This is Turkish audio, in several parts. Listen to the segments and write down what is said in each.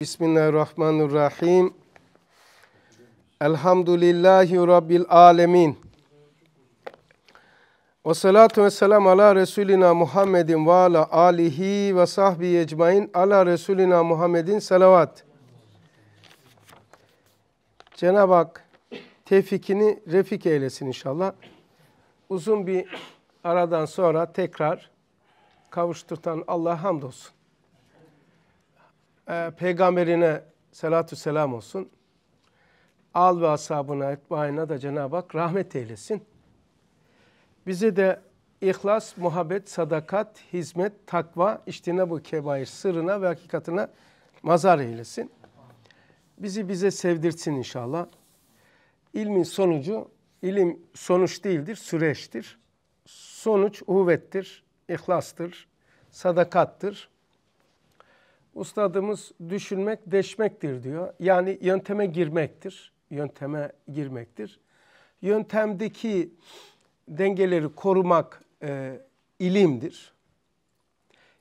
Bismillahirrahmanirrahim. Elhamdülillahi Rabbil alemin. Ve salatu ve selam ala Resulina Muhammedin ve ala alihi ve sahbihi ecmain ala Resulina Muhammedin salavat. Cenab-ı Hak tevfikini refik eylesin inşallah. Uzun bir aradan sonra tekrar kavuşturtan Allah'a hamdolsun e, peygamberine salatü selam olsun. Al ve ashabına, etbaına da Cenab-ı Hak rahmet eylesin. Bizi de ihlas, muhabbet, sadakat, hizmet, takva, iştine bu kebair sırrına ve hakikatine mazar eylesin. Bizi bize sevdirsin inşallah. İlmin sonucu, ilim sonuç değildir, süreçtir. Sonuç uvettir, ihlastır, sadakattır Ustadımız düşünmek deşmektir diyor. Yani yönteme girmektir. Yönteme girmektir. Yöntemdeki dengeleri korumak e, ilimdir.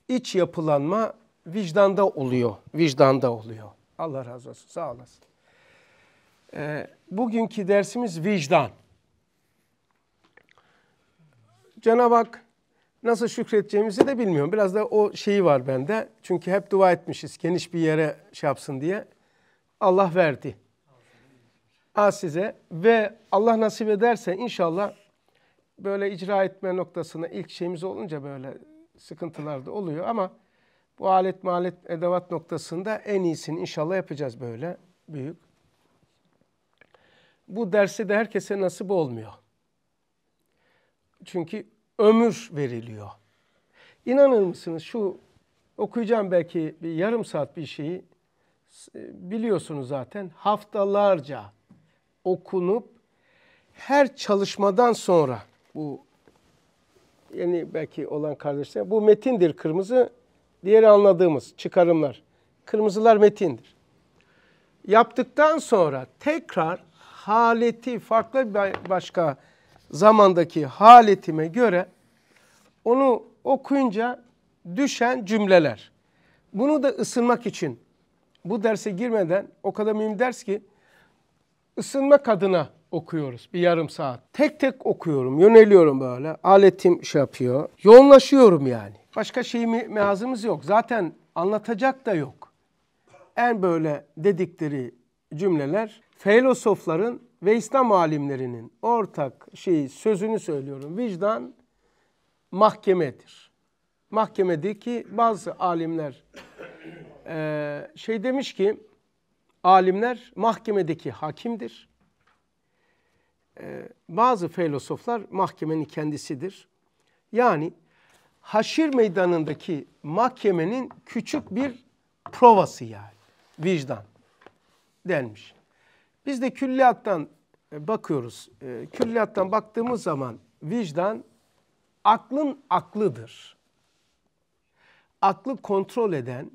İç yapılanma vicdanda oluyor. Vicdanda oluyor. Allah razı olsun. Sağ olasın. E, bugünkü dersimiz vicdan. Cenab-ı Hak nasıl şükredeceğimizi de bilmiyorum. Biraz da o şeyi var bende. Çünkü hep dua etmişiz geniş bir yere şey yapsın diye. Allah verdi. A size ve Allah nasip ederse inşallah böyle icra etme noktasına ilk şeyimiz olunca böyle sıkıntılar da oluyor ama bu alet malet edevat noktasında en iyisini inşallah yapacağız böyle büyük. Bu dersi de herkese nasip olmuyor. Çünkü ömür veriliyor. İnanır mısınız şu okuyacağım belki bir yarım saat bir şeyi e, biliyorsunuz zaten haftalarca okunup her çalışmadan sonra bu yeni belki olan kardeşler bu metindir kırmızı diğeri anladığımız çıkarımlar. Kırmızılar metindir. Yaptıktan sonra tekrar haleti farklı başka zamandaki haletime göre onu okuyunca düşen cümleler. Bunu da ısınmak için bu derse girmeden o kadar mühim ders ki ısınmak adına okuyoruz bir yarım saat. Tek tek okuyorum, yöneliyorum böyle. Aletim şey yapıyor. Yoğunlaşıyorum yani. Başka şey mi mehazımız yok. Zaten anlatacak da yok. En böyle dedikleri cümleler filozofların ve İslam alimlerinin ortak şeyi sözünü söylüyorum. Vicdan mahkemedir. Mahkemede ki bazı alimler e, şey demiş ki alimler mahkemedeki hakimdir. E, bazı filozoflar mahkemenin kendisidir. Yani haşir meydanındaki mahkemenin küçük bir provası yani vicdan denmiş. Biz de külliyattan e, bakıyoruz. E, külliyattan baktığımız zaman vicdan aklın aklıdır. Aklı kontrol eden,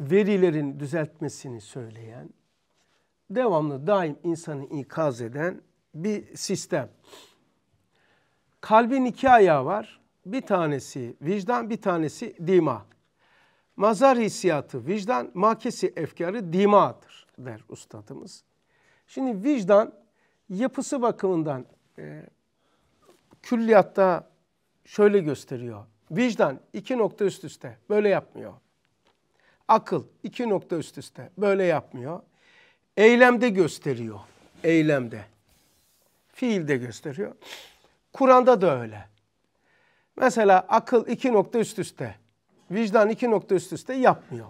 verilerin düzeltmesini söyleyen, devamlı daim insanı ikaz eden bir sistem. Kalbin iki ayağı var. Bir tanesi vicdan, bir tanesi dima. Mazar hissiyatı vicdan, makesi efkarı dimadır der ustadımız. Şimdi vicdan yapısı bakımından e, külliyatta şöyle gösteriyor. Vicdan iki nokta üst üste böyle yapmıyor. Akıl iki nokta üst üste böyle yapmıyor. Eylemde gösteriyor. Eylemde. Fiilde gösteriyor. Kur'an'da da öyle. Mesela akıl iki nokta üst üste. Vicdan iki nokta üst üste yapmıyor.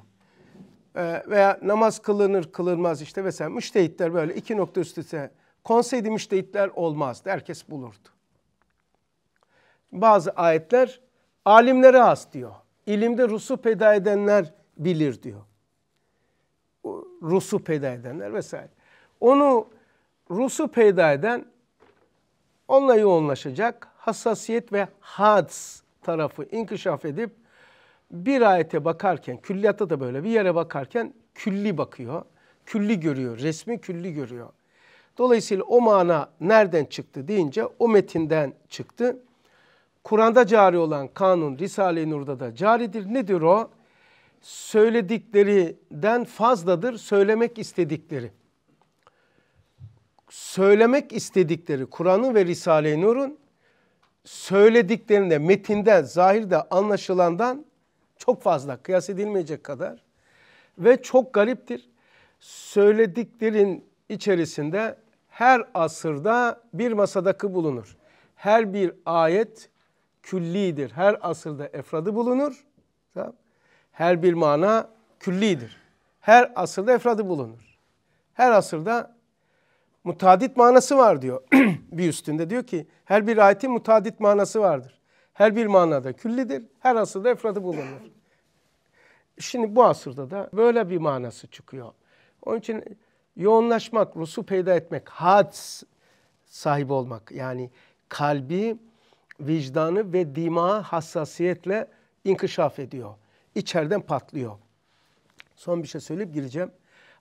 Ee, veya namaz kılınır kılınmaz işte vesaire. Müştehitler böyle iki nokta üst üste konseydi müştehitler olmazdı. Herkes bulurdu. Bazı ayetler alimlere has diyor. İlimde rusu peda edenler bilir diyor. Rusu peda edenler vesaire. Onu rusu peda eden onunla yoğunlaşacak hassasiyet ve hads tarafı inkişaf edip bir ayete bakarken, külliyatta da böyle bir yere bakarken külli bakıyor. Külli görüyor, resmi külli görüyor. Dolayısıyla o mana nereden çıktı deyince o metinden çıktı. Kur'an'da cari olan kanun Risale-i Nur'da da caridir. Nedir o? Söylediklerinden fazladır söylemek istedikleri. Söylemek istedikleri Kur'an'ın ve Risale-i Nur'un söylediklerinde metinden, zahirde anlaşılandan çok fazla kıyas edilmeyecek kadar ve çok gariptir. Söylediklerin içerisinde her asırda bir masadaki bulunur. Her bir ayet küllidir. Her asırda efradı bulunur. Her bir mana küllidir. Her asırda efradı bulunur. Her asırda mutadit manası var diyor. bir üstünde diyor ki her bir ayetin mutadit manası vardır. Her bir manada küllidir. Her asırda efradı bulunur. Şimdi bu asırda da böyle bir manası çıkıyor. Onun için yoğunlaşmak, rusu peyda etmek, had sahibi olmak yani kalbi, vicdanı ve dima hassasiyetle inkişaf ediyor. İçeriden patlıyor. Son bir şey söyleyip gireceğim.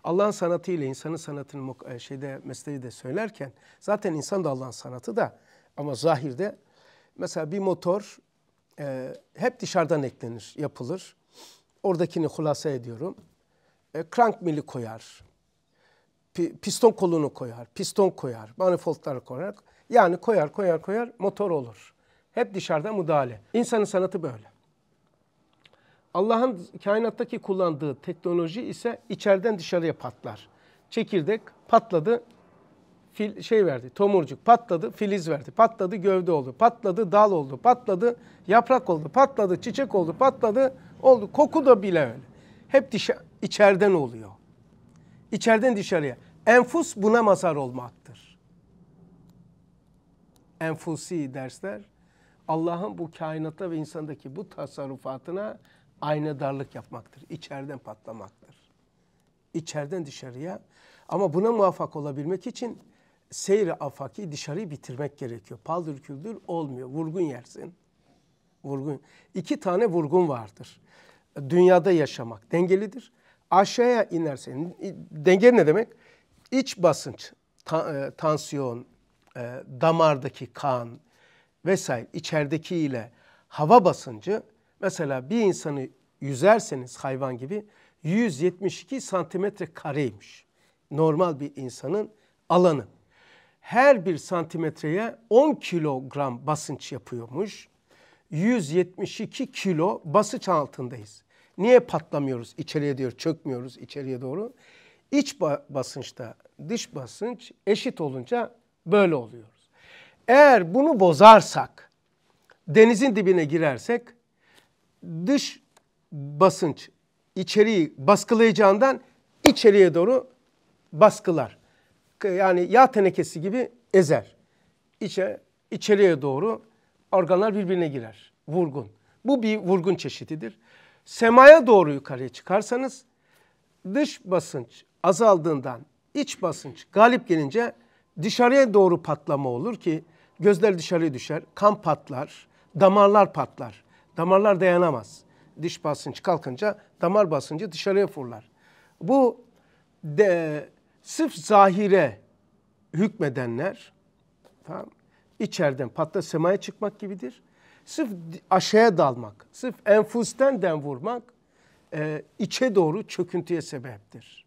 Allah'ın sanatı ile insanın sanatının e, şeyde mesleği de söylerken zaten insan da Allah'ın sanatı da ama zahirde Mesela bir motor e, hep dışarıdan eklenir, yapılır. Oradakini hulasa ediyorum. E, crank mili koyar. Pi, piston kolunu koyar, piston koyar, manifoldları koyar. Yani koyar, koyar, koyar, motor olur. Hep dışarıda müdahale. İnsanın sanatı böyle. Allah'ın kainattaki kullandığı teknoloji ise içeriden dışarıya patlar. Çekirdek patladı, fil, şey verdi, tomurcuk patladı, filiz verdi. Patladı, gövde oldu. Patladı, dal oldu. Patladı, yaprak oldu. Patladı, çiçek oldu. Patladı, oldu. Koku da bile öyle. Hep dışa, içeriden oluyor. içeriden dışarıya. Enfus buna mazhar olmaktır. Enfusi dersler Allah'ın bu kainatta ve insandaki bu tasarrufatına darlık yapmaktır. içeriden patlamaktır. içeriden dışarıya. Ama buna muvaffak olabilmek için seyri afaki dışarıyı bitirmek gerekiyor. Paldır küldür olmuyor. Vurgun yersin. Vurgun. İki tane vurgun vardır. Dünyada yaşamak dengelidir. Aşağıya inersen denge ne demek? İç basınç, ta, e, tansiyon, e, damardaki kan vesaire içerideki ile hava basıncı mesela bir insanı yüzerseniz hayvan gibi 172 santimetre kareymiş. Normal bir insanın alanı her bir santimetreye 10 kilogram basınç yapıyormuş. 172 kilo basınç altındayız. Niye patlamıyoruz? İçeriye diyor çökmüyoruz içeriye doğru. İç basınçta dış basınç eşit olunca böyle oluyoruz. Eğer bunu bozarsak, denizin dibine girersek dış basınç içeriği baskılayacağından içeriye doğru baskılar yani yağ tenekesi gibi ezer. İçe, içeriye doğru organlar birbirine girer. Vurgun. Bu bir vurgun çeşididir. Semaya doğru yukarıya çıkarsanız dış basınç azaldığından iç basınç galip gelince dışarıya doğru patlama olur ki gözler dışarıya düşer, kan patlar, damarlar patlar. Damarlar dayanamaz. Diş basınç kalkınca damar basıncı dışarıya fırlar. Bu de, sırf zahire hükmedenler tamam, içeriden patla semaya çıkmak gibidir. Sırf aşağıya dalmak, sırf enfusten den vurmak e, içe doğru çöküntüye sebeptir.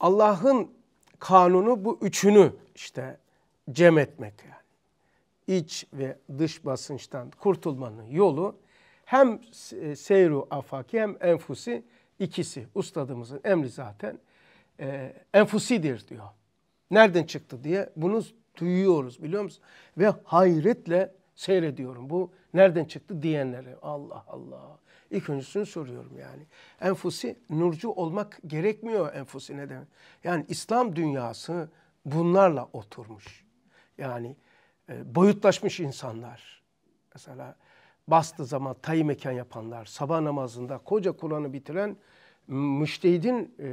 Allah'ın kanunu bu üçünü işte cem etmek yani. İç ve dış basınçtan kurtulmanın yolu hem e, seyru afaki hem enfusi ikisi. Ustadımızın emri zaten e, enfusidir diyor. Nereden çıktı diye bunu duyuyoruz biliyor musun? Ve hayretle seyrediyorum. Bu nereden çıktı diyenleri Allah Allah. İlk öncesini soruyorum yani. Enfusi nurcu olmak gerekmiyor enfusi ne demek? Yani İslam dünyası bunlarla oturmuş. Yani e, boyutlaşmış insanlar. Mesela bastı zaman tayi mekan yapanlar, sabah namazında koca Kur'an'ı bitiren müştehidin e,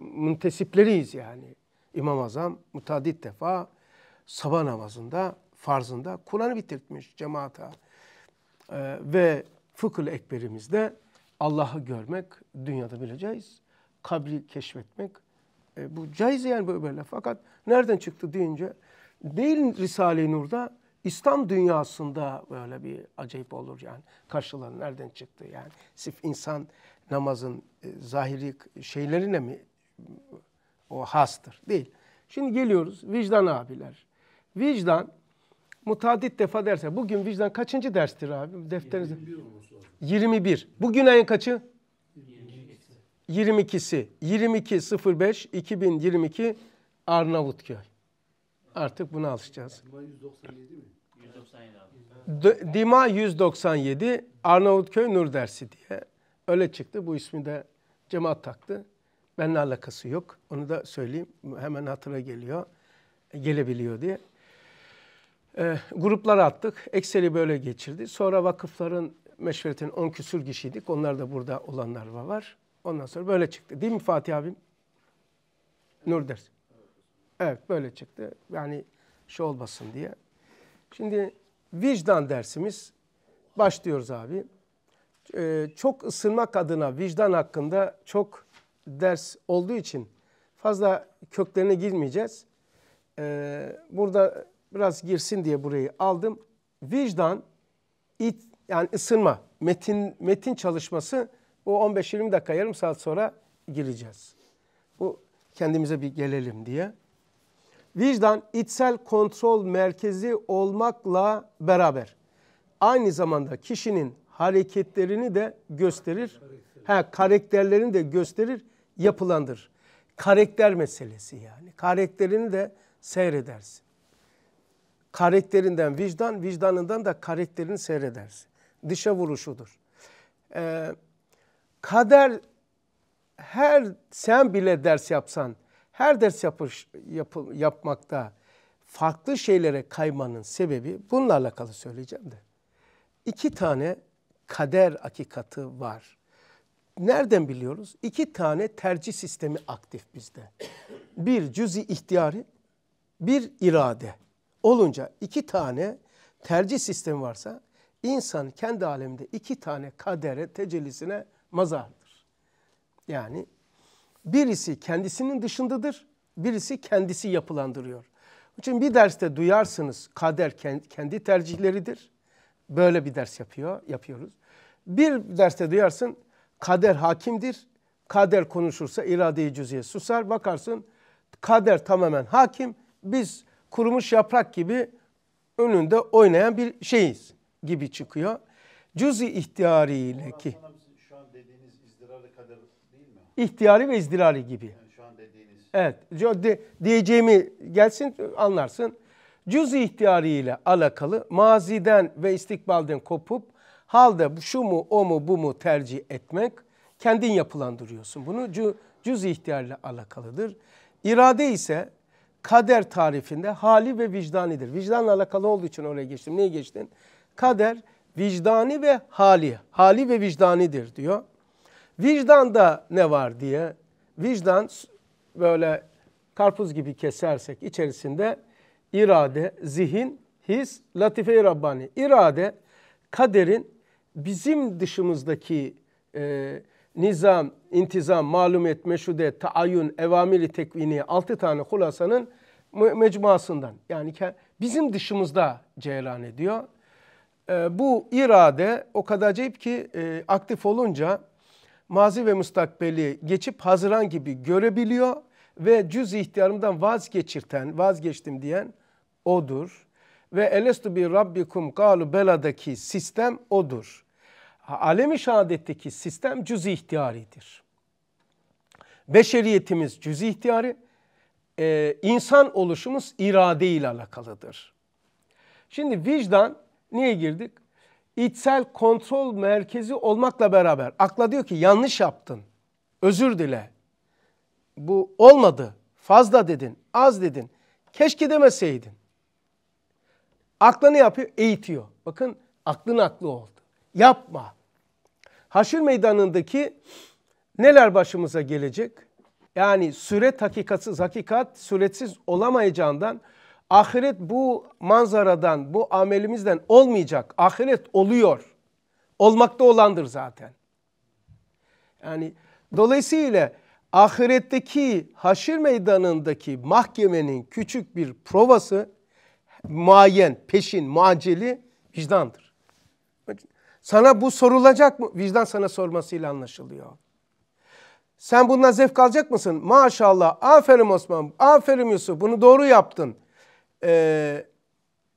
müntesipleriyiz yani. İmam Azam mutadit defa sabah namazında farzında Kur'an'ı bitirtmiş cemaata. E, ve fıkıl ekberimizde Allah'ı görmek, dünyada bileceğiz. Kabri keşfetmek. E, bu caiz yani böyle. Fakat nereden çıktı deyince değil Risale-i Nur'da İslam dünyasında böyle bir acayip olur yani. Karşılığın nereden çıktı yani? Sif insan namazın e, zahiri şeylerine mi o hastır? Değil. Şimdi geliyoruz vicdan abiler. Vicdan mutadit defa derse bugün vicdan kaçıncı derstir abi? Defterinizde 21 Bugün ayın kaçı? 22'si. 22'si. 22.05 2022 Arnavutköy. Artık buna alışacağız. Dima 197 mi? 197 abi. Dima 197 Arnavutköy Nur Dersi diye. Öyle çıktı. Bu ismi de cemaat taktı. Benimle alakası yok. Onu da söyleyeyim. Hemen hatıra geliyor. Gelebiliyor diye. E, ee, gruplar attık. Ekseli böyle geçirdi. Sonra vakıfların meşveretin on küsür kişiydik. Onlar da burada olanlar var. Ondan sonra böyle çıktı. Değil mi Fatih abim? Nur dersi. Evet böyle çıktı. Yani şey olmasın diye. Şimdi vicdan dersimiz başlıyoruz abi. Ee, çok ısınmak adına vicdan hakkında çok ders olduğu için fazla köklerine girmeyeceğiz. Ee, burada biraz girsin diye burayı aldım. Vicdan it, yani ısınma, metin metin çalışması bu 15-20 dakika yarım saat sonra gireceğiz. Bu kendimize bir gelelim diye vicdan içsel kontrol merkezi olmakla beraber aynı zamanda kişinin hareketlerini de gösterir. Ha karakterlerini de gösterir, yapılandır. Karakter meselesi yani. Karakterini de seyredersin. Karakterinden vicdan, vicdanından da karakterini seyredersin. Dışa vuruşudur. Ee, kader her sen bile ders yapsan her ders yapış, yap, yapmakta farklı şeylere kaymanın sebebi bununla alakalı söyleyeceğim de. İki tane kader hakikati var. Nereden biliyoruz? İki tane tercih sistemi aktif bizde. Bir cüzi ihtiyari, bir irade. Olunca iki tane tercih sistemi varsa insan kendi aleminde iki tane kadere tecellisine mazardır. Yani Birisi kendisinin dışındadır, birisi kendisi yapılandırıyor. Için bir derste duyarsınız kader kendi tercihleridir. Böyle bir ders yapıyor, yapıyoruz. Bir derste duyarsın kader hakimdir. Kader konuşursa irade-i cüziye susar. Bakarsın kader tamamen hakim. Biz kurumuş yaprak gibi önünde oynayan bir şeyiz gibi çıkıyor. Cüzi i ihtiyariyle ki ihtiyari ve izdilali gibi. Yani şu an dediğiniz. Evet. diyeceğimi gelsin anlarsın. Cüz ihtiyari ile alakalı maziden ve istikbalden kopup halde şu mu o mu bu mu tercih etmek kendin yapılandırıyorsun. Bunu cüz ihtiyar ile alakalıdır. İrade ise kader tarifinde hali ve vicdanidir. Vicdanla alakalı olduğu için oraya geçtim. Neyi geçtin? Kader vicdani ve hali. Hali ve vicdanidir diyor. Vicdanda ne var diye. Vicdan böyle karpuz gibi kesersek içerisinde irade, zihin, his, latife-i Rabbani. İrade kaderin bizim dışımızdaki e, nizam, intizam, malumet, meşude, taayyün, evamili tekvini altı tane hulasanın mecmuasından. Yani bizim dışımızda cereyan ediyor. E, bu irade o kadar acayip ki e, aktif olunca mazi ve müstakbeli geçip haziran gibi görebiliyor ve cüz ihtiyarımdan vazgeçirten, vazgeçtim diyen odur. Ve elestu bi rabbikum kalu beladaki sistem odur. Alemi şehadetteki sistem cüz ihtiyaridir. Beşeriyetimiz cüz ihtiyari, e, insan oluşumuz irade ile alakalıdır. Şimdi vicdan niye girdik? içsel kontrol merkezi olmakla beraber akla diyor ki yanlış yaptın. Özür dile. Bu olmadı. Fazla dedin, az dedin. Keşke demeseydin. Akla ne yapıyor? Eğitiyor. Bakın aklın aklı oldu. Yapma. Haşir meydanındaki neler başımıza gelecek? Yani süre hakikatsiz, hakikat süretsiz olamayacağından Ahiret bu manzaradan, bu amelimizden olmayacak. Ahiret oluyor. Olmakta olandır zaten. Yani dolayısıyla ahiretteki haşir meydanındaki mahkemenin küçük bir provası muayyen, peşin, muaceli vicdandır. Sana bu sorulacak mı? Vicdan sana sormasıyla anlaşılıyor. Sen bundan zevk alacak mısın? Maşallah, aferin Osman, aferin Yusuf, bunu doğru yaptın e,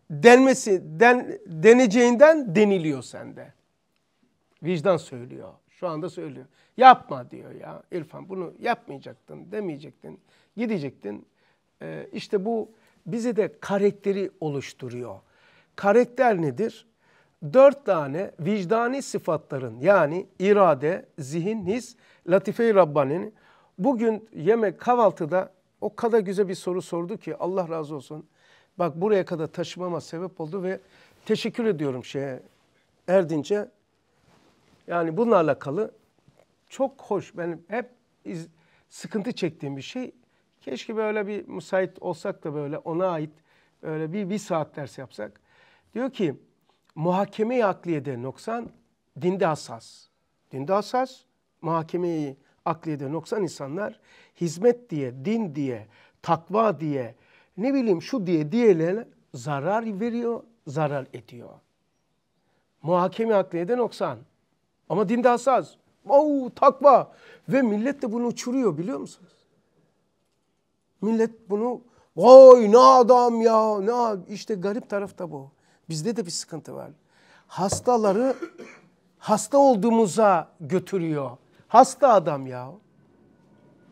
denmesi den, deneceğinden deniliyor sende. Vicdan söylüyor. Şu anda söylüyor. Yapma diyor ya İrfan bunu yapmayacaktın demeyecektin. Gidecektin. E, işte bu bizi de karakteri oluşturuyor. Karakter nedir? Dört tane vicdani sıfatların yani irade, zihin, his, latife-i Rabbani'nin bugün yemek kahvaltıda o kadar güzel bir soru sordu ki Allah razı olsun. Bak buraya kadar taşımama sebep oldu ve teşekkür ediyorum şeye Erdinç'e. Yani bununla alakalı çok hoş. ben hep iz, sıkıntı çektiğim bir şey. Keşke böyle bir müsait olsak da böyle ona ait öyle bir, bir saat ders yapsak. Diyor ki muhakeme-i akliyede noksan dinde hassas. Dinde hassas muhakemeyi akliyede noksan insanlar hizmet diye, din diye, takva diye, ne bileyim şu diye diğerlerine zarar veriyor, zarar ediyor. Muhakeme akliyede noksan. Ama dinde hassas. Oo, takva. Ve millet de bunu uçuruyor biliyor musunuz? Millet bunu vay ne adam ya ne işte garip tarafta bu. Bizde de bir sıkıntı var. Hastaları hasta olduğumuza götürüyor. Hasta adam ya.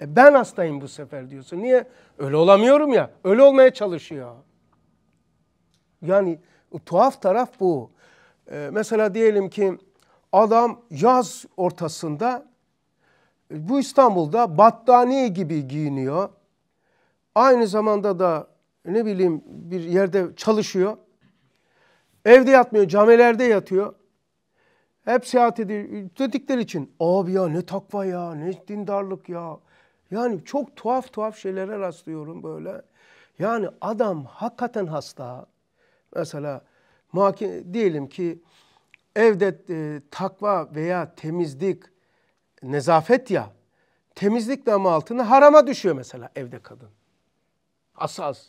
E ben hastayım bu sefer diyorsun. Niye? Öyle olamıyorum ya. Öyle olmaya çalışıyor. Yani tuhaf taraf bu. E, mesela diyelim ki adam yaz ortasında e, bu İstanbul'da battaniye gibi giyiniyor. Aynı zamanda da ne bileyim bir yerde çalışıyor. Evde yatmıyor, camilerde yatıyor. Hep seyahat ediyor. Dedikleri için abi ya ne takva ya, ne dindarlık ya. Yani çok tuhaf tuhaf şeylere rastlıyorum böyle. Yani adam hakikaten hasta. Mesela diyelim ki evde e, takva veya temizlik, nezafet ya. Temizlik namı altına harama düşüyor mesela evde kadın. asas.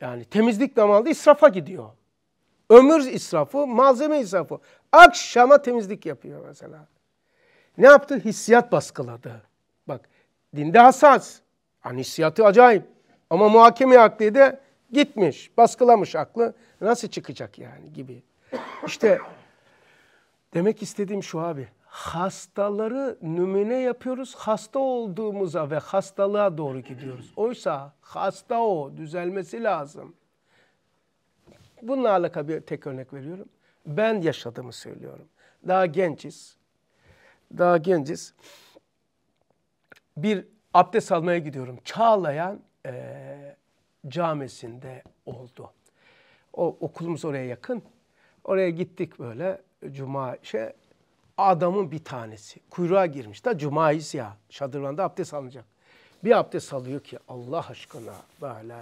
Yani temizlik namı altında israfa gidiyor. Ömür israfı, malzeme israfı. Akşama temizlik yapıyor mesela. Ne yaptı? Hissiyat baskıladı. Dinde hassas. Hani hissiyatı acayip. Ama muhakeme aklı da gitmiş. Baskılamış aklı. Nasıl çıkacak yani gibi. İşte demek istediğim şu abi. Hastaları nümine yapıyoruz. Hasta olduğumuza ve hastalığa doğru gidiyoruz. Oysa hasta o. Düzelmesi lazım. Bununla alakalı bir tek örnek veriyorum. Ben yaşadığımı söylüyorum. Daha genciz. Daha genciz bir abdest almaya gidiyorum. Çağlayan e, camisinde oldu. O okulumuz oraya yakın. Oraya gittik böyle cuma şey adamın bir tanesi kuyruğa girmiş da cumayız ya şadırvanda abdest alınacak. Bir abdest alıyor ki Allah aşkına böyle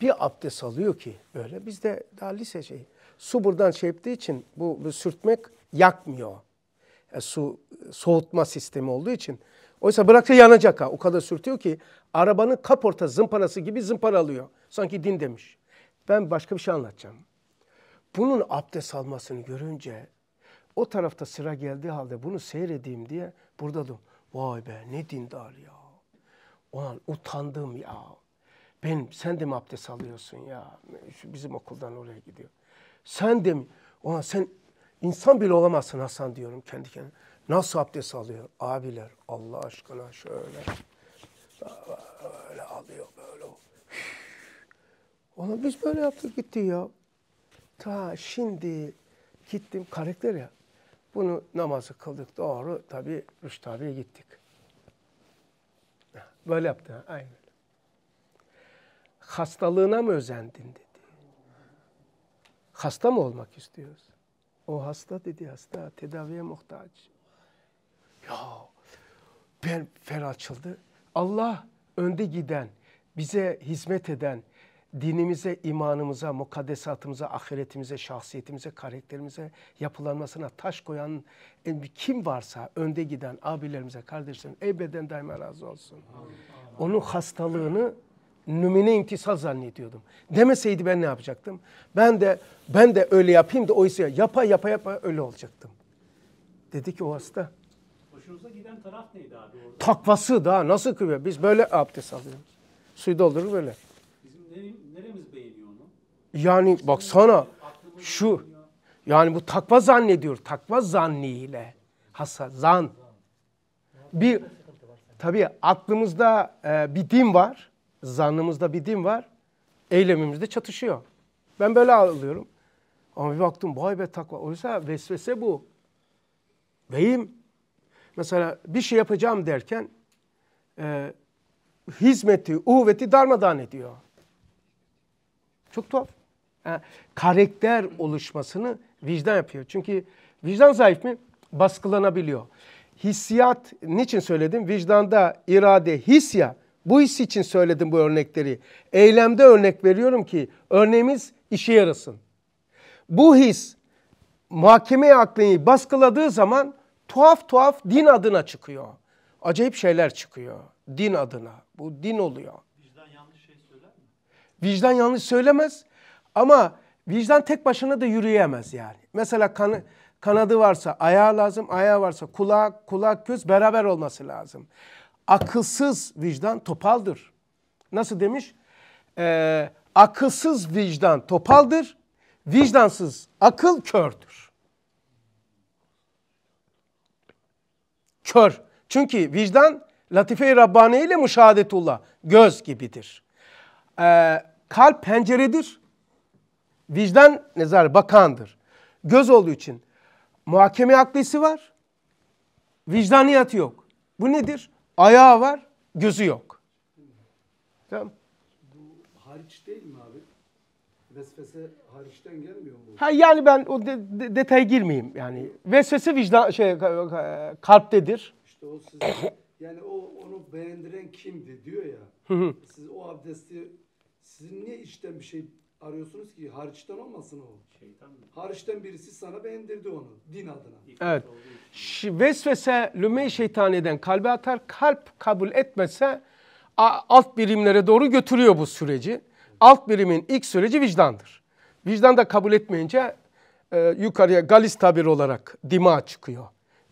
bir abdest alıyor ki böyle biz de daha lise şey su buradan şey yaptığı için bu, bu sürtmek yakmıyor. E, su soğutma sistemi olduğu için Oysa bıraksa yanacak ha. O kadar sürtüyor ki arabanın kaporta zımparası gibi zımparalıyor. Sanki din demiş. Ben başka bir şey anlatacağım. Bunun abdest almasını görünce o tarafta sıra geldiği halde bunu seyredeyim diye burada durdum. Vay be ne dindar ya. Ulan utandım ya. Benim sen de mi abdest alıyorsun ya? Şu bizim okuldan oraya gidiyor. Sen de mi? Ulan sen insan bile olamazsın Hasan diyorum kendi kendime. Nasıl abdest alıyor? Abiler Allah aşkına şöyle. Böyle alıyor böyle. Onu biz böyle yaptık gitti ya. Ta şimdi gittim karakter ya. Bunu namazı kıldık doğru. Tabi Rüştü abiye gittik. Böyle yaptı. Ha? Aynen. Hastalığına mı özendin dedi. Hasta mı olmak istiyoruz? O hasta dedi hasta. Tedaviye muhtaç fer açıldı. Allah önde giden, bize hizmet eden, dinimize, imanımıza, mukaddesatımıza, ahiretimize, şahsiyetimize, karakterimize, yapılanmasına taş koyan e, kim varsa önde giden abilerimize, kardeşlerimize ebeden daima razı olsun. Onun hastalığını nümine imtisal zannediyordum. Demeseydi ben ne yapacaktım? Ben de ben de öyle yapayım da oysa yapa yapa yapa öyle olacaktım. Dedi ki o hasta hoşunuza giden taraf neydi abi orada? Takvası daha nasıl kılıyor? Biz böyle abdest alıyoruz. Suyu doldurur böyle. Bizim neremiz beğeniyor onu? Yani baksana şu yani bu takva zannediyor. Takva zanniyle. Hasa, zan. Bir tabii aklımızda e, bir din var. Zannımızda bir din var. Eylemimizde çatışıyor. Ben böyle alıyorum. Ama bir baktım vay be takva. Oysa vesvese bu. Beyim Mesela bir şey yapacağım derken e, hizmeti, uhveti darmadağın ediyor. Çok tuhaf. Yani e, karakter oluşmasını vicdan yapıyor. Çünkü vicdan zayıf mı? Baskılanabiliyor. Hissiyat, niçin söyledim? Vicdanda irade, his ya. Bu his için söyledim bu örnekleri. Eylemde örnek veriyorum ki örneğimiz işe yarasın. Bu his mahkeme aklını baskıladığı zaman tuhaf tuhaf din adına çıkıyor. Acayip şeyler çıkıyor din adına. Bu din oluyor. Vicdan yanlış şey söyler mi? Vicdan yanlış söylemez ama vicdan tek başına da yürüyemez yani. Mesela kanı kanadı varsa ayağı lazım, ayağı varsa kulak, kulak, göz beraber olması lazım. Akılsız vicdan topaldır. Nasıl demiş? Ee, akılsız vicdan topaldır, vicdansız akıl kördür. kör. Çünkü vicdan latife-i Rabbani ile müşahadetullah göz gibidir. Ee, kalp penceredir. Vicdan nezar bakandır. Göz olduğu için muhakeme aklisi var. Vicdaniyat yok. Bu nedir? Ayağı var, gözü yok. Tamam. Bu hariç değil mi vesvese hariçten gelmiyor mu? Ha yani ben o de, de, detaya girmeyeyim yani. Vesvese vicdan şey kalptedir. İşte o sizin yani o onu beğendiren kimdi diyor ya. siz o abdesti sizin niye içten bir şey arıyorsunuz ki hariçten olmasın o. Şeytan mı? Hariçten birisi sana beğendirdi onu din adına. Evet. Vesvese lüme şeytaniden kalbe atar. Kalp kabul etmese alt birimlere doğru götürüyor bu süreci alt birimin ilk süreci vicdandır. Vicdan da kabul etmeyince e, yukarıya galis tabir olarak dima çıkıyor.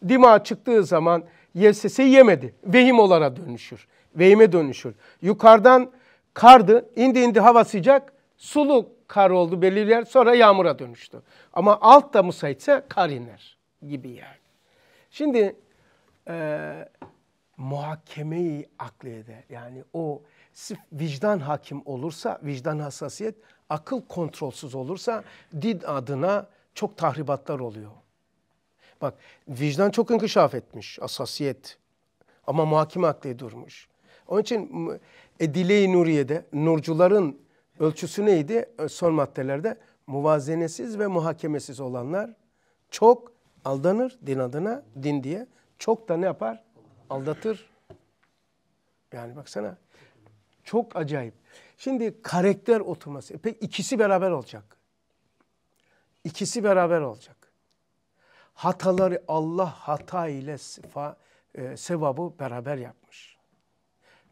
Dima çıktığı zaman YSS'yi yemedi. Vehim olara dönüşür. Vehime dönüşür. Yukarıdan kardı. indi indi hava sıcak. Sulu kar oldu belirli yer. Sonra yağmura dönüştü. Ama alt da müsaitse kar iner gibi yani. Şimdi e, muhakemeyi aklede yani o sırf vicdan hakim olursa, vicdan hassasiyet, akıl kontrolsüz olursa din adına çok tahribatlar oluyor. Bak vicdan çok inkişaf etmiş, hassasiyet ama muhakeme akli durmuş. Onun için Edile-i Nuriye'de nurcuların ölçüsü neydi? E, son maddelerde muvazenesiz ve muhakemesiz olanlar çok aldanır din adına, din diye. Çok da ne yapar? Aldatır. Yani baksana çok acayip. Şimdi karakter oturması. E peki ikisi beraber olacak. İkisi beraber olacak. Hataları Allah hata ile sıfa, e, sevabı beraber yapmış.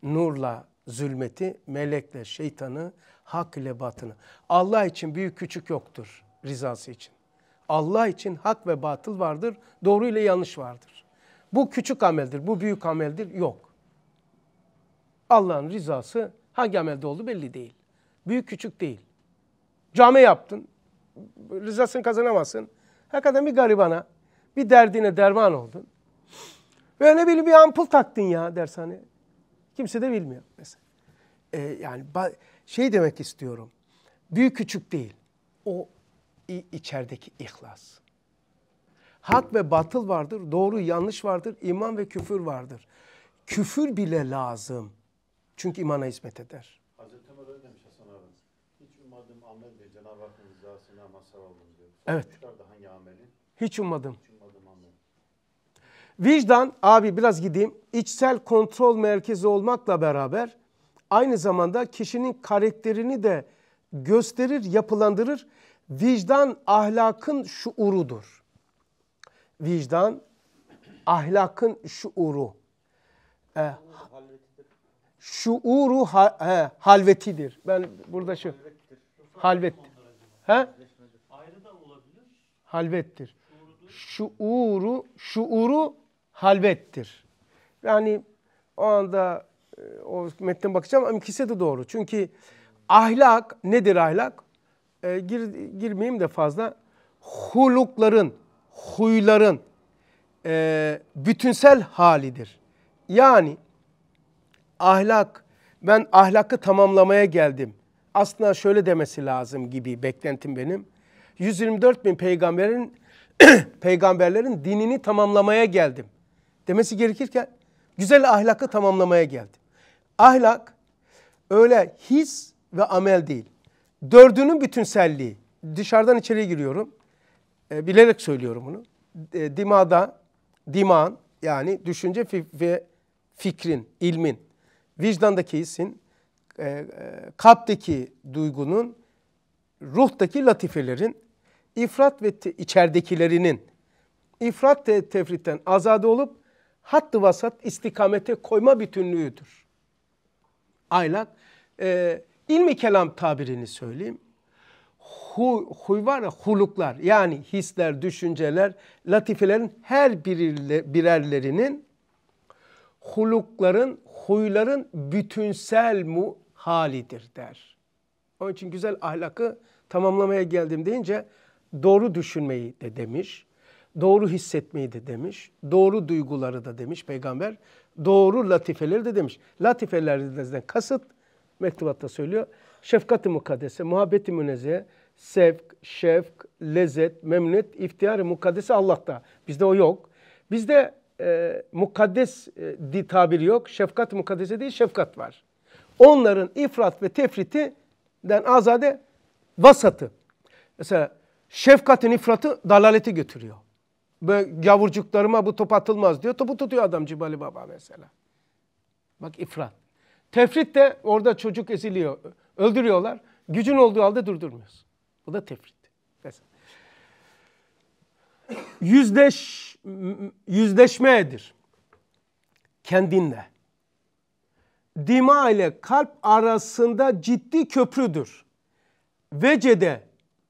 Nurla zulmeti, melekle şeytanı, hak ile batını. Allah için büyük küçük yoktur rızası için. Allah için hak ve batıl vardır, doğru ile yanlış vardır. Bu küçük ameldir, bu büyük ameldir, yok. Allah'ın rızası hangi amelde oldu belli değil. Büyük küçük değil. Cami yaptın, rızasını kazanamazsın. Hakikaten bir garibana, bir derdine derman oldun. Ve ne bileyim bir ampul taktın ya dershane. Kimse de bilmiyor mesela. Ee, yani şey demek istiyorum. Büyük küçük değil. O içerideki ihlas. Hak ve batıl vardır, doğru yanlış vardır, iman ve küfür vardır. Küfür bile lazım. Çünkü imana hizmet eder. Hazreti Ömer öyle demiş Hasan abi. Hiç ummadım amel diye Cenab-ı Hakk'ın rızasına mazhar oldum diyor. Evet. Da hangi ameli? Hiç ummadım. Hiç ummadım amel. Vicdan, abi biraz gideyim, İçsel kontrol merkezi olmakla beraber aynı zamanda kişinin karakterini de gösterir, yapılandırır. Vicdan ahlakın şuurudur. Vicdan ahlakın şuuru. Ee, şuuru ha, he, halvetidir. Ben burada şu halvettir. He? Halvettir. Şuuru şuuru halvettir. Yani o anda e, o metne bakacağım ama ikisi de doğru. Çünkü ahlak nedir ahlak? E, gir, girmeyeyim de fazla. Hulukların, huyların e, bütünsel halidir. Yani ahlak, ben ahlakı tamamlamaya geldim. Aslında şöyle demesi lazım gibi beklentim benim. 124 bin peygamberin peygamberlerin dinini tamamlamaya geldim. Demesi gerekirken güzel ahlakı tamamlamaya geldim. Ahlak öyle his ve amel değil. Dördünün bütünselliği. Dışarıdan içeriye giriyorum. E, bilerek söylüyorum bunu. E, dimada, diman yani düşünce ve fikrin, ilmin vicdandaki hisin, e, e, kalpteki duygunun, ruhtaki latifelerin, ifrat ve te, içerdekilerinin, ifrat ve tefritten azade olup hattı vasat istikamete koyma bütünlüğüdür. Aylak, e, ilmi kelam tabirini söyleyeyim. Hu, huy var ya huluklar yani hisler, düşünceler, latifelerin her birerlerinin hulukların, huyların bütünsel mu halidir der. Onun için güzel ahlakı tamamlamaya geldim deyince doğru düşünmeyi de demiş, doğru hissetmeyi de demiş, doğru duyguları da demiş peygamber, doğru latifeleri de demiş. Latifeler de kasıt mektubatta söylüyor. Şefkat-ı mukaddese, muhabbeti münezzeh, sevk, şefk, lezzet, memnuniyet, iftihar-ı mukaddese Allah'ta. Bizde o yok. Bizde e, mukaddes e, tabiri yok. Şefkat mukaddese değil şefkat var. Onların ifrat ve tefritinden azade vasatı. Mesela şefkatin ifratı dalaleti götürüyor. Böyle yavurcuklarıma bu top atılmaz diyor. Topu tutuyor adam Cibali Baba mesela. Bak ifrat. Tefrit de orada çocuk eziliyor. Öldürüyorlar. Gücün olduğu halde durdurmuyorsun. Bu da tefrit. Mesela yüzleş, yüzleşmedir. Kendinle. Dima ile kalp arasında ciddi köprüdür. Vecede,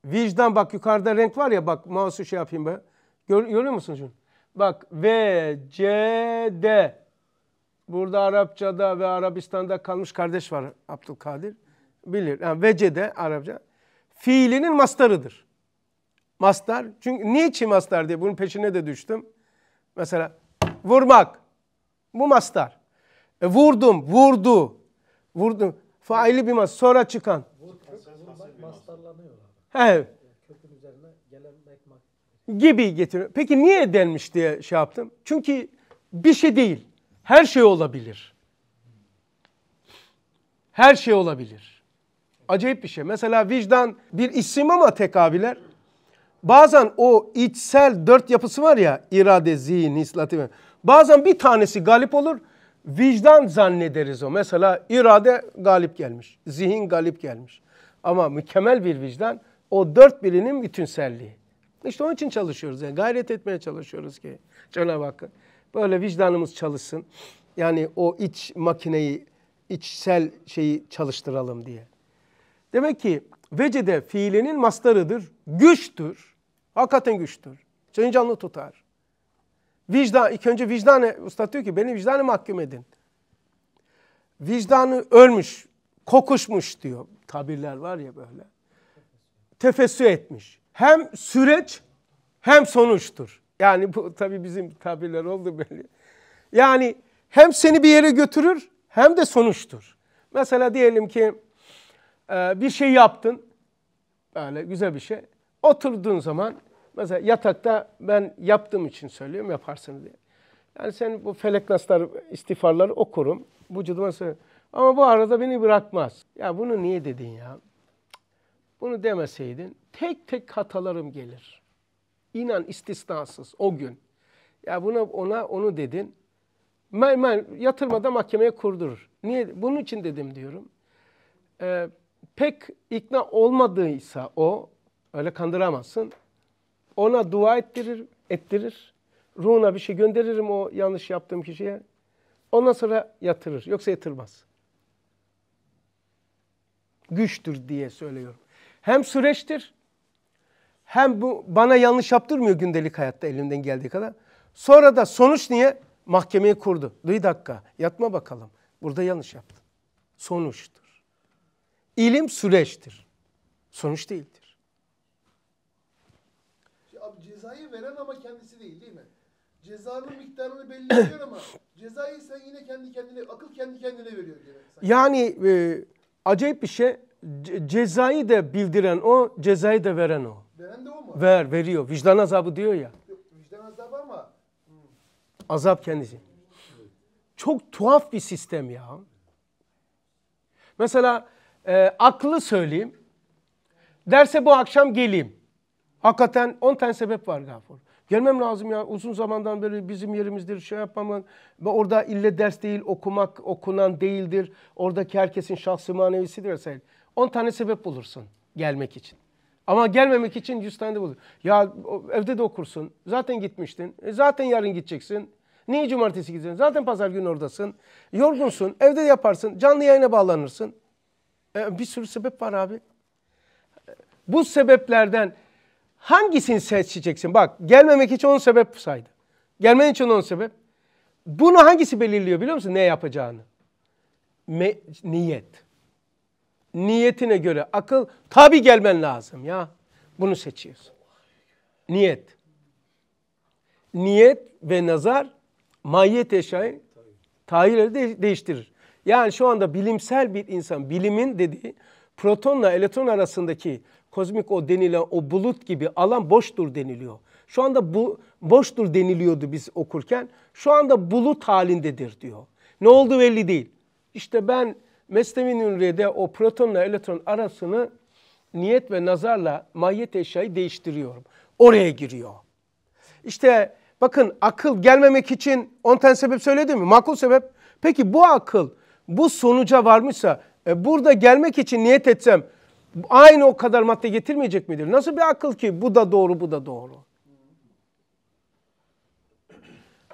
vicdan bak yukarıda renk var ya bak mouse'u şey yapayım be. Gör, görüyor musunuz şunu? Bak D Burada Arapçada ve Arabistan'da kalmış kardeş var Abdülkadir. Bilir. Yani vecede Arapça. Fiilinin mastarıdır. Mastar. Çünkü niye niçin mastar diye bunun peşine de düştüm. Mesela vurmak. Bu mastar. E, vurdum, vurdu. Vurdum. Faili bir mastar. Sonra çıkan. Mastarlanıyor. Evet. Kökün üzerine gelen gibi getiriyor. Peki niye denmiş diye şey yaptım? Çünkü bir şey değil. Her şey olabilir. Her şey olabilir. Acayip bir şey. Mesela vicdan bir isim ama tekabiler bazen o içsel dört yapısı var ya irade, zihin, hislatife. Bazen bir tanesi galip olur. Vicdan zannederiz o. Mesela irade galip gelmiş. Zihin galip gelmiş. Ama mükemmel bir vicdan o dört birinin bütünselliği. İşte onun için çalışıyoruz. Yani gayret etmeye çalışıyoruz ki Cenab-ı Hakk'a. Böyle vicdanımız çalışsın. Yani o iç makineyi, içsel şeyi çalıştıralım diye. Demek ki Vecede fiilinin mastarıdır. Güçtür. Hakikaten güçtür. Seni canlı tutar. Vicdan, ilk önce vicdan, usta diyor ki beni vicdanı mahkum edin. Vicdanı ölmüş, kokuşmuş diyor. Tabirler var ya böyle. Tefessü etmiş. Hem süreç hem sonuçtur. Yani bu tabii bizim tabirler oldu böyle. Yani hem seni bir yere götürür hem de sonuçtur. Mesela diyelim ki ee, bir şey yaptın. Böyle güzel bir şey. Oturduğun zaman mesela yatakta ben yaptığım için söylüyorum yaparsın diye. Yani sen bu felek nasları, istiğfarları okurum. Vücuduma söylüyorum. Ama bu arada beni bırakmaz. Ya bunu niye dedin ya? Bunu demeseydin tek tek hatalarım gelir. İnan istisnasız o gün. Ya buna ona onu dedin. Ben, ben yatırmada mahkemeye kurdurur. Niye? Bunun için dedim diyorum. Ee, pek ikna olmadıysa o, öyle kandıramazsın. Ona dua ettirir, ettirir. Ruhuna bir şey gönderirim o yanlış yaptığım kişiye. Ondan sonra yatırır. Yoksa yatırmaz. Güçtür diye söylüyorum. Hem süreçtir hem bu bana yanlış yaptırmıyor gündelik hayatta elimden geldiği kadar. Sonra da sonuç niye? Mahkemeyi kurdu. Duy dakika yatma bakalım. Burada yanlış yaptın. Sonuçtur. İlim süreçtir. Sonuç değildir. Şey, abi cezayı veren ama kendisi değil değil mi? Cezanın miktarını belirliyor ama cezayı sen yine kendi kendine, akıl kendi kendine veriyor. Sanki. Yani e, acayip bir şey. cezayı da bildiren o, cezayı da veren o. Veren de o mu? Ver, veriyor. Vicdan azabı diyor ya. vicdan azabı ama. Hı. Hmm. Azap kendisi. Çok tuhaf bir sistem ya. Mesela e, aklı söyleyeyim. Derse bu akşam geleyim. Hakikaten 10 tane sebep var Gafur. Gelmem lazım ya uzun zamandan beri bizim yerimizdir şey yapmamam. Ve orada ille ders değil okumak okunan değildir. Oradaki herkesin şahsı manevisidir vesaire. 10 tane sebep bulursun gelmek için. Ama gelmemek için 100 tane de bulur. Ya evde de okursun. Zaten gitmiştin. E, zaten yarın gideceksin. Niye cumartesi gideceksin? Zaten pazar günü oradasın. Yorgunsun. Evde de yaparsın. Canlı yayına bağlanırsın. E, bir sürü sebep var abi. Bu sebeplerden hangisini seçeceksin? Bak gelmemek için 10 sebep saydı. Gelmen için 10 sebep. Bunu hangisi belirliyor biliyor musun? Ne yapacağını? Me niyet. Niyetine göre akıl tabi gelmen lazım ya. Bunu seçiyorsun. Niyet. Niyet ve nazar mahiyet eşyayı tahirleri de değiştirir. Yani şu anda bilimsel bir insan, bilimin dediği protonla elektron arasındaki kozmik o denilen o bulut gibi alan boştur deniliyor. Şu anda bu boştur deniliyordu biz okurken. Şu anda bulut halindedir diyor. Ne oldu belli değil. İşte ben Mesnevi Nuriye'de o protonla elektron arasını niyet ve nazarla mahiyet eşyayı değiştiriyorum. Oraya giriyor. İşte bakın akıl gelmemek için 10 tane sebep söyledim mi? Makul sebep. Peki bu akıl bu sonuca varmışsa e, burada gelmek için niyet etsem aynı o kadar madde getirmeyecek midir? Nasıl bir akıl ki bu da doğru bu da doğru.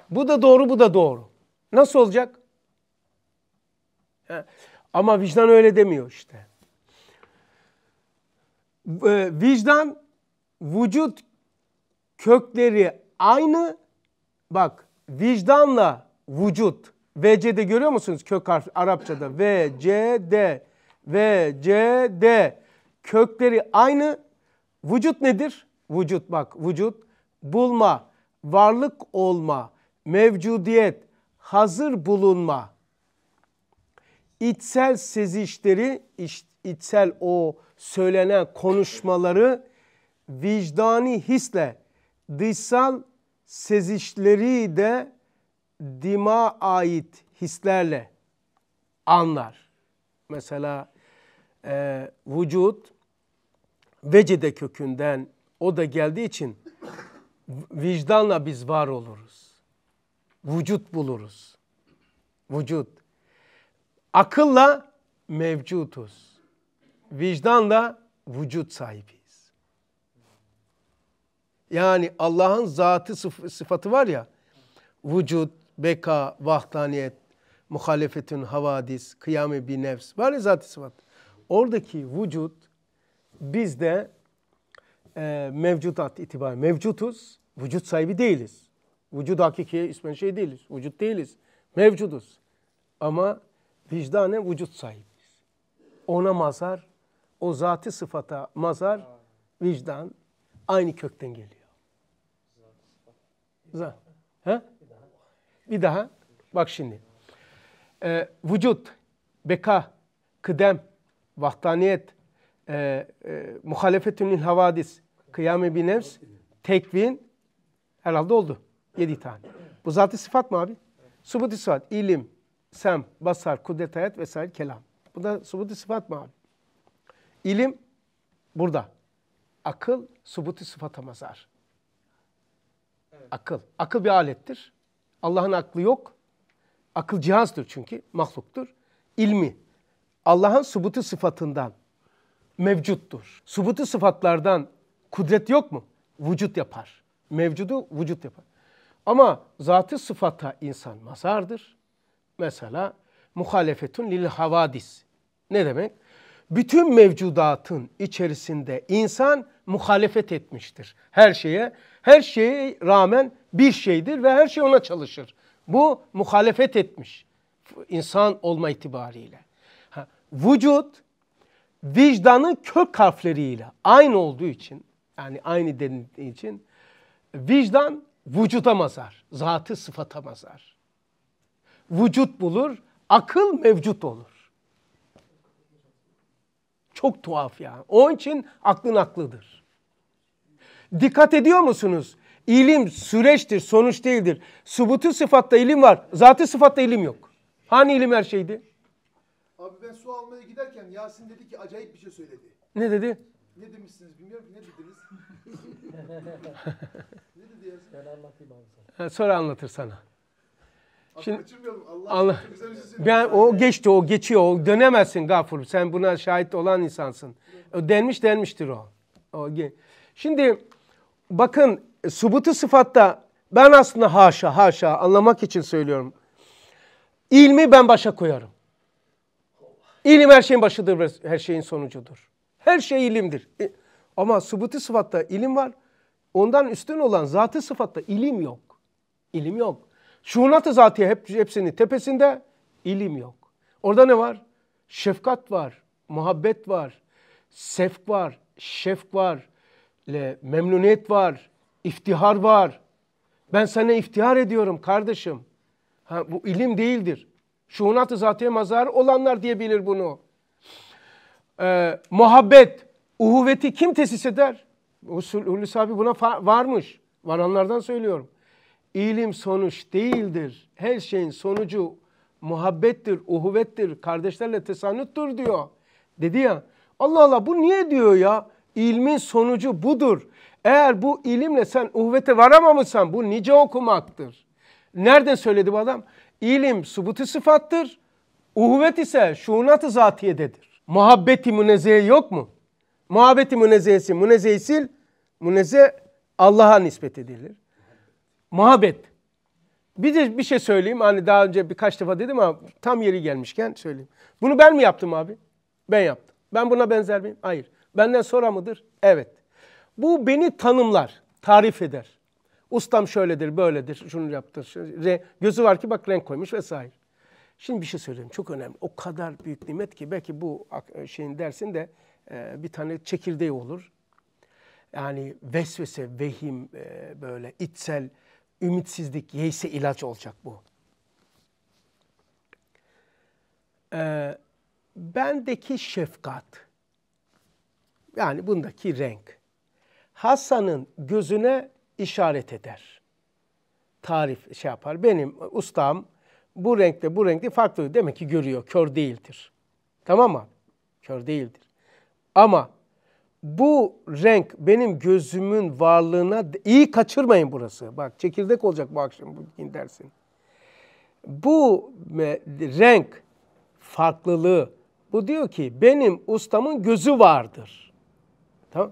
Bu da doğru bu da doğru. Nasıl olacak? Ama vicdan öyle demiyor işte. E, vicdan vücut kökleri aynı. Bak vicdanla vücut VCD görüyor musunuz kök harf Arapçada? VCD. VCD. Kökleri aynı. Vücut nedir? Vücut bak vücut. Bulma, varlık olma, mevcudiyet, hazır bulunma. İçsel sezişleri, iç, içsel o söylenen konuşmaları vicdani hisle, dışsal sezişleri de dima ait hislerle anlar. Mesela e, vücut vecide kökünden o da geldiği için vicdanla biz var oluruz. Vücut buluruz. Vücut. Akılla mevcutuz. Vicdanla vücut sahibiyiz. Yani Allah'ın zatı sıf sıfatı var ya, vücut, beka, vahdaniyet, muhalefetün havadis, kıyame bir nefs. Var ya zat-ı sıfat. Oradaki vücut bizde e, mevcudat itibari mevcutuz. Vücut sahibi değiliz. Vücut hakikiye ismen şey değiliz. Vücut değiliz. Mevcuduz. Ama vicdanen vücut sahibiyiz. Ona mazar, o zatı sıfata mazar, vicdan aynı kökten geliyor. Zat. He? Bir daha bak şimdi. E, vücut, beka, kıdem, vahdaniyet, ee, e, e, muhalefetünil havadis, kıyame bin nefs, tekvin herhalde oldu. Yedi tane. Bu zatı sıfat mı abi? Subuti sıfat, ilim, sem, basar, kudret hayat vesaire kelam. Bu da subuti sıfat mı abi? İlim burada. Akıl subuti sıfata mazar. Evet. Akıl. Akıl bir alettir. Allah'ın aklı yok. Akıl cihazdır çünkü, mahluktur. İlmi, Allah'ın subutu sıfatından mevcuttur. Subutu sıfatlardan kudret yok mu? Vücut yapar. Mevcudu vücut yapar. Ama zatı sıfata insan mazardır. Mesela muhalefetun lil havadis. Ne demek? Bütün mevcudatın içerisinde insan muhalefet etmiştir. Her şeye her şeye rağmen bir şeydir ve her şey ona çalışır. Bu muhalefet etmiş insan olma itibariyle. Ha, vücut vicdanın kök harfleriyle aynı olduğu için yani aynı denildiği için vicdan vücuda mazar, zatı sıfata mazar. Vücut bulur, akıl mevcut olur. Çok tuhaf ya. Onun için aklın aklıdır. Dikkat ediyor musunuz? İlim süreçtir, sonuç değildir. Subutu sıfatta ilim var. Zatı sıfatta ilim yok. Hani ilim her şeydi? Abi ben su almaya giderken Yasin dedi ki acayip bir şey söyledi. Ne dedi? Ne demişsiniz bilmiyorum ki ne dediniz? ne dedi Yasin? Ben anlatayım abi sana. sonra anlatır sana. Şimdi, Allah, Allah şey ben o geçti o geçiyor o dönemezsin gafur sen buna şahit olan insansın. O denmiş denmiştir o. o Şimdi bakın e, subutu sıfatta ben aslında haşa haşa anlamak için söylüyorum. İlmi ben başa koyarım. İlim her şeyin başıdır, her şeyin sonucudur. Her şey ilimdir. E, ama subutu sıfatta ilim var. Ondan üstün olan zatı sıfatta ilim yok. İlim yok. Şuunat-ı zatiye hep, hepsinin tepesinde ilim yok. Orada ne var? Şefkat var, muhabbet var, sefk var, şefk var, memnuniyet var, iftihar var. Ben sana iftihar ediyorum kardeşim. Ha, bu ilim değildir. Şuunat-ı zatiye mazar olanlar diyebilir bunu. Ee, muhabbet, uhuveti kim tesis eder? Hulusi abi buna varmış. Varanlardan söylüyorum. İlim sonuç değildir. Her şeyin sonucu muhabbettir, uhuvettir, kardeşlerle tesanüttür diyor. Dedi ya. Allah Allah bu niye diyor ya? İlmin sonucu budur. Eğer bu ilimle sen uhvete varamamışsan bu nice okumaktır. Nereden söyledi bu adam? İlim subutu sıfattır. Uhvet ise şuunat-ı zatiyededir. Muhabbeti münezzeye yok mu? Muhabbeti münezzeyesi, münezzeysil, münezze Allah'a nispet edilir. Muhabbet. Bir de bir şey söyleyeyim. Hani daha önce birkaç defa dedim ama tam yeri gelmişken söyleyeyim. Bunu ben mi yaptım abi? Ben yaptım. Ben buna benzer miyim? Hayır. Benden sonra mıdır? Evet. Bu beni tanımlar, tarif eder. Ustam şöyledir, böyledir, şunu yaptır. Şunu, re, gözü var ki bak renk koymuş vesaire. Şimdi bir şey söyleyeyim çok önemli. O kadar büyük nimet ki belki bu e, şeyin dersinde e, bir tane çekirdeği olur. Yani vesvese, vehim e, böyle içsel ümitsizlik, yeyse ilaç olacak bu. E, bendeki şefkat, yani bundaki renk. Hasan'ın gözüne işaret eder. Tarif şey yapar. Benim ustam bu renkte bu renkte farklı demek ki görüyor. Kör değildir. Tamam mı? Kör değildir. Ama bu renk benim gözümün varlığına iyi kaçırmayın burası. Bak çekirdek olacak bu akşam bugün dersin. Bu renk farklılığı bu diyor ki benim ustamın gözü vardır. Tamam.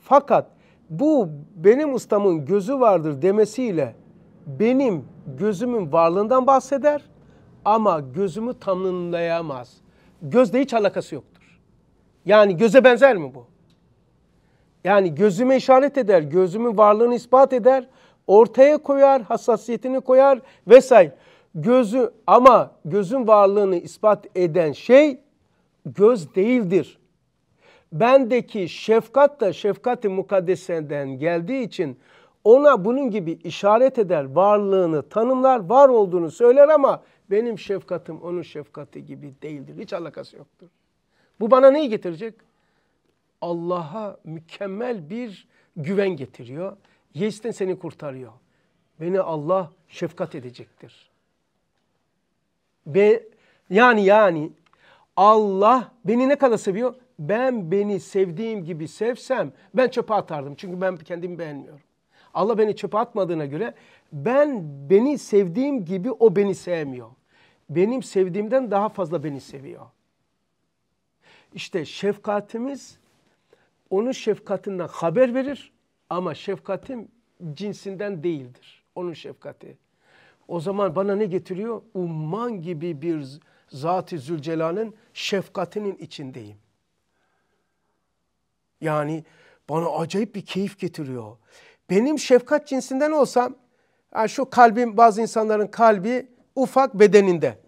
Fakat bu benim ustamın gözü vardır demesiyle benim gözümün varlığından bahseder ama gözümü tanımlayamaz. Gözle hiç alakası yoktur. Yani göze benzer mi bu? Yani gözüme işaret eder, gözümün varlığını ispat eder, ortaya koyar, hassasiyetini koyar vesaire. Gözü ama gözün varlığını ispat eden şey göz değildir bendeki şefkat da şefkati mukaddeseden geldiği için ona bunun gibi işaret eder, varlığını tanımlar, var olduğunu söyler ama benim şefkatim onun şefkati gibi değildir. Hiç alakası yoktur. Bu bana neyi getirecek? Allah'a mükemmel bir güven getiriyor. Yeisten seni kurtarıyor. Beni Allah şefkat edecektir. Be, yani yani Allah beni ne kadar seviyor? ben beni sevdiğim gibi sevsem ben çöpe atardım. Çünkü ben kendimi beğenmiyorum. Allah beni çöpe atmadığına göre ben beni sevdiğim gibi o beni sevmiyor. Benim sevdiğimden daha fazla beni seviyor. İşte şefkatimiz onun şefkatinden haber verir ama şefkatim cinsinden değildir. Onun şefkati. O zaman bana ne getiriyor? Umman gibi bir Zat-ı Zülcelal'ın şefkatinin içindeyim. Yani bana acayip bir keyif getiriyor. Benim şefkat cinsinden olsam yani şu kalbim bazı insanların kalbi ufak bedeninde.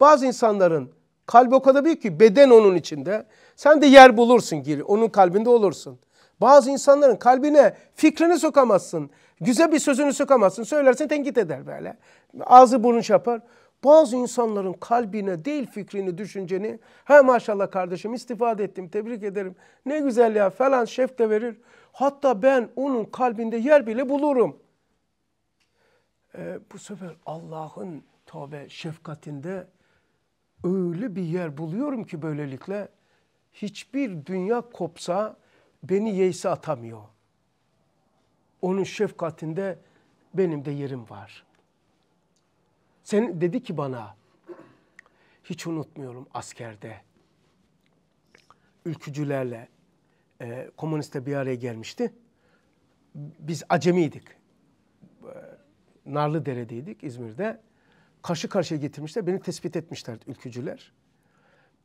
Bazı insanların kalbi o kadar büyük ki beden onun içinde. Sen de yer bulursun gir onun kalbinde olursun. Bazı insanların kalbine fikrini sokamazsın. Güzel bir sözünü sokamazsın. Söylersen tenkit eder böyle. Ağzı burun çapar. Bazı insanların kalbine değil fikrini, düşünceni he maşallah kardeşim istifade ettim, tebrik ederim. Ne güzel ya falan şef de verir. Hatta ben onun kalbinde yer bile bulurum. Ee, bu sefer Allah'ın tövbe şefkatinde öyle bir yer buluyorum ki böylelikle hiçbir dünya kopsa beni yeyse atamıyor. Onun şefkatinde benim de yerim var.'' Sen dedi ki bana hiç unutmuyorum askerde ülkücülerle e, komüniste bir araya gelmişti. Biz acemiydik. E, narlı deredeydik İzmir'de. Karşı karşıya getirmişler. Beni tespit etmişler ülkücüler.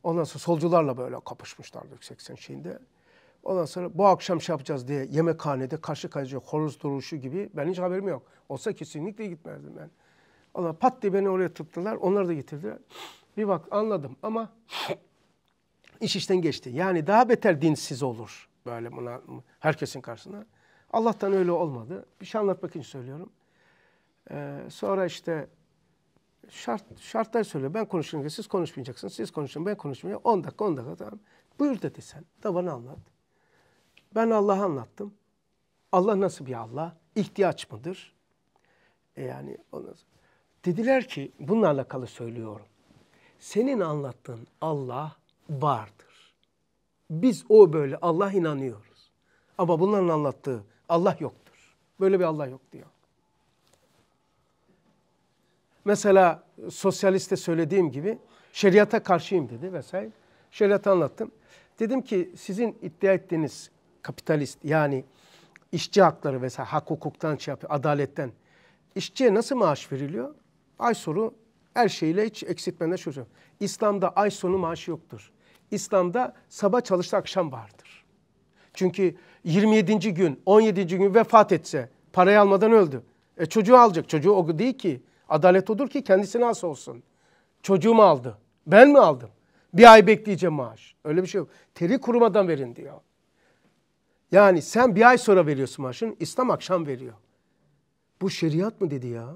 Ondan sonra solcularla böyle kapışmışlardı 80 şeyinde. Ondan sonra bu akşam şey yapacağız diye yemekhanede karşı karşıya horoz duruşu gibi ben hiç haberim yok. Olsa kesinlikle gitmezdim ben. Allah pat diye beni oraya tıktılar. Onları da getirdiler. Bir bak anladım ama iş işten geçti. Yani daha beter dinsiz olur böyle buna herkesin karşısına. Allah'tan öyle olmadı. Bir şey anlatmak için söylüyorum. Ee, sonra işte şart şartlar söylüyor. Ben ki siz konuşmayacaksınız. Siz konuşun ben konuşmayacağım. 10 dakika 10 dakika tamam. Buyur dedi sen. Da bana anlat. Ben Allah'a anlattım. Allah nasıl bir Allah? İhtiyaç mıdır? E yani ondan sonra. Dediler ki bununla alakalı söylüyorum. Senin anlattığın Allah vardır. Biz o böyle Allah inanıyoruz. Ama bunların anlattığı Allah yoktur. Böyle bir Allah yok diyor. Mesela sosyaliste söylediğim gibi şeriata karşıyım dedi vesaire. Şeriatı anlattım. Dedim ki sizin iddia ettiğiniz kapitalist yani işçi hakları vesaire hak hukuktan şey yapıyor, adaletten. İşçiye nasıl maaş veriliyor? Ay soru, her şeyle hiç eksiltmeden çözüyor. İslam'da ay sonu maaşı yoktur. İslam'da sabah çalıştı akşam vardır. Çünkü 27. gün, 17. gün vefat etse parayı almadan öldü. E çocuğu alacak. Çocuğu o değil ki. Adalet odur ki kendisine as olsun. Çocuğumu aldı. Ben mi aldım? Bir ay bekleyeceğim maaş. Öyle bir şey yok. Teri kurumadan verin diyor. Yani sen bir ay sonra veriyorsun maaşını. İslam akşam veriyor. Bu şeriat mı dedi ya?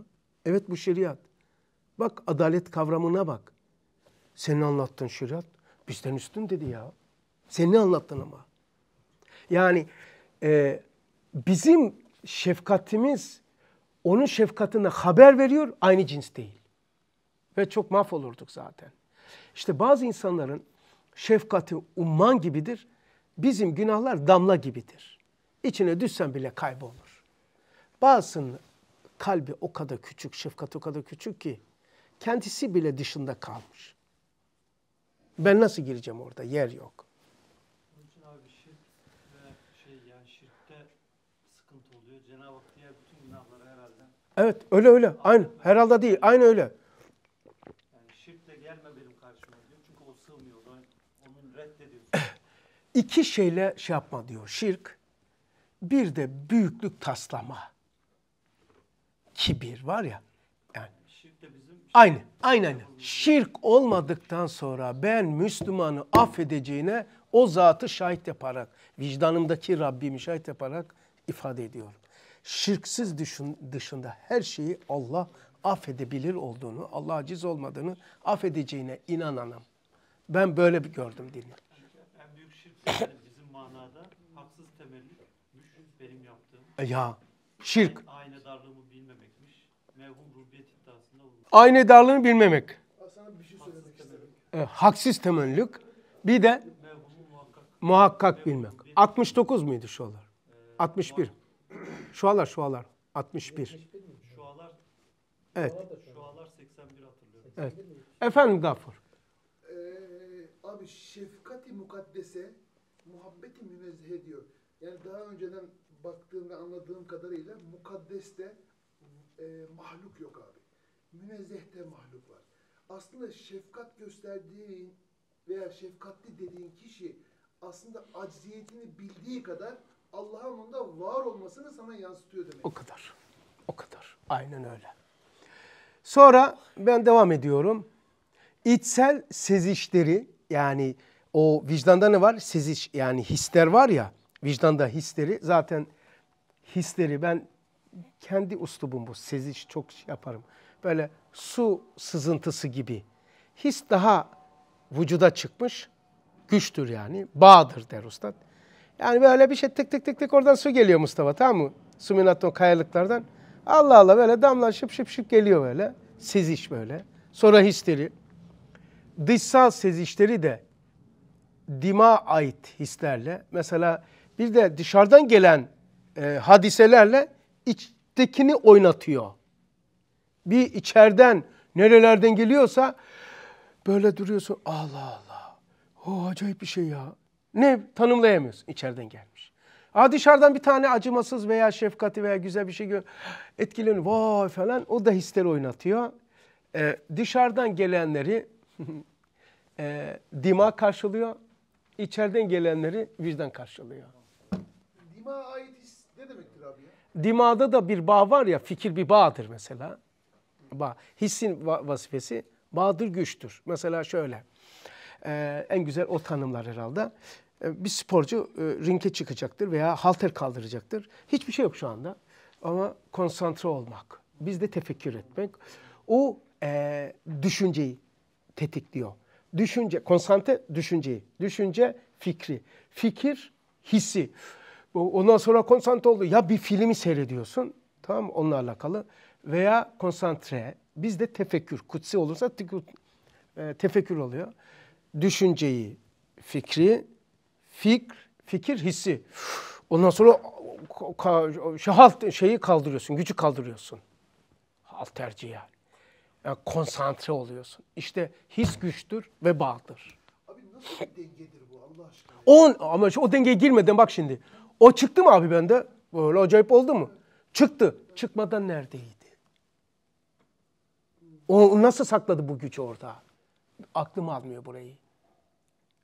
Evet bu şeriat. Bak adalet kavramına bak. Senin anlattın şeriat bizden üstün dedi ya. Sen ne anlattın ama? Yani e, bizim şefkatimiz onun şefkatine haber veriyor aynı cins değil. Ve çok mahvolurduk zaten. İşte bazı insanların şefkati umman gibidir. Bizim günahlar damla gibidir. İçine düşsen bile kaybolur. Bazısının kalbi o kadar küçük, şefkati o kadar küçük ki kendisi bile dışında kalmış. Ben nasıl gireceğim orada? Yer yok. Onun için abi şirk ve şey yani şirkte sıkıntı oluyor. Cenab-ı Hak diğer bütün günahları herhalde. Evet öyle öyle. Aynı. Herhalde değil. Aynı öyle. Yani şirk de gelme benim karşıma diyor. Çünkü o sığmıyor. Onun reddediyor. İki şeyle şey yapma diyor. Şirk. Bir de büyüklük taslama. Kibir var ya Aynı, aynı aynı. Şirk olmadıktan sonra ben Müslümanı affedeceğine o zatı şahit yaparak, vicdanımdaki Rabbimi şahit yaparak ifade ediyorum. Şirksiz düşün, dışında her şeyi Allah affedebilir olduğunu, Allah aciz olmadığını affedeceğine inananım. Ben böyle bir gördüm dini. En büyük şirk bizim manada haksız temellik, benim yaptığım. E ya şirk. Aynı darlığımı bilmemekmiş, mevhum Aynı darlığını bilmemek. Şey e, haksız temellük. Bir de muhakkak. bilmek. 69 muydu şu alar? 61. Ee, şu alar şu alar. 61. Evet. Evet. Efendim Gafur. Ee, abi şefkati mukaddese muhabbeti münezzeh ediyor. Yani daha önceden baktığım ve anladığım kadarıyla mukaddeste e, mahluk yok abi münezzehte mahluk var. Aslında şefkat gösterdiğin veya şefkatli dediğin kişi aslında acziyetini bildiği kadar Allah'ın onda var olmasını sana yansıtıyor demek. O kadar. O kadar. Aynen öyle. Sonra ben devam ediyorum. İçsel sezişleri yani o vicdanda ne var? Seziş yani hisler var ya vicdanda hisleri zaten hisleri ben kendi uslubum bu seziş çok şey yaparım böyle su sızıntısı gibi his daha vücuda çıkmış. Güçtür yani. Bağdır der ustad. Yani böyle bir şey tık tık tık tık oradan su geliyor Mustafa tamam mı? Suminat'ın o kayalıklardan. Allah Allah böyle damla şıp şıp şıp geliyor böyle. Seziş böyle. Sonra hisleri. Dışsal sezişleri de dima ait hislerle. Mesela bir de dışarıdan gelen e, hadiselerle içtekini oynatıyor bir içeriden nerelerden geliyorsa böyle duruyorsun. Allah Allah. O oh, acayip bir şey ya. Ne tanımlayamıyorsun içeriden gelmiş. Ha dışarıdan bir tane acımasız veya şefkati veya güzel bir şey gör etkileniyor. Vay falan o da hisleri oynatıyor. Ee, dışarıdan gelenleri e, dima karşılıyor. İçeriden gelenleri vicdan karşılıyor. Dima ait his ne demektir abi ya? Dimada da bir bağ var ya fikir bir bağdır mesela hissin va vazifesi Bahadır güçtür. Mesela şöyle. E, en güzel o tanımlar herhalde. E, bir sporcu e, ringe çıkacaktır veya halter kaldıracaktır. Hiçbir şey yok şu anda. Ama konsantre olmak, bizde tefekkür etmek o düşünceyi tetikliyor. Düşünce, konsantre düşünceyi, düşünce fikri, fikir hissi. Ondan sonra konsantre oldu. Ya bir filmi seyrediyorsun, tamam onlarla Onunla alakalı veya konsantre. Bizde tefekkür, kutsi olursa e, tefekkür oluyor. Düşünceyi, fikri, fikr, fikir hissi. Ondan sonra şey, şeyi kaldırıyorsun, gücü kaldırıyorsun. Halt tercihi yani. yani. Konsantre oluyorsun. İşte his güçtür ve bağdır. Abi nasıl bir dengedir bu Allah aşkına? On, ama o dengeye girmeden bak şimdi. O çıktı mı abi bende? Böyle acayip oldu mu? Çıktı. Çıkmadan neredeydi? O nasıl sakladı bu gücü orada? Aklım almıyor burayı.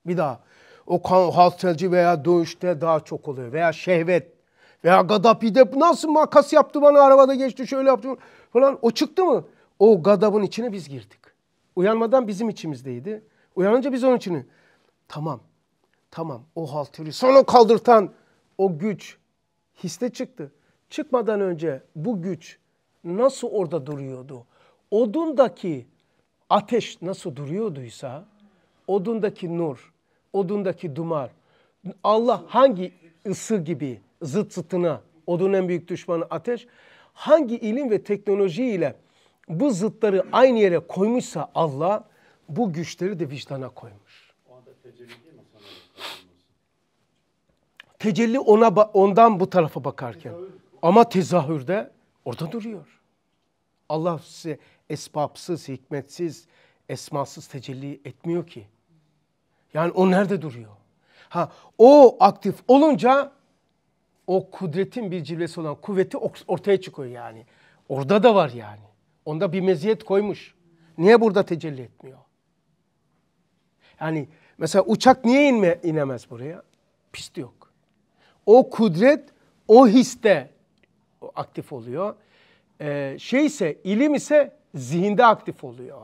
Bir daha. O kan, halselci veya dövüşte daha çok oluyor. Veya şehvet. Veya gadapide nasıl makas yaptı bana arabada geçti şöyle yaptı falan. O çıktı mı? O gadabın içine biz girdik. Uyanmadan bizim içimizdeydi. Uyanınca biz onun içini. Tamam. Tamam. O halteri sana kaldırtan o güç histe çıktı. Çıkmadan önce bu güç nasıl orada duruyordu? odundaki ateş nasıl duruyorduysa odundaki nur, odundaki dumar Allah hangi ısı gibi zıt zıtına odun en büyük düşmanı ateş hangi ilim ve teknoloji ile bu zıtları aynı yere koymuşsa Allah bu güçleri de vicdana koymuş. Tecelli ona ondan bu tarafa bakarken ama tezahürde orada duruyor. Allah size esbabsız, hikmetsiz, esmasız tecelli etmiyor ki. Yani o nerede duruyor? Ha o aktif olunca o kudretin bir cilvesi olan kuvveti ortaya çıkıyor yani. Orada da var yani. Onda bir meziyet koymuş. Niye burada tecelli etmiyor? Yani mesela uçak niye inme, inemez buraya? Pist yok. O kudret o histe aktif oluyor. Ee, şey ise ilim ise zihinde aktif oluyor.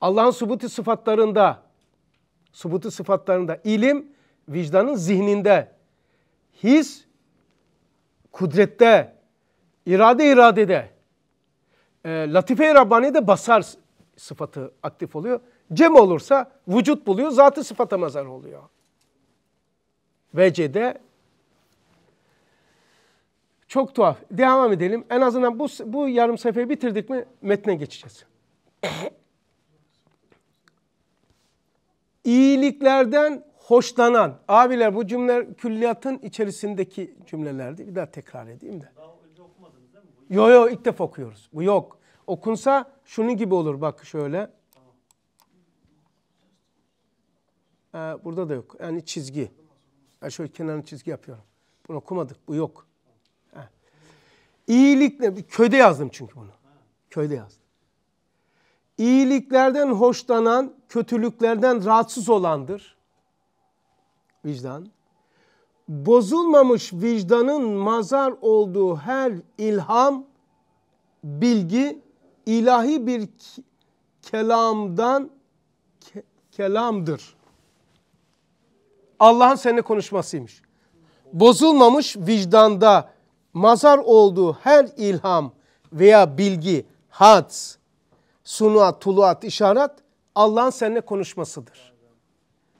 Allah'ın subuti sıfatlarında, subuti sıfatlarında ilim vicdanın zihninde, his kudrette, irade iradede, e, latife-i de basar sıfatı aktif oluyor. Cem olursa vücut buluyor, zatı sıfata mazar oluyor. Vecede çok tuhaf. Devam edelim. En azından bu, bu yarım sayfayı bitirdik mi metne geçeceğiz. İyiliklerden hoşlanan. Abiler bu cümle külliyatın içerisindeki cümlelerdi. Bir daha tekrar edeyim de. Daha önce okumadınız değil mi? Bu yo yo ilk defa okuyoruz. Bu yok. Okunsa şunun gibi olur bak şöyle. Ee, burada da yok. Yani çizgi. Yani şöyle kenarını çizgi yapıyorum. Bunu okumadık. Bu yok. İyilikle köyde yazdım çünkü bunu. Köyde yazdım. İyiliklerden hoşlanan, kötülüklerden rahatsız olandır vicdan. Bozulmamış vicdanın mazar olduğu her ilham, bilgi ilahi bir kelamdan ke kelamdır. Allah'ın seninle konuşmasıymış. Bozulmamış vicdanda mazar olduğu her ilham veya bilgi, had, sunuat, tuluat, işaret Allah'ın seninle konuşmasıdır.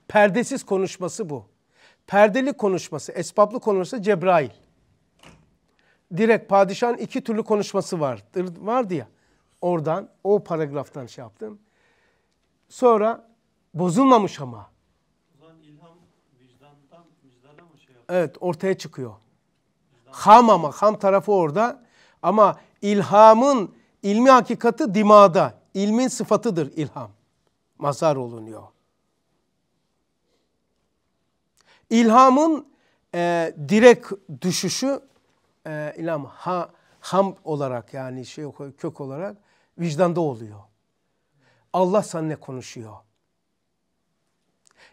Perdesiz konuşması bu. Perdeli konuşması, esbaplı konuşması Cebrail. Direkt padişahın iki türlü konuşması vardır, vardı ya. Oradan, o paragraftan şey yaptım. Sonra bozulmamış ama. Şey evet ortaya çıkıyor. Ham ama ham tarafı orada. Ama ilhamın ilmi hakikati dimada. İlmin sıfatıdır ilham. Mazhar olunuyor. İlhamın e, direkt düşüşü e, ilham ha, ham olarak yani şey kök olarak vicdanda oluyor. Allah seninle konuşuyor.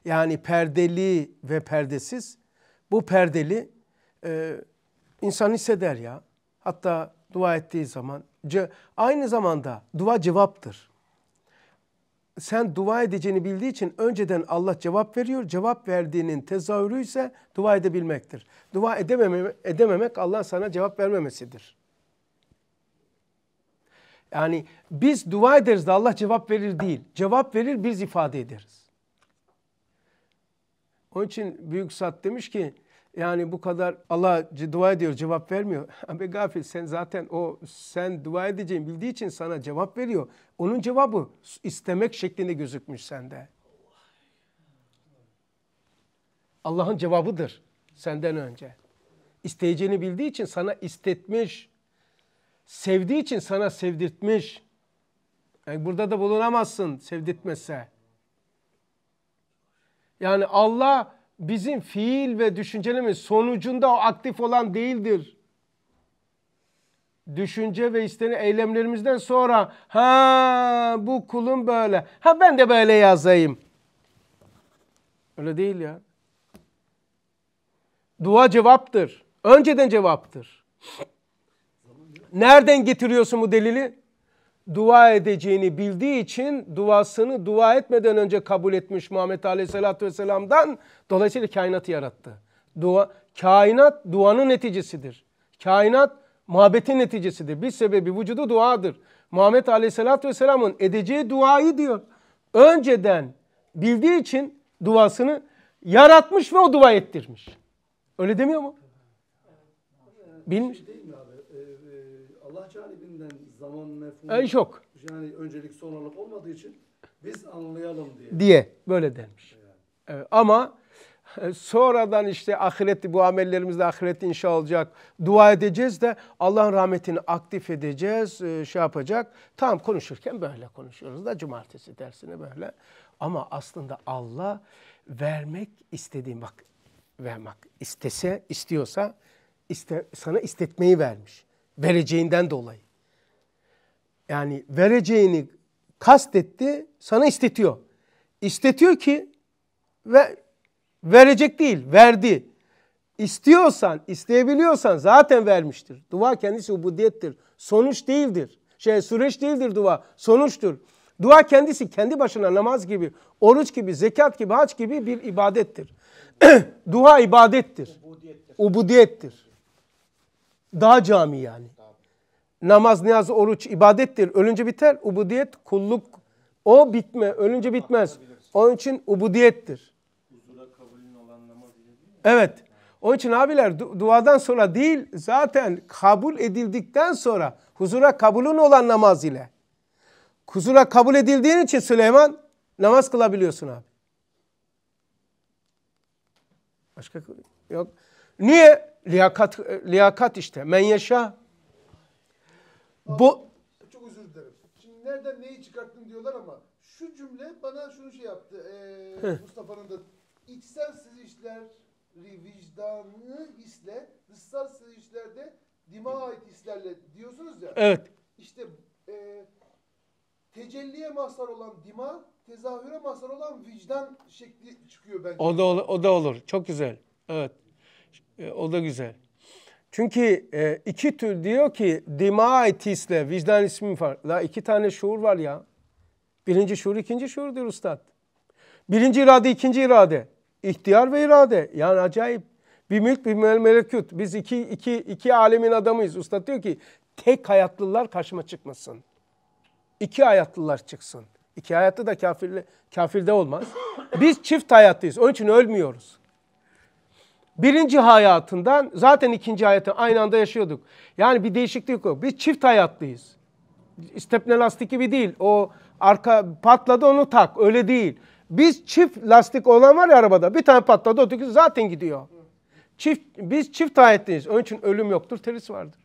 Yani perdeli ve perdesiz. Bu perdeli e, İnsan hisseder ya. Hatta dua ettiği zaman ce, aynı zamanda dua cevaptır. Sen dua edeceğini bildiği için önceden Allah cevap veriyor. Cevap verdiğinin tezahürü ise dua edebilmektir. Dua edememe, edememek Allah sana cevap vermemesidir. Yani biz dua ederiz de Allah cevap verir değil. Cevap verir biz ifade ederiz. Onun için Büyük Zat demiş ki yani bu kadar Allah dua ediyor cevap vermiyor. Abi gafil sen zaten o sen dua edeceğini bildiği için sana cevap veriyor. Onun cevabı istemek şeklinde gözükmüş sende. Allah'ın cevabıdır senden önce. İsteyeceğini bildiği için sana istetmiş. Sevdiği için sana sevdirtmiş. Yani burada da bulunamazsın sevdirtmese. Yani Allah bizim fiil ve düşüncelerimiz sonucunda o aktif olan değildir. Düşünce ve istenen eylemlerimizden sonra ha bu kulum böyle. Ha ben de böyle yazayım. Öyle değil ya. Dua cevaptır. Önceden cevaptır. Nereden getiriyorsun bu delili? dua edeceğini bildiği için duasını dua etmeden önce kabul etmiş Muhammed Aleyhisselatü Vesselam'dan dolayısıyla kainatı yarattı. Dua, kainat duanın neticesidir. Kainat muhabbetin neticesidir. Bir sebebi vücudu duadır. Muhammed Aleyhisselatü Vesselam'ın edeceği duayı diyor. Önceden bildiği için duasını yaratmış ve o dua ettirmiş. Öyle demiyor mu? Bilmiş zaman mefhumu en çok yani öncelik sonralık olmadığı için biz anlayalım diye. Diye böyle denmiş. Yani. Evet, ama e, sonradan işte ahireti bu amellerimizle ahireti inşa olacak. Dua edeceğiz de Allah'ın rahmetini aktif edeceğiz, e, şey yapacak. Tamam konuşurken böyle konuşuyoruz da cumartesi dersini böyle. Ama aslında Allah vermek istediğim bak vermek istese istiyorsa iste, sana istetmeyi vermiş. Vereceğinden dolayı yani vereceğini kastetti, sana istetiyor. İstetiyor ki ve verecek değil, verdi. İstiyorsan, isteyebiliyorsan zaten vermiştir. Dua kendisi ubudiyettir. Sonuç değildir. Şey süreç değildir dua, sonuçtur. Dua kendisi kendi başına namaz gibi, oruç gibi, zekat gibi, haç gibi bir ibadettir. dua ibadettir. Ubudiyettir. Ubudiyettir. Daha cami yani namaz, niyaz, oruç ibadettir. Ölünce biter. Ubudiyet kulluk. O bitme. Ölünce bitmez. Onun için ubudiyettir. Evet. Onun için abiler du duadan sonra değil zaten kabul edildikten sonra huzura kabulün olan namaz ile. Huzura kabul edildiğin için Süleyman namaz kılabiliyorsun abi. Başka yok. Niye? Liyakat, liyakat işte. Men yaşa bu çok özür dilerim. Şimdi nereden neyi çıkarttın diyorlar ama şu cümle bana şunu şey yaptı. Ee, Mustafa'nın da içsel sezişler vicdanı hisle, dışsal sezişlerde dima ait hislerle diyorsunuz ya. Evet. İşte e, tecelliye mahzar olan dima, tezahüre mahzar olan vicdan şekli çıkıyor bence. O da, olur, o da olur. Çok güzel. Evet. E, o da güzel. Çünkü e, iki tür diyor ki dima tisle vicdan ismi var. La iki tane şuur var ya. Birinci şuur, ikinci şuur diyor üstad. Birinci irade, ikinci irade. İhtiyar ve irade. Yani acayip. Bir mülk, bir melekut. Biz iki, iki, iki alemin adamıyız. Üstad diyor ki tek hayatlılar karşıma çıkmasın. İki hayatlılar çıksın. İki hayatta da kafirle, kafirde olmaz. Biz çift hayatlıyız. Onun için ölmüyoruz. Birinci hayatından zaten ikinci hayatı aynı anda yaşıyorduk. Yani bir değişiklik yok. Biz çift hayatlıyız. Stepne lastik gibi değil. O arka patladı onu tak. Öyle değil. Biz çift lastik olan var ya arabada. Bir tane patladı öteki zaten gidiyor. Çift, biz çift hayatlıyız. Onun için ölüm yoktur, teris vardır.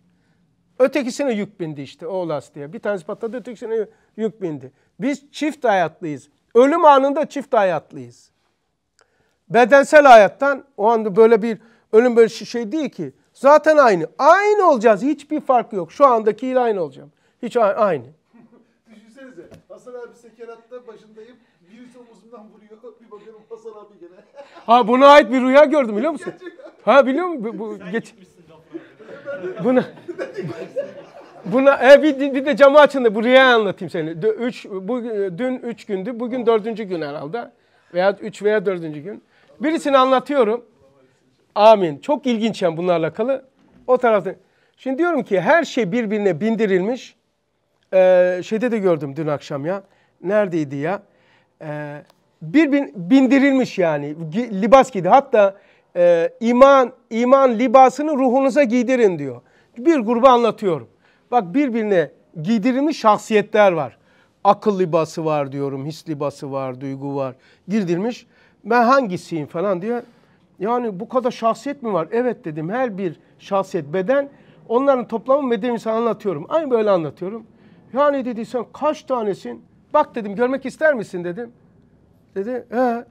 Ötekisine yük bindi işte o lastiğe. Bir tanesi patladı ötekisine yük bindi. Biz çift hayatlıyız. Ölüm anında çift hayatlıyız. Bedensel hayattan o anda böyle bir ölüm böyle şey, şey değil ki. Zaten aynı. Aynı olacağız. Hiçbir fark yok. Şu andakiyle aynı olacağım. Hiç aynı. Düşünsenize. Hasan abi sekeratta başındayım. Birisi omuzumdan vuruyor. Bir bakıyorum Hasan abi gene. ha buna ait bir rüya gördüm biliyor musun? ha biliyor musun? Bu, bu, Sen geç... buna... Buna e, bir, bir de camı açın da bu rüyayı anlatayım seni. D üç, bu, e, dün üç gündü. Bugün dördüncü gün herhalde. Veya üç veya dördüncü gün. Birisini anlatıyorum. Amin. Çok ilginç yani bunlarla kalı. O tarafta. Şimdi diyorum ki her şey birbirine bindirilmiş. Ee, şeyde de gördüm dün akşam ya. Neredeydi ya? Ee, bir bin, bindirilmiş yani. Libas giydi. Hatta e, iman iman libasını ruhunuza giydirin diyor. Bir gruba anlatıyorum. Bak birbirine giydirilmiş şahsiyetler var. Akıl libası var diyorum, his libası var, duygu var. Girdirmiş ben hangisiyim falan diye. Yani bu kadar şahsiyet mi var? Evet dedim her bir şahsiyet beden. Onların toplamı bedeni sana anlatıyorum. Aynı böyle anlatıyorum. Yani dedi sen kaç tanesin? Bak dedim görmek ister misin dedim. Dedi he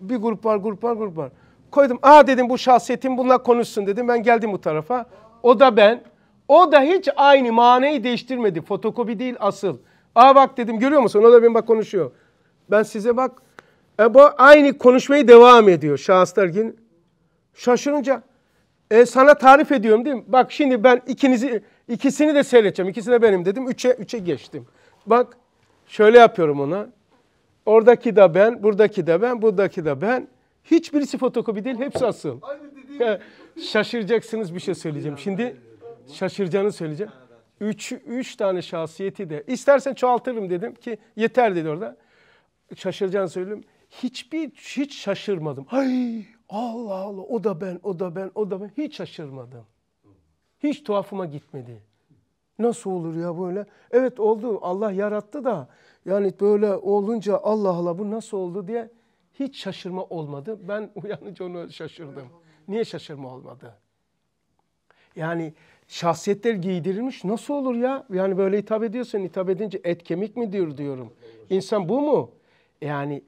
bir grup var grup var grup var. Koydum aa dedim bu şahsiyetim bununla konuşsun dedim. Ben geldim bu tarafa. O da ben. O da hiç aynı manayı değiştirmedi. Fotokopi değil asıl. Aa bak dedim görüyor musun? O da benim bak konuşuyor. Ben size bak e bu aynı konuşmayı devam ediyor şahıslar yine. Şaşırınca e, sana tarif ediyorum değil mi? Bak şimdi ben ikinizi ikisini de seyredeceğim. İkisi de benim dedim. Üçe, üçe geçtim. Bak şöyle yapıyorum ona. Oradaki de ben, buradaki de ben, buradaki de ben. Hiçbirisi fotokopi değil, hepsi asıl. Şaşıracaksınız bir şey söyleyeceğim. Şimdi şaşıracağını söyleyeceğim. Üç, üç tane şahsiyeti de İstersen çoğaltırım dedim ki yeter dedi orada. Şaşıracağını söyleyeyim hiçbir hiç şaşırmadım. Ay Allah Allah o da ben, o da ben, o da ben. Hiç şaşırmadım. Hiç tuhafıma gitmedi. Nasıl olur ya böyle? Evet oldu. Allah yarattı da yani böyle olunca Allah Allah bu nasıl oldu diye hiç şaşırma olmadı. Ben uyanınca onu şaşırdım. Niye şaşırma olmadı? Yani şahsiyetler giydirilmiş nasıl olur ya? Yani böyle hitap ediyorsan hitap edince et kemik mi diyor diyorum. İnsan bu mu? Yani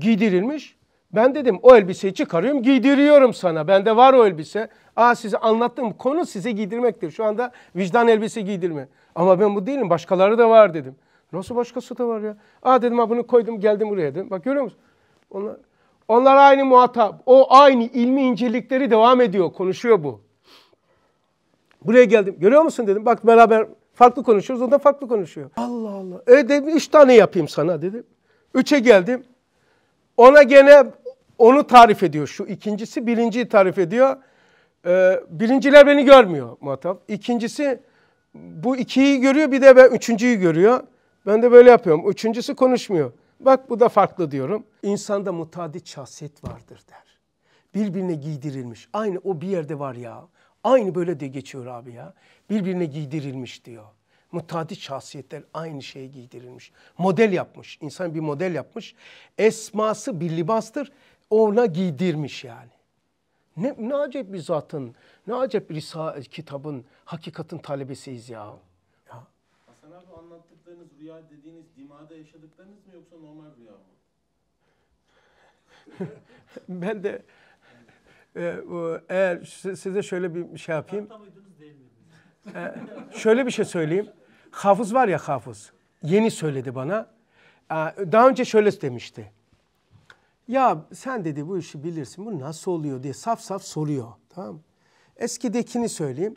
giydirilmiş. Ben dedim o elbiseyi çıkarıyorum giydiriyorum sana. Bende var o elbise. Aa size anlattığım konu size giydirmektir. Şu anda vicdan elbise giydirme. Ama ben bu değilim başkaları da var dedim. Nasıl başkası da var ya? Aa dedim ha bunu koydum geldim buraya dedim. Bak görüyor musun? Onlar, onlar aynı muhatap. O aynı ilmi incelikleri devam ediyor. Konuşuyor bu. Buraya geldim. Görüyor musun dedim. Bak beraber farklı konuşuyoruz. O da farklı konuşuyor. Allah Allah. E dedim üç tane yapayım sana dedim. Üçe geldim. Ona gene onu tarif ediyor. Şu ikincisi birinciyi tarif ediyor. Ee, birinciler beni görmüyor muhatap. İkincisi bu ikiyi görüyor bir de ben üçüncüyü görüyor. Ben de böyle yapıyorum. Üçüncüsü konuşmuyor. Bak bu da farklı diyorum. İnsanda mutadit şahsiyet vardır der. Birbirine giydirilmiş. Aynı o bir yerde var ya. Aynı böyle de geçiyor abi ya. Birbirine giydirilmiş diyor. Mutadit şahsiyetler aynı şeyi giydirilmiş. Model yapmış. İnsan bir model yapmış. Esması bir libastır. Ona giydirmiş yani. Ne, ne acayip bir zatın, ne acayip bir kitabın, hakikatin talebesiyiz ya. ya. Hasan abi anlattıklarınız rüya dediğiniz dimada yaşadıklarınız mı yoksa normal rüya mı? ben de e, eğer size şöyle bir şey yapayım. Tam, tam ee, şöyle bir şey söyleyeyim. Hafız var ya hafız. Yeni söyledi bana. Ee, daha önce şöyle demişti. Ya sen dedi bu işi bilirsin. Bu nasıl oluyor diye saf saf soruyor. Tamam Eskidekini söyleyeyim.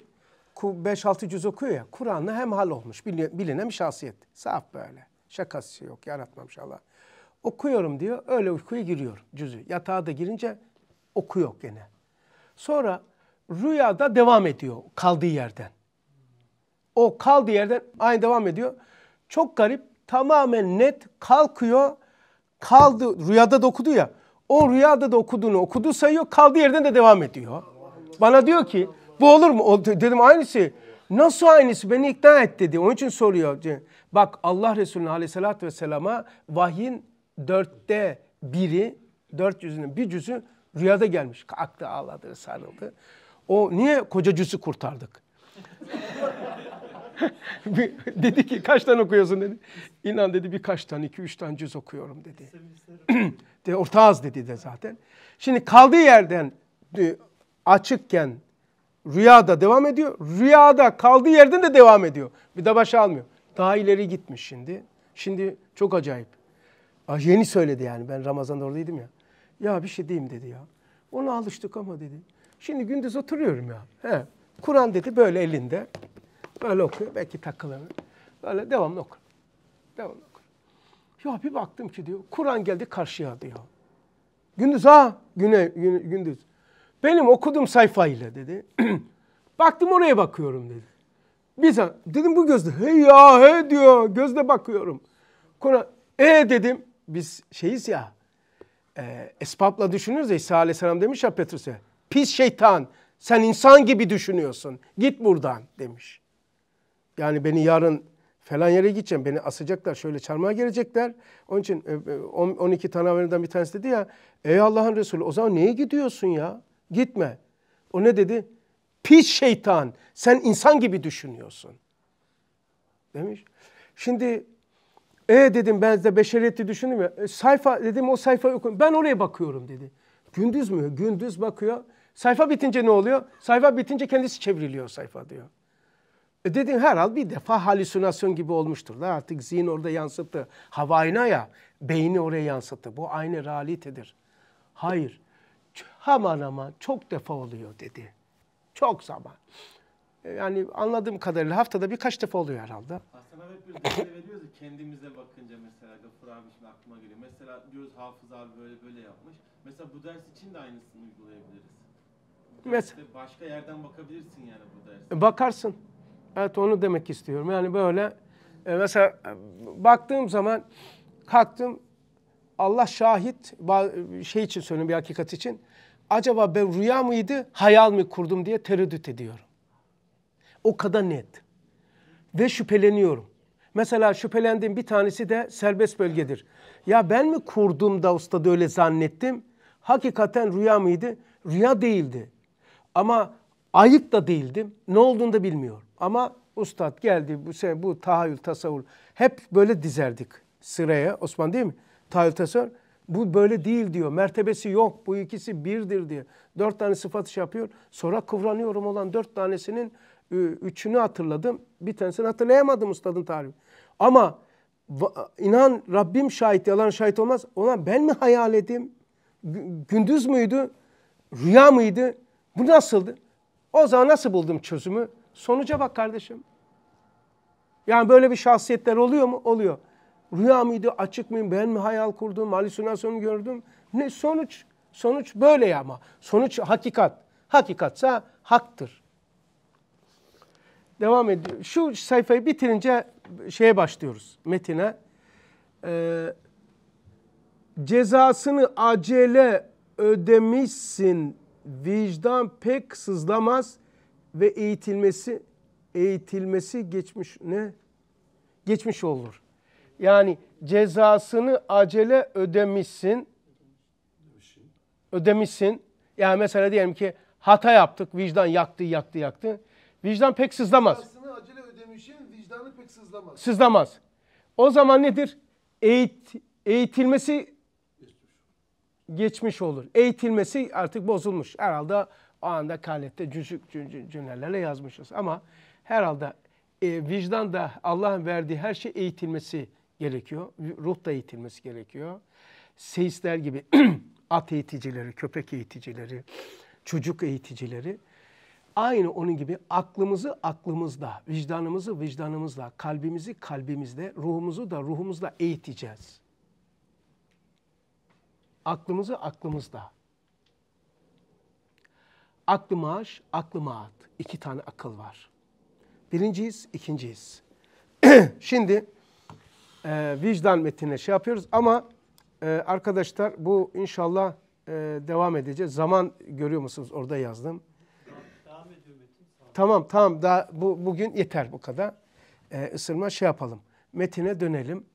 5-6 cüz okuyor ya. Kur'an'la hemhal olmuş. Bilinen bir şahsiyet. Saf böyle. Şakası yok. Yaratmamış Allah. Okuyorum diyor. Öyle uykuya giriyor cüzü. Yatağa da girince okuyor gene. Sonra rüyada devam ediyor kaldığı yerden. O kaldı yerden aynı devam ediyor. Çok garip. Tamamen net kalkıyor. Kaldı rüyada da okudu ya. O rüyada da okuduğunu okudu sayıyor. Kaldı yerden de devam ediyor. Bana diyor ki bu olur mu? O, dedim aynısı. Nasıl aynısı? Beni ikna et dedi. Onun için soruyor. Bak Allah Resulü aleyhissalatü vesselama vahyin dörtte biri, dört yüzünün bir cüzü rüyada gelmiş. Kalktı, ağladı, sarıldı. O niye koca cüzü kurtardık? dedi ki kaç tane okuyorsun dedi. İnan dedi birkaç tane iki üç tane cüz okuyorum dedi. de orta az dedi de zaten. Şimdi kaldığı yerden e, açıkken rüyada devam ediyor. Rüyada kaldığı yerden de devam ediyor. Bir de başa almıyor. Daha ileri gitmiş şimdi. Şimdi çok acayip. Yeni söyledi yani ben Ramazan'da oradaydım ya. Ya bir şey diyeyim dedi ya. Ona alıştık ama dedi. Şimdi gündüz oturuyorum ya. He. Kur'an dedi böyle elinde. Böyle okuyor. Belki takılır. Böyle devamlı okur. Devamlı okur. Ya bir baktım ki diyor. Kur'an geldi karşıya diyor. Gündüz ha. Güne, gündüz. Benim okuduğum ile dedi. baktım oraya bakıyorum dedi. Bir dedim bu gözle. Hey ya he diyor. Gözle bakıyorum. Kur'an. E dedim. Biz şeyiz ya. E, esbabla düşünürüz İsa Aleyhisselam demiş ya Petrus'e Pis şeytan. Sen insan gibi düşünüyorsun. Git buradan demiş. Yani beni yarın falan yere gideceğim. Beni asacaklar, şöyle çarmıha gelecekler. Onun için 12 e, e, tanaverden bir tanesi dedi ya, ey Allah'ın Resulü o zaman neye gidiyorsun ya? Gitme. O ne dedi? Pis şeytan, sen insan gibi düşünüyorsun. Demiş. Şimdi e dedim ben de beşeriyeti düşündüm ya. E, sayfa dedim o sayfa okun. Ben oraya bakıyorum dedi. Gündüz mü? Gündüz bakıyor. Sayfa bitince ne oluyor? Sayfa bitince kendisi çevriliyor sayfa diyor. E, dedin herhal bir defa halüsinasyon gibi olmuştur da artık zihin orada yansıttı. Havayına ya beyni oraya yansıttı. Bu aynı realitedir. Hayır. Aman aman çok defa oluyor dedi. Çok zaman. E, yani anladığım kadarıyla haftada birkaç defa oluyor herhalde. Aslında hep bir veriyoruz kendimize bakınca mesela Gafur abi şimdi aklıma geliyor. Mesela diyoruz Hafız abi böyle böyle yapmış. Mesela bu ders için de aynısını uygulayabiliriz. Mesela, başka yerden bakabilirsin yani bu derse. E, bakarsın. Evet onu demek istiyorum. Yani böyle e, mesela baktığım zaman kalktım Allah şahit şey için söylüyorum bir hakikat için. Acaba ben rüya mıydı, hayal mi kurdum diye tereddüt ediyorum. O kadar net. Ve şüpheleniyorum. Mesela şüphelendiğim bir tanesi de serbest bölgedir. Ya ben mi kurdum da ustada öyle zannettim? Hakikaten rüya mıydı? Rüya değildi. Ama ayık da değildim. Ne olduğunu da bilmiyorum. Ama ustad geldi bu şey, bu tahayyül tasavvur. Hep böyle dizerdik sıraya Osman değil mi? Tahayyül tasavvur. Bu böyle değil diyor. Mertebesi yok. Bu ikisi birdir diye Dört tane sıfat iş yapıyor. Sonra kıvranıyorum olan dört tanesinin üçünü hatırladım. Bir tanesini hatırlayamadım ustadın tarifi. Ama inan Rabbim şahit yalan şahit olmaz. Ona ben mi hayal edeyim? Gündüz müydü? Rüya mıydı? Bu nasıldı? O zaman nasıl buldum çözümü? Sonuca bak kardeşim. Yani böyle bir şahsiyetler oluyor mu? Oluyor. Rüya mıydı? Açık mıyım? Ben mi hayal kurdum? Halüsinasyon gördüm? Ne sonuç? Sonuç böyle ya ama. Sonuç hakikat. Hakikatsa haktır. Devam ediyor. Şu sayfayı bitirince şeye başlıyoruz. Metine. Ee, cezasını acele ödemişsin. Vicdan pek sızlamaz.'' ve eğitilmesi eğitilmesi geçmiş ne? Geçmiş olur. Yani cezasını acele ödemişsin. Ödemişsin. Yani mesela diyelim ki hata yaptık. Vicdan yaktı, yaktı, yaktı. Vicdan pek sızlamaz. Cezasını acele ödemişin vicdanı pek sızlamaz. Sızlamaz. O zaman nedir? Eğit, eğitilmesi geçmiş olur. Eğitilmesi artık bozulmuş. Herhalde o anda Kalet'te cüzük cümlelerle yazmışız. Ama herhalde e, vicdan da Allah'ın verdiği her şey eğitilmesi gerekiyor. Ruh da eğitilmesi gerekiyor. Seistler gibi at eğiticileri, köpek eğiticileri, çocuk eğiticileri aynı onun gibi aklımızı aklımızda, vicdanımızı vicdanımızla, kalbimizi kalbimizde, ruhumuzu da ruhumuzla eğiteceğiz. Aklımızı aklımızda, Aklı maaş, aklı maat. İki tane akıl var. Birinciyiz, ikinciyiz. Şimdi e, vicdan metnine şey yapıyoruz ama e, arkadaşlar bu inşallah e, devam edeceğiz. Zaman görüyor musunuz? Orada yazdım. Devam ediyor metin. Tamam tamam daha bu, bugün yeter bu kadar. E, ısırma şey yapalım. Metine dönelim.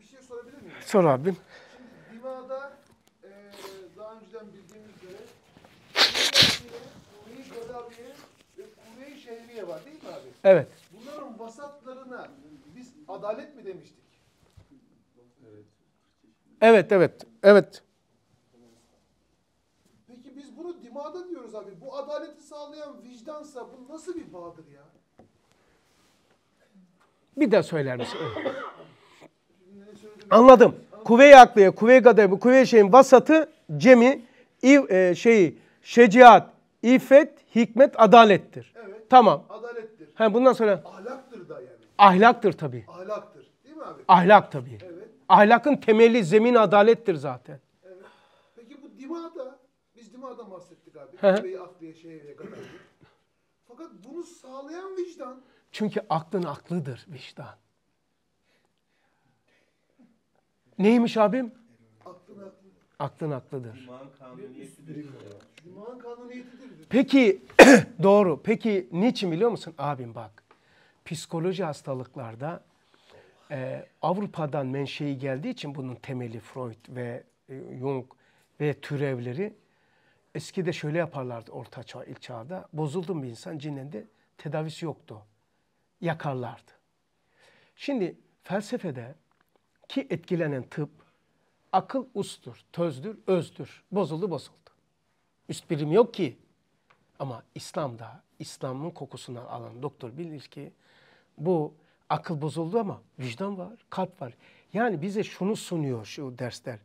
Bir şey sorabilir miyim? Sor abim. Evet. Bunların vasatlarına biz adalet mi demiştik? Evet, evet, evet. Peki biz bunu dimada diyoruz abi. Bu adaleti sağlayan vicdansa bu nasıl bir bağdır ya? Bir daha söyler misin? Anladım. Kuvve-i akliye, kuvve-i gadebi, kuvve şeyin vasatı, cemi, iv, e, şeyi, şeciat, iffet, hikmet, adalettir. Evet. Tamam. Adalet Ha bundan sonra ahlaktır da yani. Ahlaktır tabii. Ahlaktır değil mi abi? Ahlak tabii. Evet. Ahlakın temeli zemin adalettir zaten. Evet. Peki bu dima da biz dima da bahsettik abi. Kabeyi akliye şeye kadar. Fakat bunu sağlayan vicdan. Çünkü aklın aklıdır vicdan. Neymiş abim? Aklın aklıdır. Aklın aklıdır. İman kanuniyetidir. Peki doğru. Peki niçin biliyor musun? Abim bak psikoloji hastalıklarda e, Avrupa'dan menşei geldiği için bunun temeli Freud ve e, Jung ve türevleri eskide şöyle yaparlardı orta çağ, ilk çağda. Bozuldu bir insan cinlendi tedavisi yoktu. Yakarlardı. Şimdi felsefede ki etkilenen tıp akıl ustur, tözdür, özdür. Bozuldu bozuldu. Üst birim yok ki. Ama İslam'da İslam'ın kokusunu alan doktor bilir ki bu akıl bozuldu ama vicdan var, kalp var. Yani bize şunu sunuyor şu dersler.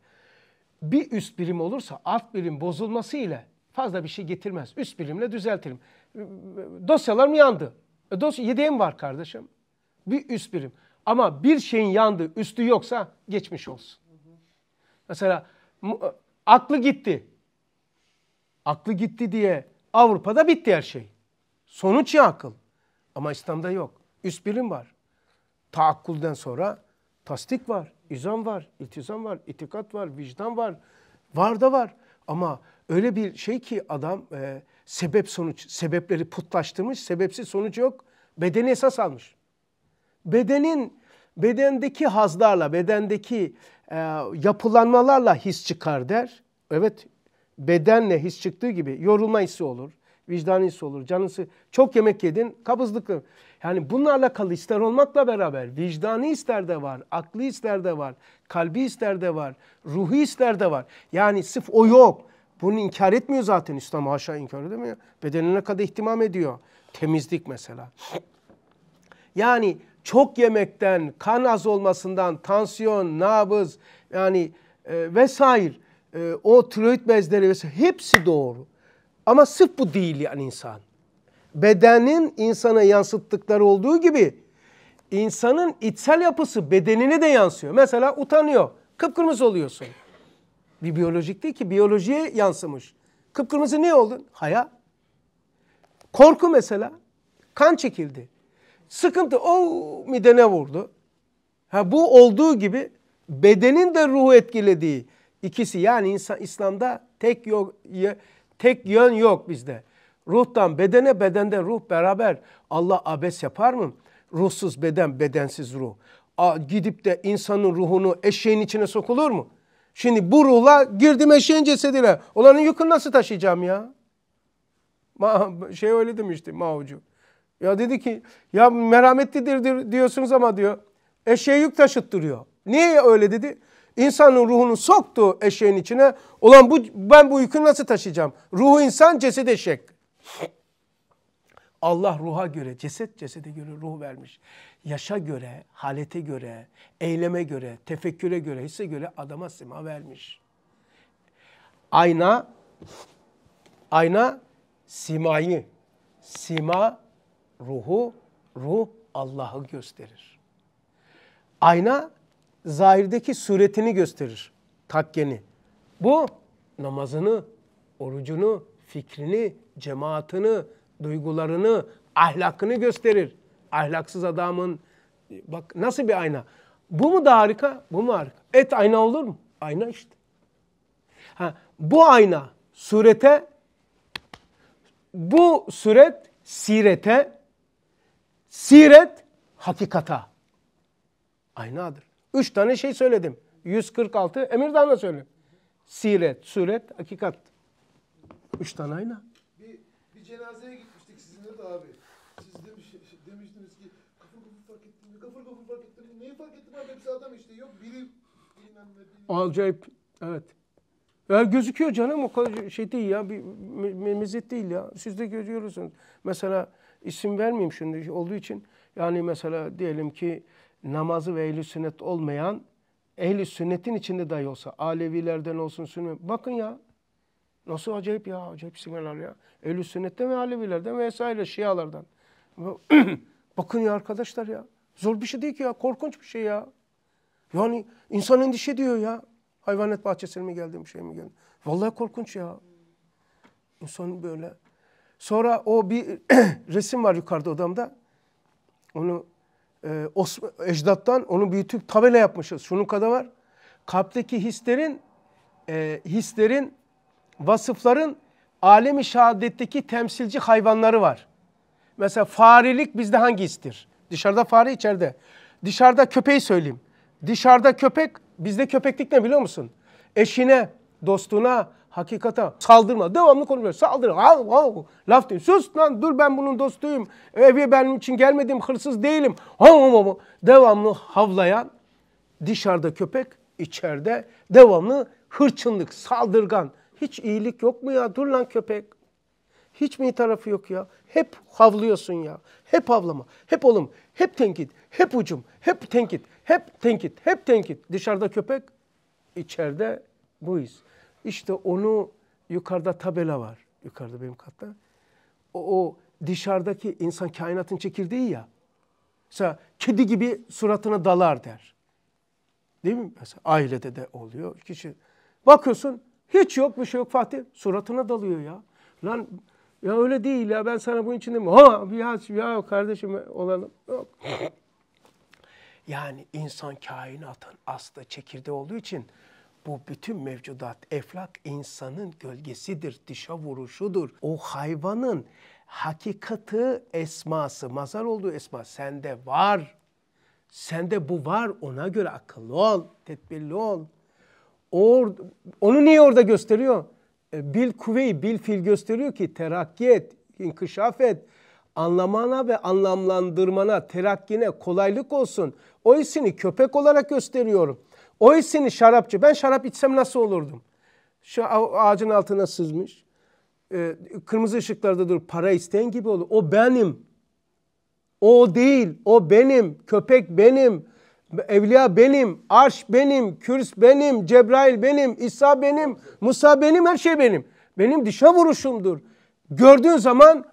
Bir üst birim olursa alt birim bozulması ile fazla bir şey getirmez. Üst birimle düzeltirim. Dosyalarım yandı. E dosya yedeğim var kardeşim. Bir üst birim. Ama bir şeyin yandı, üstü yoksa geçmiş olsun. Mesela e, aklı gitti. Aklı gitti diye Avrupa'da bitti her şey. Sonuç ya akıl. Ama İslam'da yok. Üst bilim var. Taakkulden sonra tasdik var, izan var, iltizam var, itikat var, vicdan var. Var da var. Ama öyle bir şey ki adam e, sebep sonuç, sebepleri putlaştırmış, sebepsiz sonuç yok. Bedeni esas almış. Bedenin, bedendeki hazlarla, bedendeki e, yapılanmalarla his çıkar der. Evet bedenle his çıktığı gibi yorulma hissi olur, vicdan hissi olur, canısı Çok yemek yedin, kabızlıklı. Yani bunlarla kalı ister olmakla beraber vicdani ister de var, aklı ister de var, kalbi ister de var, ruhu ister de var. Yani sırf o yok. Bunu inkar etmiyor zaten İslam haşa inkar edemiyor. Bedenine kadar ihtimam ediyor. Temizlik mesela. Yani çok yemekten, kan az olmasından, tansiyon, nabız yani e, vesaire e, o tiroid bezleri vesaire hepsi doğru. Ama sırf bu değil yani insan. Bedenin insana yansıttıkları olduğu gibi insanın içsel yapısı bedenine de yansıyor. Mesela utanıyor. Kıpkırmızı oluyorsun. Bir biyolojik değil ki biyolojiye yansımış. Kıpkırmızı niye oldun? Haya. Korku mesela. Kan çekildi. Sıkıntı o midene vurdu. Ha bu olduğu gibi bedenin de ruhu etkilediği İkisi yani insan, İslam'da tek yok, tek yön yok bizde. Ruhtan bedene, bedende ruh beraber. Allah abes yapar mı? Ruhsuz beden, bedensiz ruh. A, gidip de insanın ruhunu eşeğin içine sokulur mu? Şimdi bu ruhla girdim eşeğin cesedine. Olanın yükünü nasıl taşıyacağım ya? Ma, şey öyle demişti Mavucu. Ya dedi ki ya merhametlidir diyorsunuz ama diyor eşeğe yük taşıttırıyor. Niye öyle dedi? İnsanın ruhunu soktu eşeğin içine. Ulan bu, ben bu yükü nasıl taşıyacağım? Ruhu insan, ceset eşek. Allah ruha göre, ceset cesede göre ruh vermiş. Yaşa göre, halete göre, eyleme göre, tefekküre göre, hisse göre adama sima vermiş. Ayna, ayna simayı, sima ruhu, ruh Allah'ı gösterir. Ayna zahirdeki suretini gösterir. Takkeni. Bu namazını, orucunu, fikrini, cemaatini, duygularını, ahlakını gösterir. Ahlaksız adamın bak nasıl bir ayna? Bu mu da harika? Bu mu harika? Et ayna olur mu? Ayna işte. Ha, bu ayna surete, bu suret sirete, siret hakikata aynadır. Üç tane şey söyledim. 146 da söyledim. Siret, suret, hakikat. Üç tane ayna. Bir, bir cenazeye gitmiştik sizinle de abi. Siz demiş, demiştiniz ki kafır kafır fark ettim. Kafır kafır fark ettim. Neyi fark ettim abi? Hepsi adam işte. Yok biri bilmem Acayip. Evet. Ya gözüküyor canım o kadar şey değil ya. Bir me mezit değil ya. Siz de görüyorsunuz. Mesela isim vermeyeyim şimdi olduğu için. Yani mesela diyelim ki namazı ve ehl sünnet olmayan ehl sünnetin içinde dahi olsa Alevilerden olsun sünnet. Bakın ya nasıl acayip ya acayip simalar ya. ehl sünnetten ve Alevilerden vesaire Şialardan. Bakın ya arkadaşlar ya. Zor bir şey değil ki ya. Korkunç bir şey ya. Yani insan endişe diyor ya. Hayvanet bahçesine mi geldim, şey mi geldim? Vallahi korkunç ya. İnsan böyle. Sonra o bir resim var yukarıda odamda. Onu e, ee, Osman, ecdattan onu büyütüp tabela yapmışız. Şunun kadar var. Kalpteki hislerin e, hislerin vasıfların alemi şehadetteki temsilci hayvanları var. Mesela farelik bizde hangi histir? Dışarıda fare içeride. Dışarıda köpeği söyleyeyim. Dışarıda köpek bizde köpeklik ne biliyor musun? Eşine, dostuna, hakikata saldırma. Devamlı konuşuyor. Saldır. Al, al. Laf değil. Sus lan dur ben bunun dostuyum. evi benim için gelmedim. Hırsız değilim. Devamlı havlayan dışarıda köpek içeride devamlı hırçınlık, saldırgan. Hiç iyilik yok mu ya? Dur lan köpek. Hiç mi tarafı yok ya? Hep havlıyorsun ya. Hep havlama. Hep olum. Hep tenkit. Hep ucum. Hep tenkit. Hep tenkit. Hep tenkit. Dışarıda köpek. içeride buyuz. İşte onu yukarıda tabela var. Yukarıda benim katta. O, o dışarıdaki insan kainatın çekirdeği ya. Mesela kedi gibi suratına dalar der. Değil mi? Mesela ailede de oluyor. Kişi bakıyorsun hiç yok bir şey yok Fatih. Suratına dalıyor ya. Lan ya öyle değil ya ben sana bunun için mi? Ha ya, ya kardeşim olalım. Yok. Yani insan kainatın aslı çekirdeği olduğu için bu bütün mevcudat eflak insanın gölgesidir, dişe vuruşudur. O hayvanın hakikati esması, mazar olduğu esma sende var. Sende bu var ona göre akıllı ol, tedbirli ol. Or, onu niye orada gösteriyor? E, bil kuvveyi, bil fil gösteriyor ki terakki et, inkişaf et. Anlamana ve anlamlandırmana, terakkine kolaylık olsun. O isini köpek olarak gösteriyorum.'' O seni şarapçı. Ben şarap içsem nasıl olurdum? Şu ağacın altına sızmış. Ee, kırmızı ışıklarda dur para isteyen gibi olur. O benim. O değil. O benim. Köpek benim. Evliya benim. Arş benim. Kürs benim. Cebrail benim. İsa benim. Musa benim. Her şey benim. Benim dişe vuruşumdur. Gördüğün zaman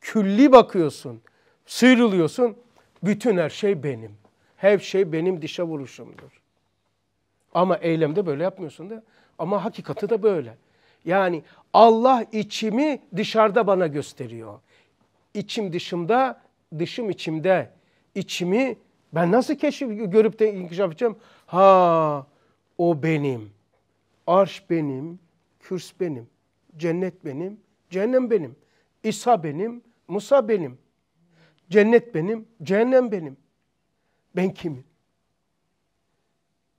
külli bakıyorsun. Sıyrılıyorsun. Bütün her şey benim. Her şey benim dişe vuruşumdur. Ama eylemde böyle yapmıyorsun da. Ama hakikati de böyle. Yani Allah içimi dışarıda bana gösteriyor. İçim dışımda, dışım içimde. İçimi ben nasıl keşif görüp de inkişaf edeceğim? Ha o benim. Arş benim, kürs benim, cennet benim, cehennem benim. İsa benim, Musa benim. Cennet benim, cehennem benim. Ben kimim?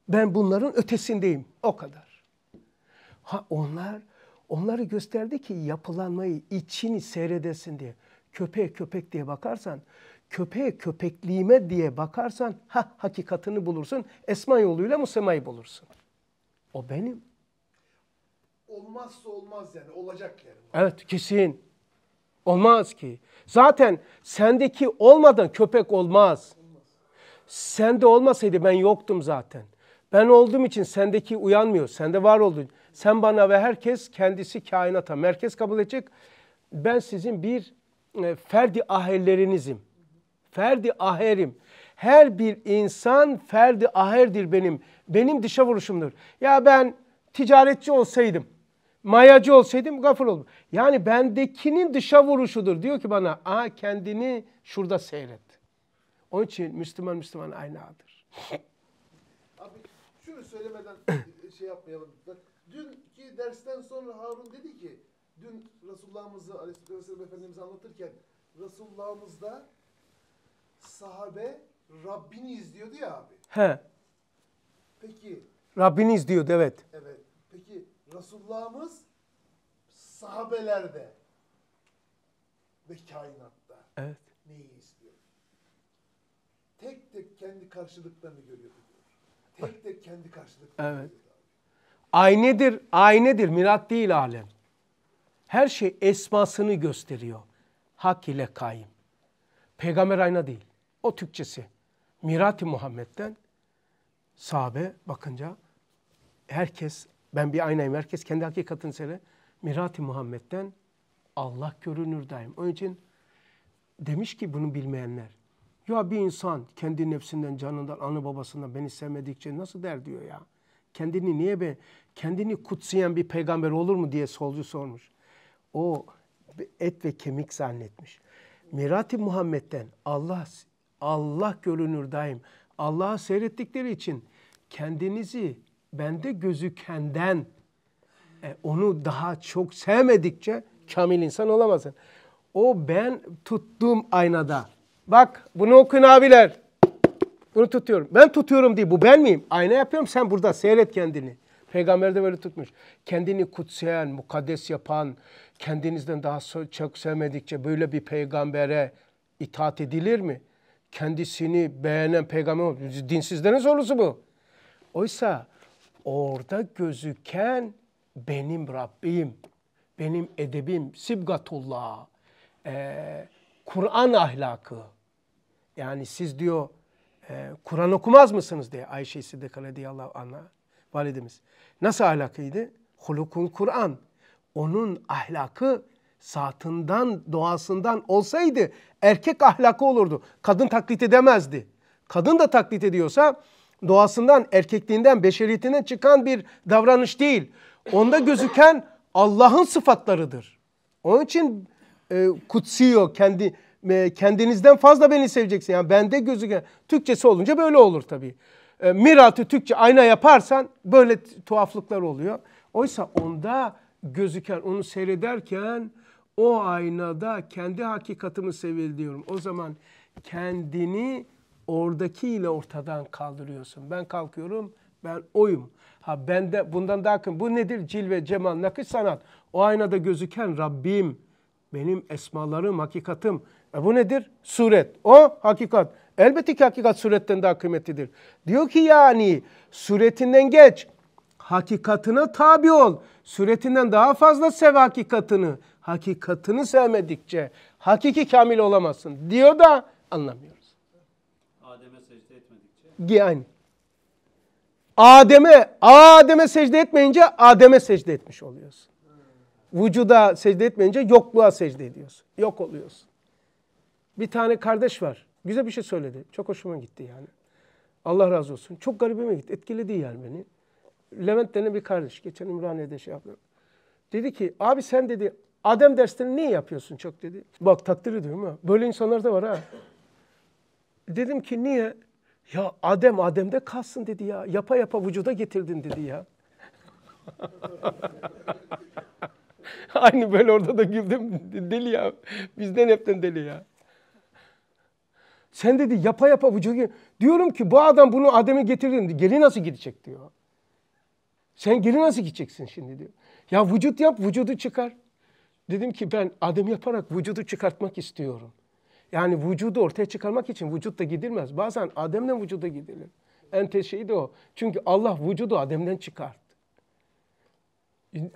Ben bunların ötesindeyim. O kadar. Ha onlar onları gösterdi ki yapılanmayı içini seyredesin diye. Köpeğe köpek diye bakarsan, köpeğe köpekliğime diye bakarsan ha hakikatini bulursun. Esma yoluyla Musema'yı bulursun. O benim. Olmazsa olmaz yani. Olacak yani. Evet kesin. Olmaz ki. Zaten sendeki olmadan köpek olmaz. olmaz. Sende olmasaydı ben yoktum zaten. Ben olduğum için sendeki uyanmıyor. Sende var olduğun. Sen bana ve herkes kendisi kainata merkez kabul edecek. Ben sizin bir e, ferdi aherlerinizim. Ferdi aherim. Her bir insan ferdi aherdir benim. Benim dışa vuruşumdur. Ya ben ticaretçi olsaydım, mayacı olsaydım gafil oldum. Yani bendekinin dışa vuruşudur. Diyor ki bana aha kendini şurada seyret. Onun için Müslüman Müslüman aynı adır söylemeden şey yapmayalım Dünkü dersten sonra Harun dedi ki, dün Resulullah'ımızı Aleyhisselam Efendimiz'i anlatırken Resulullah'ımızda sahabe Rabbini izliyordu ya abi. He. Peki. Rabbini izliyordu evet. Evet. Peki Resulullah'ımız sahabelerde ve kainatta evet. neyi izliyor? Tek tek kendi karşılıklarını görüyor. İlk kendi karşılıklı. Evet. Aynedir, aynedir, mirat değil alem. Her şey esmasını gösteriyor. Hak ile kaim. Peygamber ayna değil. O Türkçesi. Mirati Muhammed'den sahabe bakınca herkes, ben bir aynayım, herkes kendi hakikatini seyre. Mirati Muhammed'den Allah görünür daim. Onun için demiş ki bunu bilmeyenler. Ya bir insan kendi nefsinden, canından, anı babasından beni sevmedikçe nasıl der diyor ya. Kendini niye be, kendini kutsayan bir peygamber olur mu diye solcu sormuş. O et ve kemik zannetmiş. Mirati Muhammed'den Allah Allah görünür daim. Allah'a seyrettikleri için kendinizi bende gözükenden e, onu daha çok sevmedikçe kamil insan olamazsın. O ben tuttuğum aynada Bak bunu okuyun abiler. Bunu tutuyorum. Ben tutuyorum diye. Bu ben miyim? Ayna yapıyorum. Sen burada seyret kendini. Peygamber de böyle tutmuş. Kendini kutsayan, mukaddes yapan, kendinizden daha çok sevmedikçe böyle bir peygambere itaat edilir mi? Kendisini beğenen peygamber dinsizlerin sorusu bu. Oysa orada gözüken benim Rabbim, benim edebim, sibgatullah, ee, Kur'an ahlakı. Yani siz diyor e, Kur'an okumaz mısınız diye Ayşe Sıddıka radıyallahu anh'a validemiz. Nasıl ahlakıydı? Hulukun Kur'an. Onun ahlakı saatinden doğasından olsaydı erkek ahlakı olurdu. Kadın taklit edemezdi. Kadın da taklit ediyorsa doğasından, erkekliğinden, beşeriyetinden çıkan bir davranış değil. Onda gözüken Allah'ın sıfatlarıdır. Onun için e, kutsiyo kendi e, kendinizden fazla beni seveceksin. Yani bende gözüken Türkçesi olunca böyle olur tabii. E, miratı Türkçe ayna yaparsan böyle tuhaflıklar oluyor. Oysa onda gözüken onu seyrederken o aynada kendi hakikatimi seviyorum. O zaman kendini oradakiyle ortadan kaldırıyorsun. Ben kalkıyorum, ben oyum. Ha bende bundan daha kın. Bu nedir? Cilve, cemal, nakış, sanat. O aynada gözüken Rabbim benim esmalarım, hakikatım. E bu nedir? Suret. O hakikat. Elbette ki hakikat suretten daha kıymetlidir. Diyor ki yani suretinden geç. Hakikatına tabi ol. Suretinden daha fazla sev hakikatını. Hakikatını sevmedikçe hakiki kamil olamazsın diyor da anlamıyoruz. Adem'e secde etmedikçe. Yani. Adem'e, Adem'e secde etmeyince Adem'e secde etmiş oluyorsun. Vücuda secde etmeyince yokluğa secde ediyorsun. Yok oluyorsun. Bir tane kardeş var. Güzel bir şey söyledi. Çok hoşuma gitti yani. Allah razı olsun. Çok garibime gitti. Etkiledi yani beni. Levent denen bir kardeş. Geçen Ümraniye'de şey yaptı. Dedi ki abi sen dedi Adem derslerini niye yapıyorsun çok dedi. Bak takdir ediyorum ha. Böyle insanlar da var ha. Dedim ki niye? Ya Adem Adem'de kalsın dedi ya. Yapa yapa vücuda getirdin dedi ya. Aynı böyle orada da güldüm. Deli ya. Bizden hepten deli ya. Sen dedi yapa yapa vücudu. Diyorum ki bu adam bunu Adem'e getirdin. Geri nasıl gidecek diyor. Sen geri nasıl gideceksin şimdi diyor. Ya vücut yap vücudu çıkar. Dedim ki ben Adem yaparak vücudu çıkartmak istiyorum. Yani vücudu ortaya çıkarmak için vücut da gidilmez. Bazen Adem'den vücuda gidilir. En teşeği de o. Çünkü Allah vücudu Adem'den çıkar.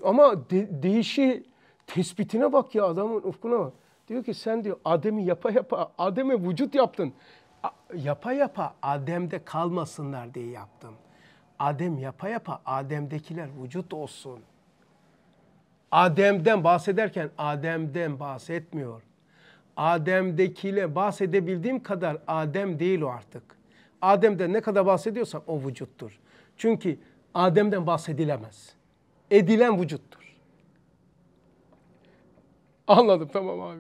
Ama de, değişi tespitine bak ya adamın ufkuna bak. Diyor ki sen diyor Adem'i yapa yapa Adem'e vücut yaptın. A, yapa yapa Adem'de kalmasınlar diye yaptım. Adem yapa yapa Adem'dekiler vücut olsun. Adem'den bahsederken Adem'den bahsetmiyor. Adem'dekiyle bahsedebildiğim kadar Adem değil o artık. Adem'den ne kadar bahsediyorsam o vücuttur. Çünkü Adem'den bahsedilemez edilen vücuttur. Anladım tamam abi.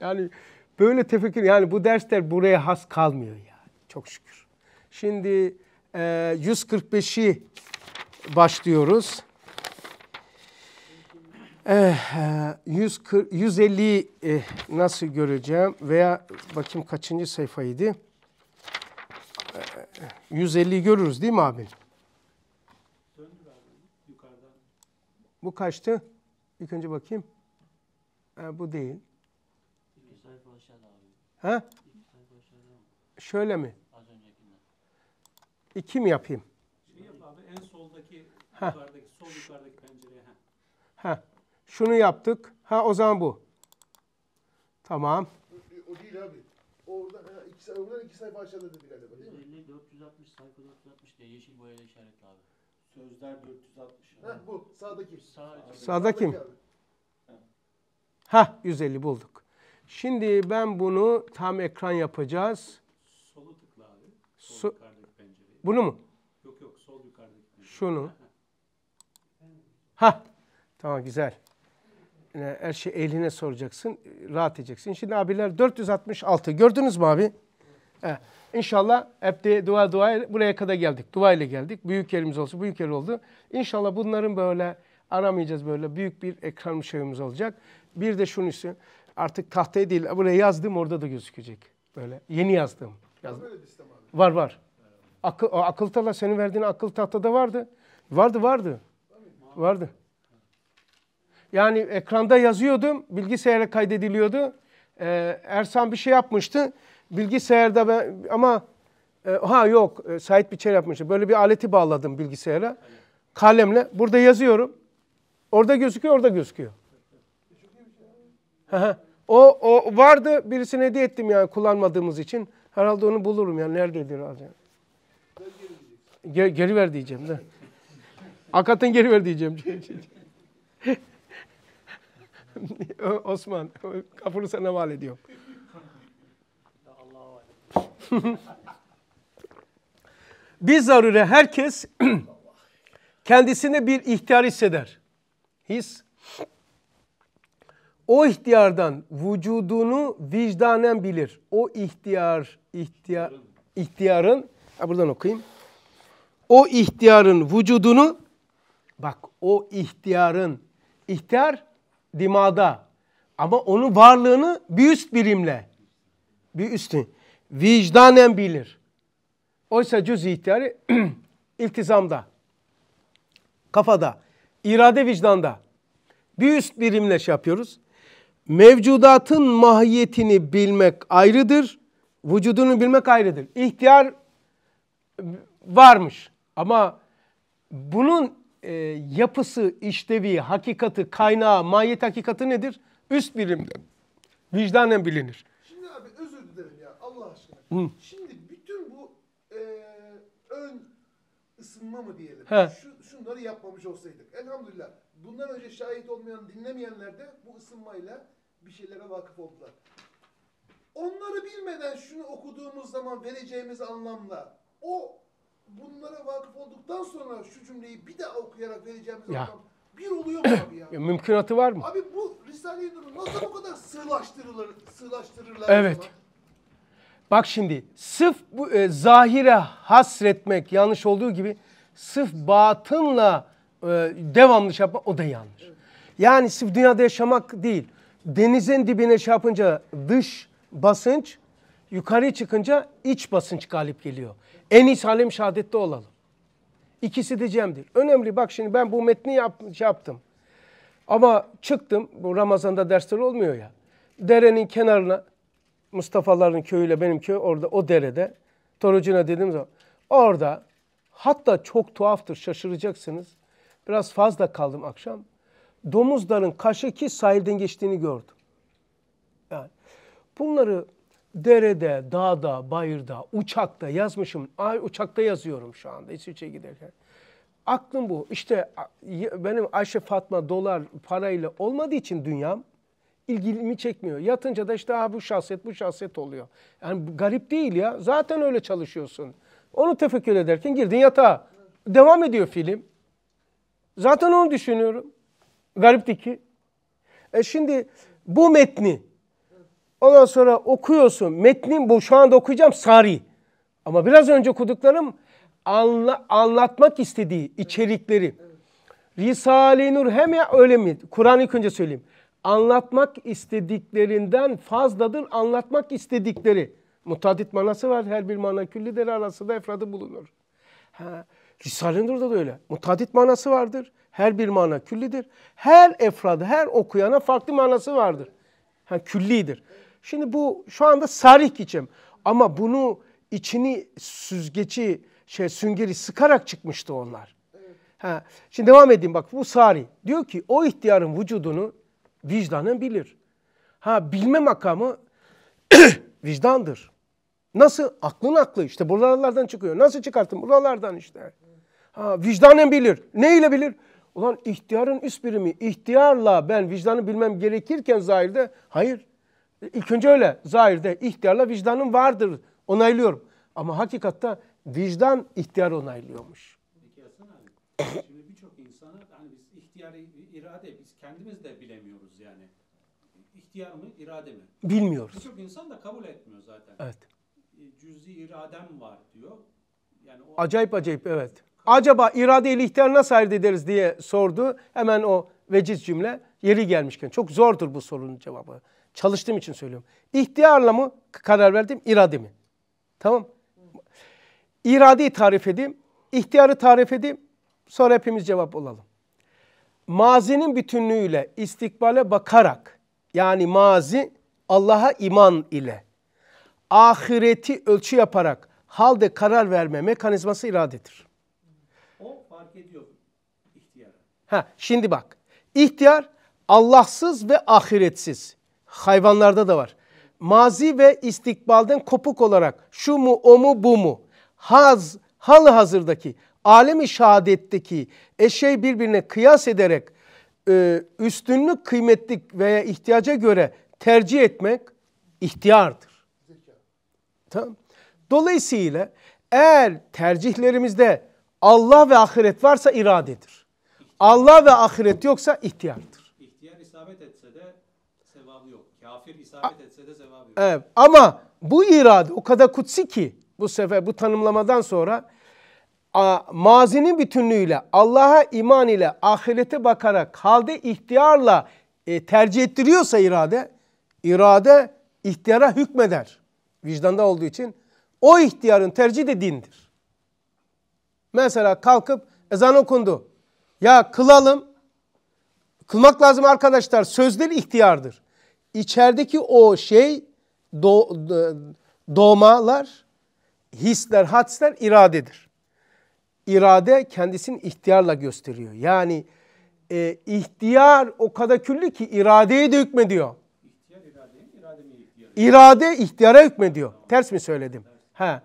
Yani böyle tefekkür yani bu dersler buraya has kalmıyor yani çok şükür. Şimdi e, 145'i başlıyoruz. Eh, e, 140, 150 e, nasıl göreceğim veya bakayım kaçıncı sayfaydı? E, eh, 150'yi görürüz değil mi abi? Bu kaçtı? İlk önce bakayım. Ha, bu değil. İki Ha? İki Şöyle mi? Az öncekinden. İki mi yapayım? Şey yap abi en soldaki ha. yukarıdaki, sol yukarıdaki pencereye. Ha. ha. Şunu yaptık. Ha o zaman bu. Tamam. O, değil abi. Orada, ha, iki, oradan iki sayfa aşağıda dedi galiba değil mi? 450, 460, sayfa 460 diye yeşil boyayla işaretli abi. Sözler 460. Heh, bu sağdaki. Sağdaki. Sağdaki mi? Ha 150 bulduk. Şimdi ben bunu tam ekran yapacağız. Solu tıkla abi. Sol Su- yukarıdaki pencereyi. Bunu mu? Yok yok sol yukarıdaki pencereyi. Şunu. Ha tamam güzel. Her şey eline soracaksın, rahat edeceksin. Şimdi abiler 466 gördünüz mü abi? Evet. İnşallah hep de dua dua buraya kadar geldik. Dua ile geldik. Büyük yerimiz olsun. Büyük yer oldu. İnşallah bunların böyle aramayacağız böyle büyük bir ekran şeyimiz olacak. Bir de şunu istiyorum. Artık tahtaya değil buraya yazdım orada da gözükecek. Böyle yeni yazdım. yazdım. Var var. Akıl, akıl tahta senin verdiğin akıl tahtada vardı. Vardı vardı. Vardı. Yani ekranda yazıyordum. Bilgisayara kaydediliyordu. Ee, Ersan bir şey yapmıştı bilgisayarda ben ama e, ha yok e, Sait Biçer yapmıştı. Böyle bir aleti bağladım bilgisayara. Kalemle. Burada yazıyorum. Orada gözüküyor, orada gözüküyor. o, o vardı. Birisine hediye ettim yani kullanmadığımız için. Herhalde onu bulurum yani. Neredeydi herhalde? Geri, geri ver diyeceğim de. Akatın geri ver diyeceğim. Osman, kapını sana mal ediyorum. bir zarure herkes kendisine bir ihtiyar hisseder. His. O ihtiyardan vücudunu vicdanen bilir. O ihtiyar, ihtiyar, ihtiyarın, ha buradan okuyayım. O ihtiyarın vücudunu, bak o ihtiyarın, ihtiyar dimada ama onun varlığını bir üst birimle, bir üstün vicdanen bilir. Oysa cüz ihtiyarı iltizamda, kafada, irade vicdanda. Bir üst birimle şey yapıyoruz. Mevcudatın mahiyetini bilmek ayrıdır, vücudunu bilmek ayrıdır. İhtiyar ıı, varmış ama bunun e, yapısı, işlevi, hakikati, kaynağı, mahiyet hakikati nedir? Üst birimden, vicdanen bilinir. Hı. Şimdi bütün bu e, ön ısınma mı diyelim. He. Şu, şunları yapmamış olsaydık. Elhamdülillah. Bundan önce şahit olmayan, dinlemeyenler de bu ısınmayla bir şeylere vakıf oldular. Onları bilmeden şunu okuduğumuz zaman vereceğimiz anlamla o bunlara vakıf olduktan sonra şu cümleyi bir daha okuyarak vereceğimiz ya. anlam bir oluyor mu abi ya? ya? Mümkünatı var mı? Abi bu Risale-i Nur'u nasıl bu kadar sığlaştırılır, sığlaştırırlar? Evet. Zaman? Bak şimdi sıf bu, e, zahire hasretmek yanlış olduğu gibi sıf batınla e, devamlı şey yapmak o da yanlış. Yani sırf dünyada yaşamak değil. Denizin dibine şey yapınca dış basınç, yukarı çıkınca iç basınç galip geliyor. En iyi salim şehadette olalım. İkisi de cemdir. Önemli bak şimdi ben bu metni yap, şey yaptım. Ama çıktım, bu Ramazan'da dersler olmuyor ya. Derenin kenarına Mustafa'ların köyüyle benim köy orada o derede. Torucuna dediğim zaman orada hatta çok tuhaftır şaşıracaksınız. Biraz fazla kaldım akşam. Domuzların kaşeki sahilden geçtiğini gördüm. Yani bunları derede, dağda, bayırda, uçakta yazmışım. Ay uçakta yazıyorum şu anda İsviçre giderken. Aklım bu. İşte benim Ayşe Fatma dolar parayla olmadığı için dünyam ilgimi çekmiyor. Yatınca da işte bu şahsiyet bu şahsiyet oluyor. Yani garip değil ya. Zaten öyle çalışıyorsun. Onu tefekkür ederken girdin yatağa. Devam ediyor film. Zaten onu düşünüyorum. Garipti ki. E şimdi bu metni ondan sonra okuyorsun. Metnin bu şu anda okuyacağım sari. Ama biraz önce okuduklarım anla, anlatmak istediği içerikleri. Risale-i Nur hem ya öyle mi? Kur'an ilk önce söyleyeyim anlatmak istediklerinden fazladır anlatmak istedikleri. Mutadit manası var. Her bir mana küllidir arasında efradı bulunur. Ha, Risale-i Nur'da da öyle. Mutadit manası vardır. Her bir mana küllidir. Her efradı, her okuyana farklı manası vardır. Ha, küllidir. Şimdi bu şu anda sarih içim. Ama bunu içini süzgeci, şey süngeri sıkarak çıkmıştı onlar. Ha. Şimdi devam edeyim bak bu sari. Diyor ki o ihtiyarın vücudunu Vicdanın bilir. Ha bilme makamı vicdandır. Nasıl? Aklın aklı işte buralardan çıkıyor. Nasıl çıkartın? Buralardan işte. Ha, vicdanın bilir. Ne ile bilir? Ulan ihtiyarın üst birimi. İhtiyarla ben vicdanı bilmem gerekirken zahirde hayır. E, ilk önce öyle. Zahirde ihtiyarla vicdanın vardır. Onaylıyorum. Ama hakikatta vicdan ihtiyar onaylıyormuş. Şimdi birçok insanı hani biz ihtiyarı irade biz kendimiz de bilemiyoruz. İhtiyar mı, irade mi? Bilmiyoruz. Birçok insan da kabul etmiyor zaten. Evet. E, cüzi iradem var diyor. Yani o acayip acayip evet. Acaba irade ile ihtiyar nasıl ayırt ederiz diye sordu. Hemen o veciz cümle yeri gelmişken. Çok zordur bu sorunun cevabı. Çalıştığım için söylüyorum. İhtiyarla mı karar verdim, irade mi? Tamam. İradeyi tarif edeyim, ihtiyarı tarif edeyim. Sonra hepimiz cevap olalım. Mazinin bütünlüğüyle istikbale bakarak yani mazi Allah'a iman ile ahireti ölçü yaparak halde karar verme mekanizması iradedir. O fark ediyor Ha, şimdi bak. İhtiyar Allahsız ve ahiretsiz. Hayvanlarda da var. Mazi ve istikbalden kopuk olarak şu mu o mu bu mu? Haz, halı hazırdaki, alemi şehadetteki eşey birbirine kıyas ederek e, üstünlük kıymetlik veya ihtiyaca göre tercih etmek ihtiyardır. Tamam. Dolayısıyla eğer tercihlerimizde Allah ve ahiret varsa iradedir. Allah ve ahiret yoksa ihtiyardır. İhtiyar isabet etse de sevabı yok. Kafir isabet etse de sevabı yok. Evet. Ama bu irade o kadar kutsi ki bu sefer bu tanımlamadan sonra mazinin bütünlüğüyle Allah'a iman ile ahirete bakarak halde ihtiyarla e, tercih ettiriyorsa irade, irade ihtiyara hükmeder. Vicdanda olduğu için o ihtiyarın tercihi de dindir. Mesela kalkıp ezan okundu. Ya kılalım. Kılmak lazım arkadaşlar. Sözler ihtiyardır. İçerideki o şey do, doğmalar, hisler, hadsler iradedir irade kendisini ihtiyarla gösteriyor. Yani e, ihtiyar o kadar küllü ki iradeye de hükmediyor. İhtiyar iradeye irade İrade ihtiyara hükmediyor. Ters mi söyledim? Ha.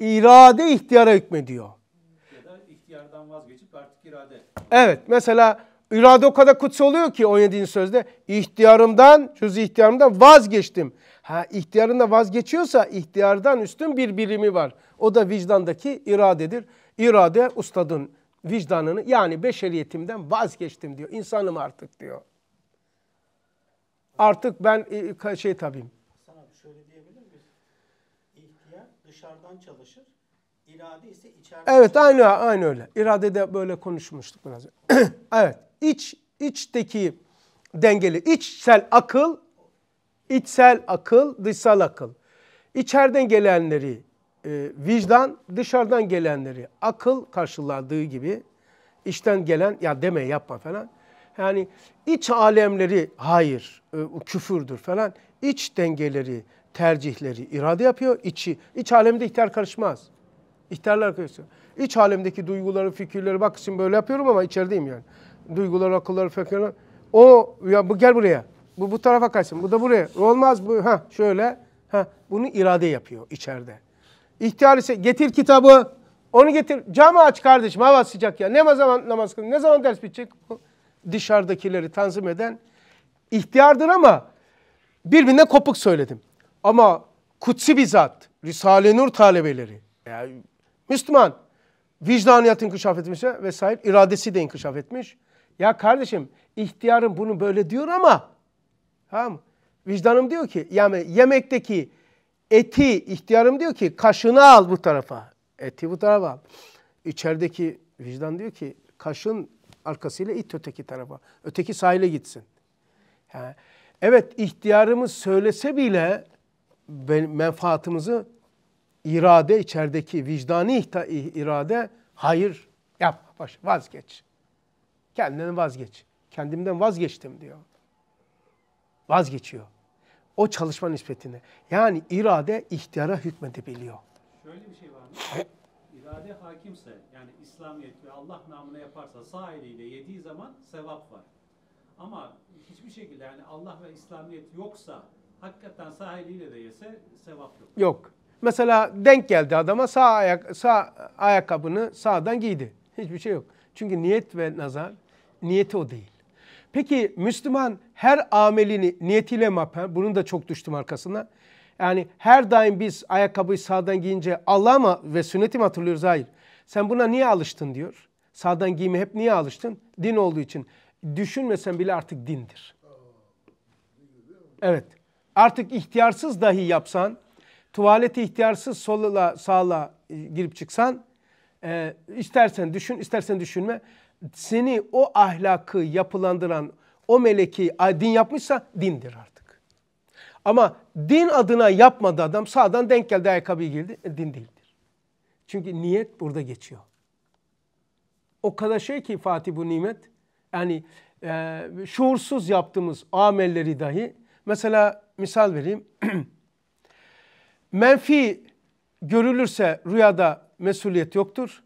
İrade ihtiyara hükmediyor. Ya da ihtiyardan vazgeçip artık irade. Evet mesela irade o kadar kutsal oluyor ki 17. sözde ihtiyarımdan, cüz ihtiyarımdan vazgeçtim. Ha ihtiyarında vazgeçiyorsa ihtiyardan üstün bir birimi var. O da vicdandaki iradedir. İrade ustadın vicdanını yani beşeriyetimden vazgeçtim diyor. İnsanım artık diyor. Artık ben e, şey tabim. Sana şöyle diyebilir miyiz? İhtiyar dışarıdan çalışır. İrade ise içeriden Evet çalışır. aynı aynı öyle. İrade de böyle konuşmuştuk biraz. evet. İç içteki dengeli içsel akıl içsel akıl, dışsal akıl. İçeriden gelenleri e, vicdan dışarıdan gelenleri akıl karşıladığı gibi içten gelen ya deme yapma falan. Yani iç alemleri hayır, e, küfürdür falan. İç dengeleri, tercihleri irade yapıyor. İçi, iç alemde ihtiyar karışmaz. İhtiyarlar karışıyor. İç alemdeki duyguları, fikirleri bak şimdi böyle yapıyorum ama içerideyim yani. Duygular, akılları fikirler. O ya bu gel buraya. Bu bu tarafa kaçsın. Bu da buraya. Olmaz bu. Ha şöyle. Ha bunu irade yapıyor içeride. İhtiyar ise getir kitabı. Onu getir. Cami aç kardeşim. Hava sıcak ya. Ne zaman namaz kılın? Ne zaman ders bitecek? Dışarıdakileri tanzim eden ihtiyardır ama birbirine kopuk söyledim. Ama kutsi bir zat. Risale-i Nur talebeleri. Yani Müslüman. Vicdaniyat inkişaf etmiş vesaire. iradesi de inkişaf etmiş. Ya kardeşim ihtiyarım bunu böyle diyor ama tamam Vicdanım diyor ki yani yemekteki Eti ihtiyarım diyor ki kaşını al bu tarafa. Eti bu tarafa al. İçerideki vicdan diyor ki kaşın arkasıyla it öteki tarafa. Öteki sahile gitsin. Yani, evet ihtiyarımız söylese bile menfaatımızı irade içerideki vicdani irade hayır yap baş, vazgeç. kendini vazgeç. Kendimden vazgeçtim diyor. Vazgeçiyor. O çalışma nispetine. Yani irade ihtiyara hükmedebiliyor. Şöyle bir şey var mı? İrade hakimse yani İslamiyet ve Allah namına yaparsa sağ eliyle yediği zaman sevap var. Ama hiçbir şekilde yani Allah ve İslamiyet yoksa hakikaten sağ eliyle de yese sevap yok. Yok. Mesela denk geldi adama sağ ayak sağ ayakkabını sağdan giydi. Hiçbir şey yok. Çünkü niyet ve nazar niyeti o değil. Peki Müslüman her amelini niyetiyle mi yapar? Bunun da çok düştüm arkasına. Yani her daim biz ayakkabıyı sağdan giyince Allah mı ve sünneti mi hatırlıyoruz? Hayır. Sen buna niye alıştın diyor. Sağdan giyime hep niye alıştın? Din olduğu için. Düşünmesen bile artık dindir. Evet. Artık ihtiyarsız dahi yapsan, tuvalete ihtiyarsız sola sağla e, girip çıksan, e, istersen düşün, istersen düşünme seni o ahlakı yapılandıran o meleki din yapmışsa dindir artık. Ama din adına yapmadı adam sağdan denk geldi ayakkabıyı girdi e, din değildir. Çünkü niyet burada geçiyor. O kadar şey ki Fatih bu nimet yani e, şuursuz yaptığımız amelleri dahi mesela misal vereyim menfi görülürse rüyada mesuliyet yoktur.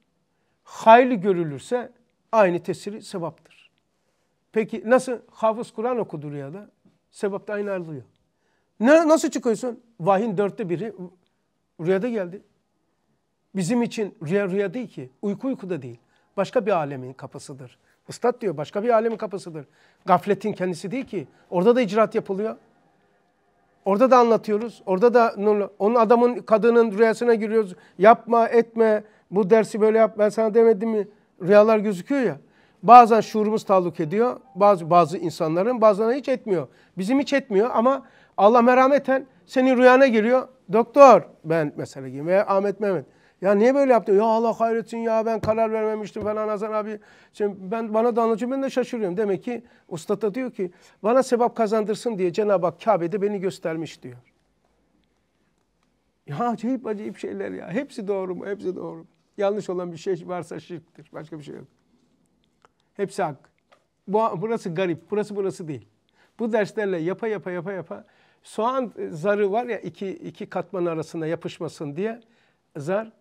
Hayli görülürse Aynı tesiri sevaptır. Peki nasıl hafız Kur'an okudu rüyada? Sevap da aynı ayrılıyor. Ne, nasıl çıkıyorsun? Vahin dörtte biri rüyada geldi. Bizim için rüya rüya değil ki. Uyku uykuda değil. Başka bir alemin kapısıdır. Ustad diyor başka bir alemin kapısıdır. Gafletin kendisi değil ki. Orada da icraat yapılıyor. Orada da anlatıyoruz. Orada da onun adamın kadının rüyasına giriyoruz. Yapma etme bu dersi böyle yap ben sana demedim mi? rüyalar gözüküyor ya. Bazen şuurumuz taluk ediyor. Bazı bazı insanların bazılarına hiç etmiyor. Bizim hiç etmiyor ama Allah merhameten senin rüyana giriyor. Doktor ben mesela gibi veya Ahmet Mehmet. Ya niye böyle yaptın? Ya Allah hayretsin ya ben karar vermemiştim falan Hasan abi. Şimdi ben bana da anlatıyor ben de şaşırıyorum. Demek ki usta da diyor ki bana sebap kazandırsın diye Cenab-ı Hak Kabe'de beni göstermiş diyor. Ya acayip acayip şeyler ya. Hepsi doğru mu? Hepsi doğru mu? Yanlış olan bir şey varsa şirktir. Başka bir şey yok. Hepsi hak. Bu, burası garip. Burası burası değil. Bu derslerle yapa yapa yapa yapa soğan zarı var ya iki, iki katman arasında yapışmasın diye zar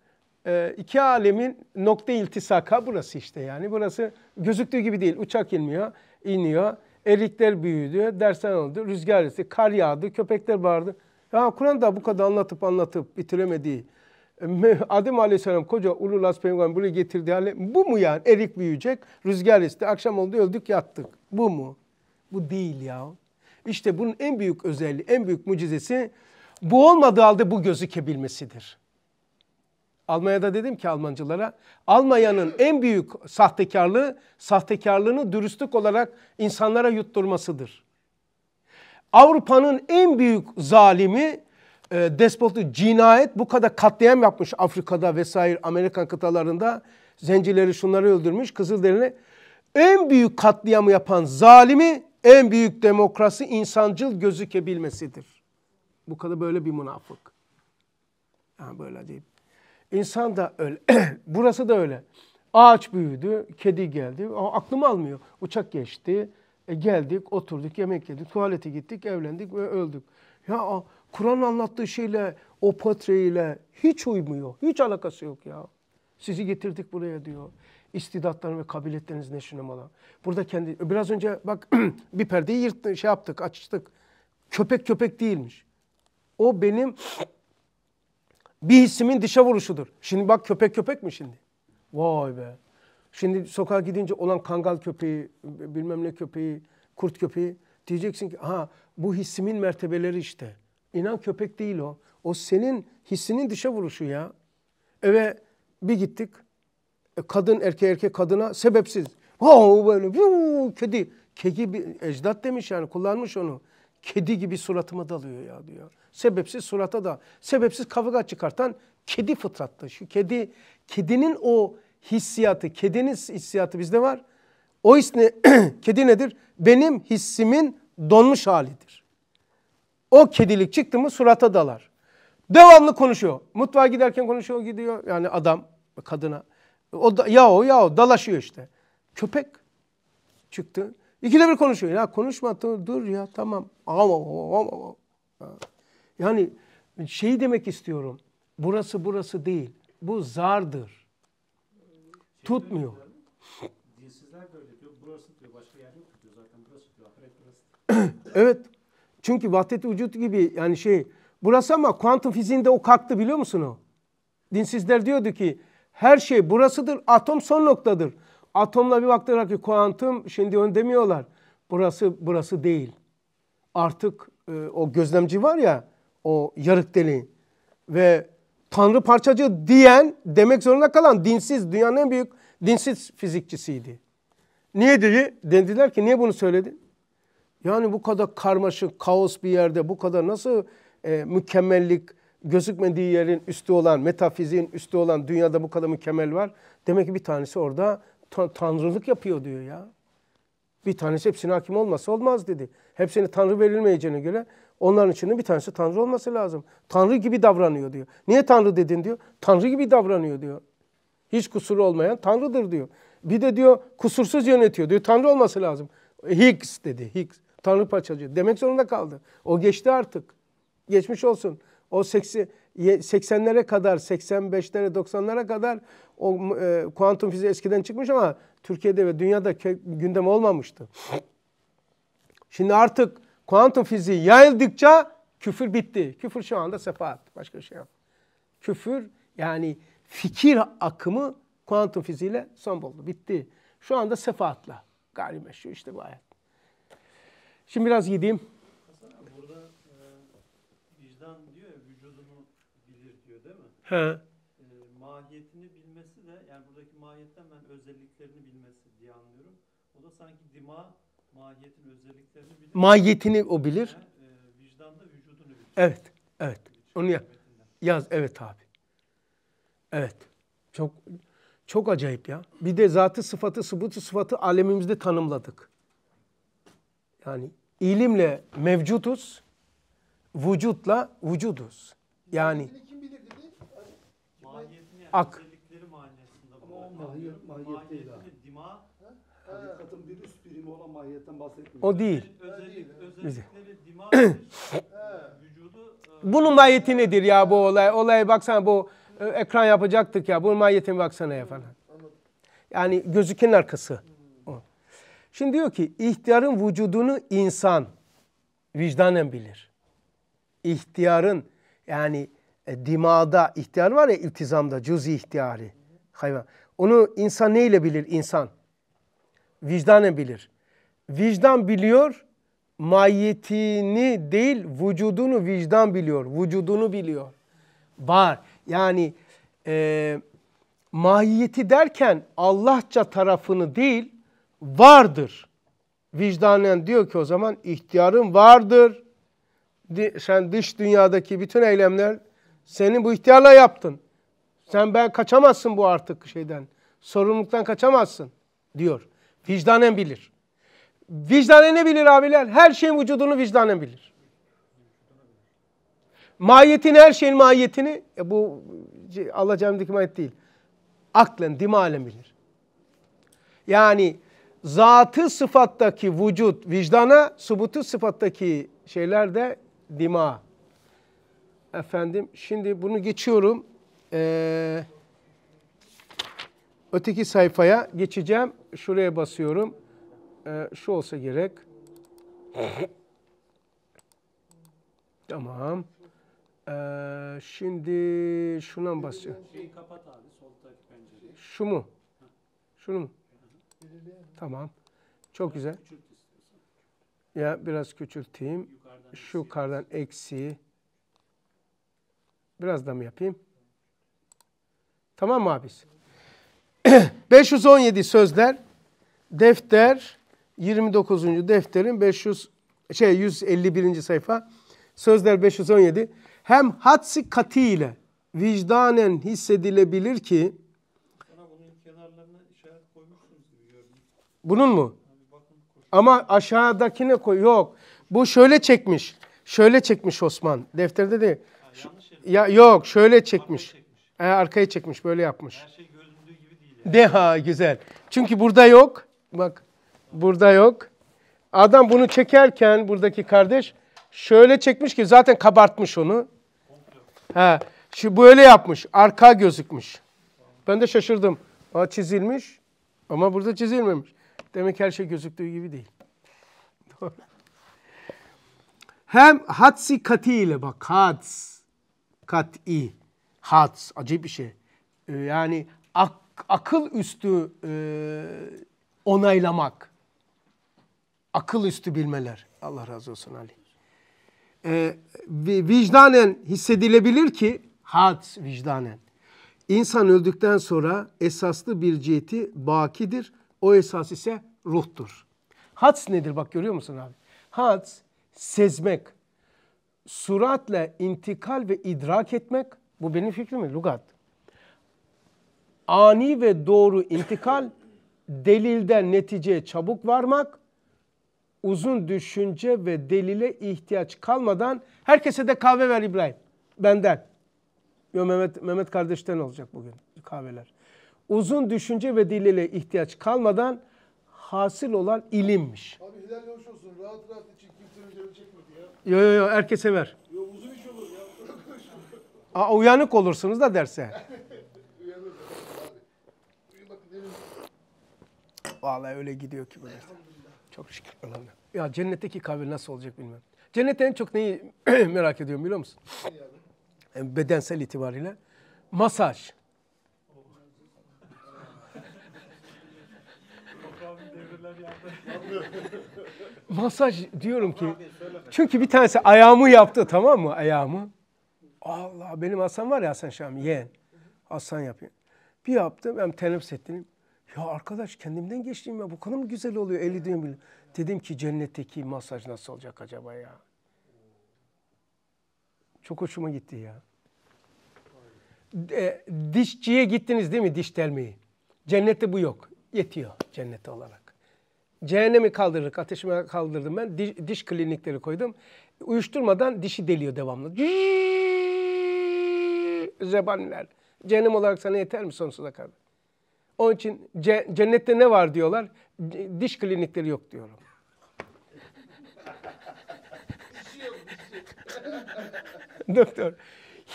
e, iki alemin nokta iltisaka burası işte yani. Burası gözüktüğü gibi değil. Uçak inmiyor, iniyor. Erikler büyüdü, dersen oldu, rüzgar esti, kar yağdı, köpekler bağırdı. Ya Kur'an da bu kadar anlatıp anlatıp bitiremediği Adem Aleyhisselam koca ulu Las Peygamber buraya getirdi hale bu mu yani? Erik büyüyecek, rüzgar esti, akşam oldu öldük yattık. Bu mu? Bu değil ya. İşte bunun en büyük özelliği, en büyük mucizesi bu olmadığı halde bu gözükebilmesidir. Almanya'da dedim ki Almancılara, Almanya'nın en büyük sahtekarlığı, sahtekarlığını dürüstlük olarak insanlara yutturmasıdır. Avrupa'nın en büyük zalimi e, ee, despotluk, cinayet bu kadar katliam yapmış Afrika'da vesaire Amerikan kıtalarında. Zencileri şunları öldürmüş, Kızılderili. En büyük katliamı yapan zalimi en büyük demokrasi insancıl gözükebilmesidir. Bu kadar böyle bir münafık. Yani böyle değil. İnsan da öyle. Burası da öyle. Ağaç büyüdü, kedi geldi. Ama aklım almıyor. Uçak geçti. E geldik, oturduk, yemek yedik, tuvalete gittik, evlendik ve öldük. Ya Kur'an anlattığı şeyle o patreyle hiç uymuyor. Hiç alakası yok ya. Sizi getirdik buraya diyor. İstidatların ve kabiliyetlerinizi neşinemadan. Burada kendi biraz önce bak bir perdeyi yırttı, şey yaptık, açtık. Köpek köpek değilmiş. O benim bir hissimin dışa vuruşudur. Şimdi bak köpek köpek mi şimdi? Vay be. Şimdi sokağa gidince olan kangal köpeği, bilmem ne köpeği, kurt köpeği diyeceksin ki ha bu hissimin mertebeleri işte. İnan köpek değil o. O senin hissinin dışa vuruşu ya. Eve bir gittik. E, kadın erkeğe erkek kadına sebepsiz. Ha böyle vuu, kedi. Kedi bir ecdat demiş yani kullanmış onu. Kedi gibi suratıma dalıyor ya diyor. Sebepsiz surata da. Sebepsiz kavga çıkartan kedi fıtratlı. Şu kedi, kedinin o hissiyatı, kedinin hissiyatı bizde var. O his ne, kedi nedir? Benim hissimin donmuş halidir. O kedilik çıktı mı surata dalar. Devamlı konuşuyor. Mutfağa giderken konuşuyor gidiyor. Yani adam kadına. O da, ya o ya o dalaşıyor işte. Köpek çıktı. İkide bir konuşuyor. Ya konuşma dur, ya tamam. Ama, ama, ama. Yani şey demek istiyorum. Burası burası değil. Bu zardır. Şey, Tutmuyor. E, evet. Çünkü vahdet vücut gibi yani şey burası ama kuantum fiziğinde o kalktı biliyor musun o? Dinsizler diyordu ki her şey burasıdır atom son noktadır. Atomla bir baktılar ki kuantum şimdi onu demiyorlar. Burası burası değil. Artık e, o gözlemci var ya o yarık deli ve tanrı parçacı diyen demek zorunda kalan dinsiz dünyanın en büyük dinsiz fizikçisiydi. Niye dedi? Dediler ki niye bunu söyledin? Yani bu kadar karmaşık, kaos bir yerde bu kadar nasıl e, mükemmellik, gözükmediği yerin üstü olan, metafiziğin üstü olan dünyada bu kadar mükemmel var. Demek ki bir tanesi orada tanrılık yapıyor diyor ya. Bir tanesi hepsine hakim olması olmaz dedi. Hepsini tanrı verilmeyeceğine göre onların içinde bir tanesi tanrı olması lazım. Tanrı gibi davranıyor diyor. Niye tanrı dedin diyor. Tanrı gibi davranıyor diyor. Hiç kusuru olmayan tanrıdır diyor. Bir de diyor kusursuz yönetiyor diyor. Tanrı olması lazım. E, Higgs dedi. Higgs. Tanrı parçacı demek zorunda kaldı. O geçti artık. Geçmiş olsun. O 80'lere kadar, 85'lere, 90'lara kadar o e, kuantum fiziği eskiden çıkmış ama Türkiye'de ve dünyada gündem olmamıştı. Şimdi artık kuantum fiziği yayıldıkça küfür bitti. Küfür şu anda sefaat. Başka şey yok. Küfür yani fikir akımı kuantum fiziğiyle son buldu. Bitti. Şu anda sefaatla gayrimeşru işte bu ayet. Şimdi biraz yediğim. Burada e, vicdan diyor ya, vücudunu bilir diyor değil mi? He. E, mahiyetini bilmesi de yani buradaki mahiyetten ben özelliklerini bilmesi diye anlıyorum. O da sanki dima mahiyetin özelliklerini bilir. Mahiyetini o bilir. e, vicdan da vücudunu bilir. Evet. Evet. Onu ya, yaz. Evet abi. Evet. Çok çok acayip ya. Bir de zatı sıfatı, sıbıtı sıfatı alemimizde tanımladık. Yani ilimle mevcutuz, vücutla vücuduz. Yani ak. Mahiyet, hani hani bir üst birimi olan mahiyetten bahsetmiyor. O değil. Özellik, özellikleri dima, vücudu... E, Bunun mahiyeti nedir ya bu olay? Olaya baksana bu e, ekran yapacaktık ya. Bunun mahiyetine baksana ya falan. Yani gözükün arkası. Şimdi diyor ki ihtiyarın vücudunu insan vicdanen bilir. İhtiyarın yani e, dimada ihtiyar var ya iltizamda cüz-i ihtiyari hayvan. Onu insan neyle bilir insan? Vicdanen bilir. Vicdan biliyor mahiyetini değil vücudunu vicdan biliyor. Vücudunu biliyor. Var. Yani e, mahiyeti derken Allahça tarafını değil vardır. Vicdanen diyor ki o zaman ihtiyarın vardır. Sen dış dünyadaki bütün eylemler senin bu ihtiyarla yaptın. Sen ben kaçamazsın bu artık şeyden. Sorumluluktan kaçamazsın diyor. Vicdanen bilir. Vicdanen ne bilir abiler? Her şeyin vücudunu vicdanen bilir. Mahiyetin her şeyin mahiyetini e bu şey, Allah cemdeki mahiyet değil. Aklen, dimalen bilir. Yani zatı sıfattaki vücut vicdana, subutu sıfattaki şeyler de dima. Efendim şimdi bunu geçiyorum. Ee, öteki sayfaya geçeceğim. Şuraya basıyorum. Ee, şu olsa gerek. tamam. Ee, şimdi şuna mı basacağım? Şu mu? Şunu mu? Tamam. Çok güzel. Ya biraz küçülteyim. Şu yukarıdan eksi. Biraz da mı yapayım? Tamam mı abis? 517 sözler. Defter 29. defterin 500 şey 151. sayfa. Sözler 517. Hem hadsi kati ile vicdanen hissedilebilir ki Bunun mu? Ama aşağıdakine koy. Yok. Bu şöyle çekmiş. Şöyle çekmiş Osman. Defterde de ya yok şöyle çekmiş. Arkaya çekmiş. Ee, arkaya çekmiş böyle yapmış. Her şey göründüğü gibi değil. Yani. Deha güzel. Çünkü burada yok. Bak burada yok. Adam bunu çekerken buradaki kardeş şöyle çekmiş ki zaten kabartmış onu. Ha, Şu böyle yapmış. Arka gözükmüş. Ben de şaşırdım. Aa, çizilmiş ama burada çizilmemiş. Demek her şey gözüktüğü gibi değil. Hem hadsi kati ile bak hads kat'i hads acayip bir şey. Ee, yani ak, akıl üstü e, onaylamak. Akıl üstü bilmeler. Allah razı olsun Ali. Ee, vicdanen hissedilebilir ki hads vicdanen. İnsan öldükten sonra esaslı bir ciheti bakidir. O esas ise ruhtur. Hats nedir bak görüyor musun abi? Hats sezmek, suratla intikal ve idrak etmek. Bu benim fikrim mi? Lugat. Ani ve doğru intikal, delilden neticeye çabuk varmak, uzun düşünce ve delile ihtiyaç kalmadan herkese de kahve ver İbrahim. Benden. Yo Mehmet Mehmet kardeşten olacak bugün kahveler uzun düşünce ve dillere ihtiyaç kalmadan hasıl olan ilimmiş. Abi helal hoş olsun. Rahat rahat için kimsenin canı çekmedi ya. Yo yo yo herkese ver. Yo uzun iş olur ya. Aa, uyanık olursunuz da derse. Uyanık Vallahi öyle gidiyor ki böyle. Çok şükür. Allah'ım. Ya cennetteki kahve nasıl olacak bilmem. Cennette en çok neyi merak ediyorum biliyor musun? Yani bedensel itibariyle. Masaj. Masaj diyorum ki. Çünkü bir tanesi ayağımı yaptı tamam mı ayağımı. Allah benim Hasan var ya Hasan Şami yeğen. Hasan yapıyor. Bir yaptım ben teneffüs ettim. Ya arkadaş kendimden geçtim ya bu kadar mı güzel oluyor eli diyorum. Dedim ki cennetteki masaj nasıl olacak acaba ya. Çok hoşuma gitti ya. E, dişçiye gittiniz değil mi diş delmeyi? Cennette bu yok. Yetiyor cennette olarak. Cehennemi kaldırdık, ateşime kaldırdım ben. Diş, diş klinikleri koydum. Uyuşturmadan dişi deliyor devamlı. Zebaniler. Cehennem olarak sana yeter mi sonsuza kadar? Onun için ce, cennette ne var diyorlar. Diş klinikleri yok diyorum. Doktor,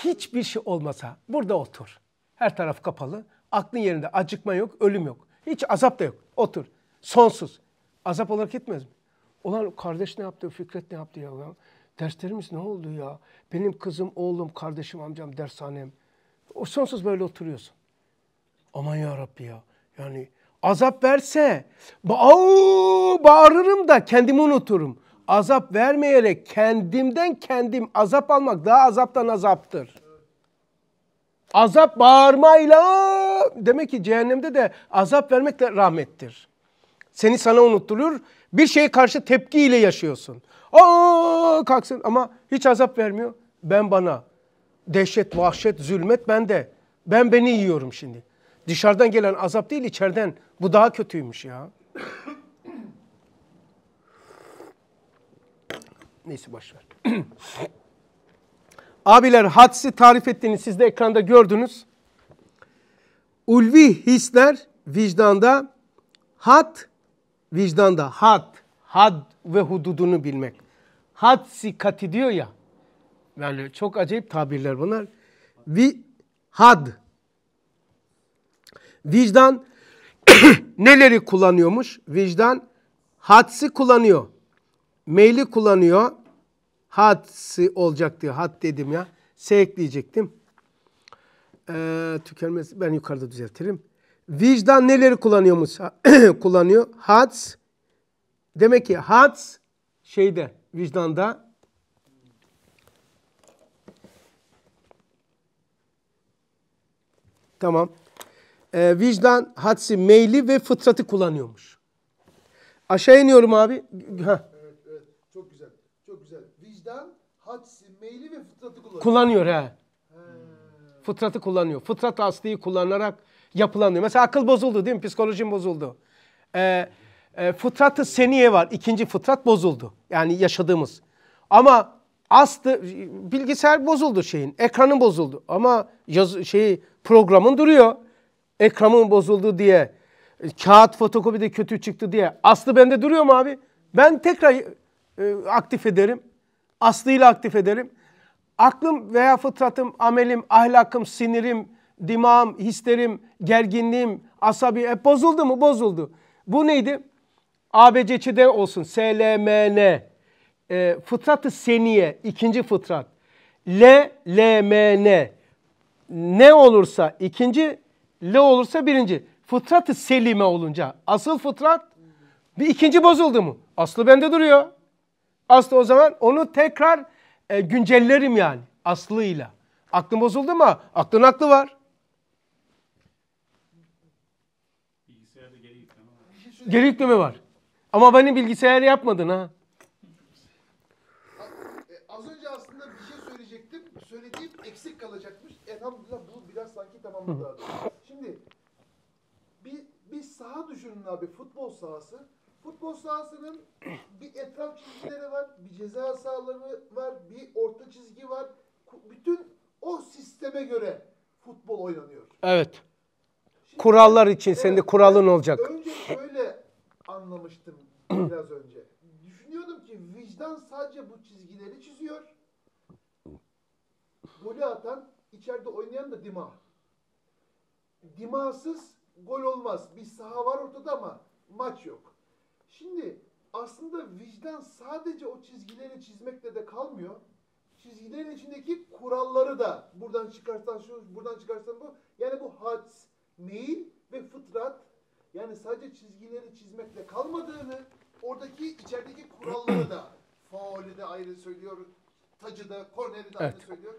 hiçbir şey olmasa burada otur. Her taraf kapalı, aklın yerinde, acıkma yok, ölüm yok. Hiç azap da yok. Otur. Sonsuz azap olarak gitmez mi? Ulan kardeş ne yaptı, Fikret ne yaptı ya? Derslerimiz ne oldu ya? Benim kızım, oğlum, kardeşim, amcam, dershanem. O sonsuz böyle oturuyorsun. Aman ya Rabbi ya. Yani azap verse ba- bağırırım da kendimi unuturum. Azap vermeyerek kendimden kendim azap almak daha azaptan azaptır. Azap bağırmayla demek ki cehennemde de azap vermekle rahmettir seni sana unutturur. Bir şeye karşı tepkiyle yaşıyorsun. Aa kalksın ama hiç azap vermiyor. Ben bana. Dehşet, vahşet, zulmet bende. Ben beni yiyorum şimdi. Dışarıdan gelen azap değil içeriden. Bu daha kötüymüş ya. Neyse başlar. Abiler hadsi tarif ettiğini siz de ekranda gördünüz. Ulvi hisler vicdanda hat vicdanda had, had ve hududunu bilmek. Had sikati diyor ya. Yani çok acayip tabirler bunlar. Vi, had. Vicdan neleri kullanıyormuş? Vicdan hadsi kullanıyor. Meyli kullanıyor. Hadsi olacak diyor. Had dedim ya. S ekleyecektim. Ee, tükenmez. Ben yukarıda düzeltirim. Vicdan neleri kullanıyormuş? kullanıyor. Hats. Demek ki hats şeyde vicdanda Tamam. Ee, vicdan hatsi meyli ve fıtratı kullanıyormuş. Aşağı iniyorum abi. Heh. Evet, evet. Çok güzel. Çok güzel. Vicdan hatsi meyli ve fıtratı kullanıyor. Kullanıyor he. he. Fıtratı kullanıyor. Fıtrat asliyi kullanarak yapılanıyor. Mesela akıl bozuldu değil mi? Psikolojim bozuldu. Ee, e, fıtratı seniye var. İkinci fıtrat bozuldu. Yani yaşadığımız. Ama astı bilgisayar bozuldu şeyin. Ekranı bozuldu. Ama yaz, şeyi programın duruyor. Ekranın bozuldu diye. E, kağıt fotokopi de kötü çıktı diye. Aslı bende duruyor mu abi? Ben tekrar e, aktif ederim. Aslıyla aktif ederim. Aklım veya fıtratım, amelim, ahlakım, sinirim, dimağım, hislerim, gerginliğim, asabi e, bozuldu mu? Bozuldu. Bu neydi? ABC'de olsun. L SLMN. E, fıtratı seniye. ikinci fıtrat. L, L M N. Ne olursa ikinci, L olursa birinci. Fıtratı selime olunca asıl fıtrat bir ikinci bozuldu mu? Aslı bende duruyor. Aslı o zaman onu tekrar e, güncellerim yani aslıyla. Aklım bozuldu mu? Aklın aklı var. Geri yükleme var. Ama beni bilgisayar yapmadın ha. E, az önce aslında bir şey söyleyecektim. Söylediğim eksik kalacakmış. Elhamdülillah bu biraz sanki tamamladı abi. Şimdi bir, bir saha düşünün abi. Futbol sahası. Futbol sahasının bir etraf çizgileri var, bir ceza sahaları var, bir orta çizgi var. Bütün o sisteme göre futbol oynanıyor. Evet kurallar için senin de kuralın olacak. Önce şöyle anlamıştım biraz önce. Düşünüyordum ki vicdan sadece bu çizgileri çiziyor. Golü atan, içeride oynayan da dima. Dimasız gol olmaz. Bir saha var ortada ama maç yok. Şimdi aslında vicdan sadece o çizgileri çizmekle de kalmıyor. Çizgilerin içindeki kuralları da buradan çıkarsan şu, buradan çıkarsan bu. Yani bu hadis meyil ve fıtrat yani sadece çizgileri çizmekle kalmadığını oradaki içerideki kuralları da faulü de ayrı söylüyor, tacı da, korneri de ayrı söylüyor.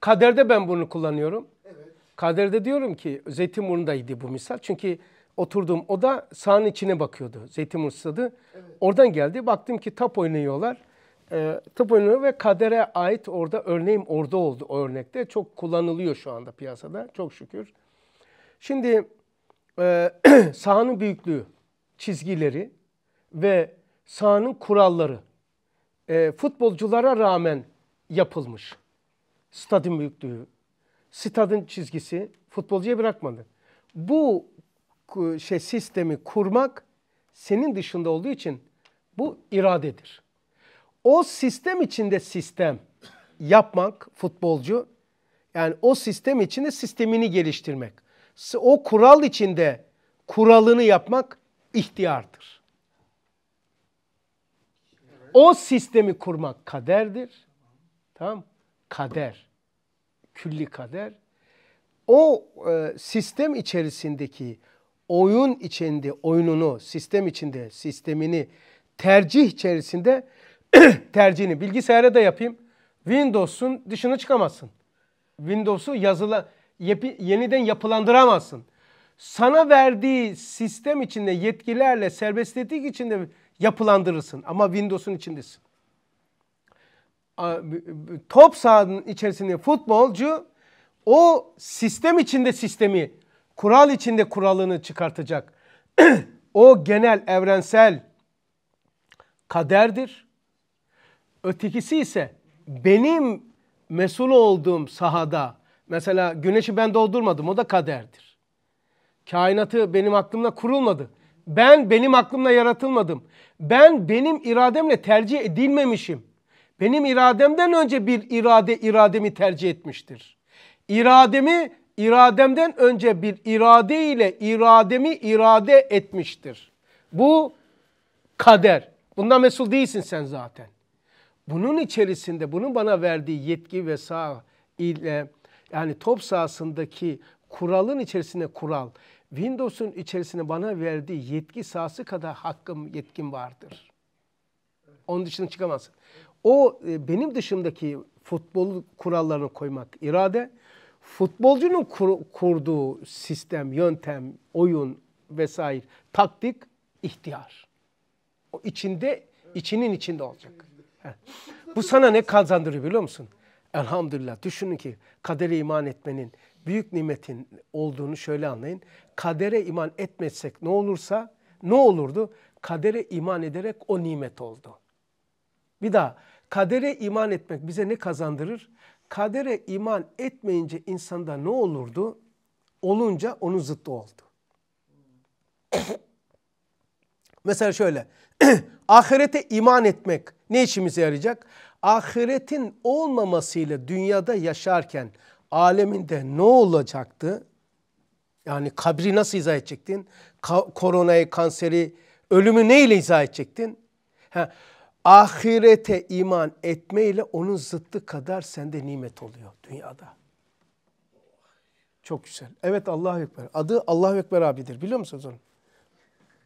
Kaderde ben bunu kullanıyorum. Evet. Kaderde diyorum ki Zeytinburnu'ndaydı bu misal. Çünkü oturduğum oda sahanın içine bakıyordu. Zeytinburnu stadı. Evet. Oradan geldi. Baktım ki tap oynuyorlar. E, ee, tıp oynuyor ve kadere ait orada örneğim orada oldu o örnekte. Çok kullanılıyor şu anda piyasada çok şükür. Şimdi e, sahanın büyüklüğü, çizgileri ve sahanın kuralları e, futbolculara rağmen yapılmış. Stadın büyüklüğü, stadın çizgisi futbolcuya bırakmadı. Bu şey sistemi kurmak senin dışında olduğu için bu iradedir. O sistem içinde sistem yapmak futbolcu yani o sistem içinde sistemini geliştirmek o kural içinde kuralını yapmak ihtiyardır. O sistemi kurmak kaderdir. Tamam Kader. Külli kader. O e, sistem içerisindeki oyun içinde oyununu, sistem içinde sistemini, tercih içerisinde tercihini bilgisayara da yapayım. Windows'un dışına çıkamazsın. Windows'u yazılı yepi, yeniden yapılandıramazsın. Sana verdiği sistem içinde yetkilerle serbestlik içinde yapılandırırsın ama Windows'un içindesin. Top sahanın içerisinde futbolcu o sistem içinde sistemi, kural içinde kuralını çıkartacak. o genel, evrensel kaderdir. Ötekisi ise benim mesul olduğum sahada Mesela güneşi ben doldurmadım o da kaderdir. Kainatı benim aklımla kurulmadı. Ben benim aklımla yaratılmadım. Ben benim irademle tercih edilmemişim. Benim irademden önce bir irade irademi tercih etmiştir. İrademi irademden önce bir irade ile irademi irade etmiştir. Bu kader. Bundan mesul değilsin sen zaten. Bunun içerisinde bunun bana verdiği yetki ve sağ ile yani top sahasındaki kuralın içerisine kural, Windows'un içerisine bana verdiği yetki sahası kadar hakkım, yetkim vardır. Onun dışına çıkamazsın. O e, benim dışımdaki futbol kurallarını koymak irade, futbolcunun kur, kurduğu sistem, yöntem, oyun vesaire, taktik, ihtiyar. O içinde, içinin içinde olacak. Bu sana ne kazandırıyor biliyor musun? Elhamdülillah düşünün ki kadere iman etmenin büyük nimetin olduğunu şöyle anlayın. Kadere iman etmezsek ne olursa ne olurdu? Kadere iman ederek o nimet oldu. Bir daha kadere iman etmek bize ne kazandırır? Kadere iman etmeyince insanda ne olurdu? Olunca onun zıttı oldu. Mesela şöyle ahirete iman etmek ne işimize yarayacak? ahiretin olmamasıyla dünyada yaşarken aleminde ne olacaktı? Yani kabri nasıl izah edecektin? Ka- koronayı, kanseri, ölümü neyle izah edecektin? Ha, ahirete iman etmeyle onun zıttı kadar sende nimet oluyor dünyada. Çok güzel. Evet Allahu Ekber. Adı Allahu Ekber abidir biliyor musunuz onu?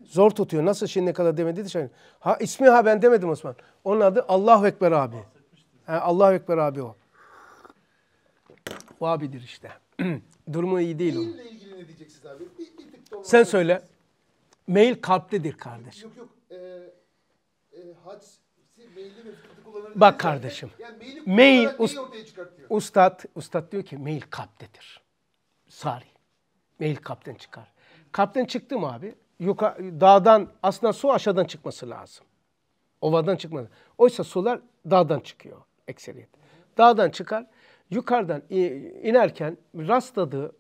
Zor tutuyor. Nasıl şimdi kadar demedi de şey- Ha ismi ha ben demedim Osman. Onun adı Allah Ekber abi. Ha, Allahu Ekber abi o. O abidir işte. Durumu iyi değil onun. Maille ilgili ne diyeceksiniz abi? Bir, bir tık dolma- Sen söyle. Mail kalptedir kardeş. Yok yok. Ee, e, e, hac şey, maili ve fıkıhı Bak kardeşim, Yani mail ustat ustat diyor ki mail kalptedir. Sari. Mail kapten çıkar. Kapten çıktı mı abi? yuka, dağdan aslında su aşağıdan çıkması lazım. Ovadan çıkması. Oysa sular dağdan çıkıyor ekseriyet. Dağdan çıkar. Yukarıdan inerken rastladığı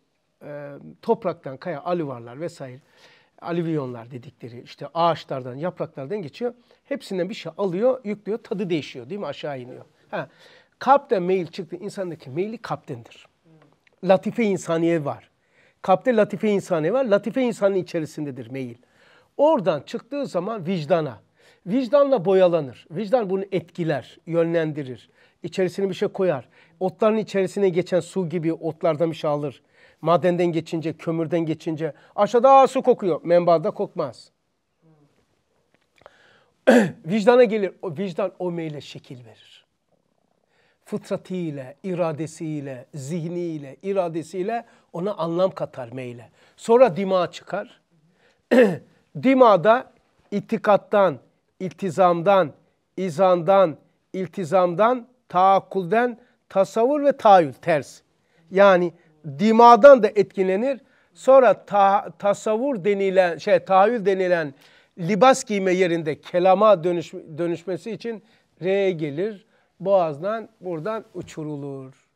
e, topraktan kaya alüvarlar vesaire alüvyonlar dedikleri işte ağaçlardan, yapraklardan geçiyor. Hepsinden bir şey alıyor, yüklüyor. Tadı değişiyor değil mi? Aşağı iniyor. Ha. Kalpten meyil çıktı. İnsandaki meyli kalptendir. Latife insaniye var. Kalpte latife insani var. Latife insanın içerisindedir meyil. Oradan çıktığı zaman vicdana. Vicdanla boyalanır. Vicdan bunu etkiler, yönlendirir. İçerisine bir şey koyar. Otların içerisine geçen su gibi otlardan bir şey alır. Madenden geçince, kömürden geçince aşağıda su kokuyor. Menbaada kokmaz. Vicdana gelir. O vicdan o meyle şekil verir fıtratiyle, iradesiyle, zihniyle, iradesiyle ona anlam katar meyle. Sonra dima çıkar. da itikattan, iltizamdan, izandan, iltizamdan, taakkulden, tasavvur ve tahayyül ters. Yani dimadan da etkilenir. Sonra ta, tasavvur denilen, şey tahayyül denilen libas giyme yerinde kelama dönüş, dönüşmesi için R gelir boğazdan buradan uçurulur.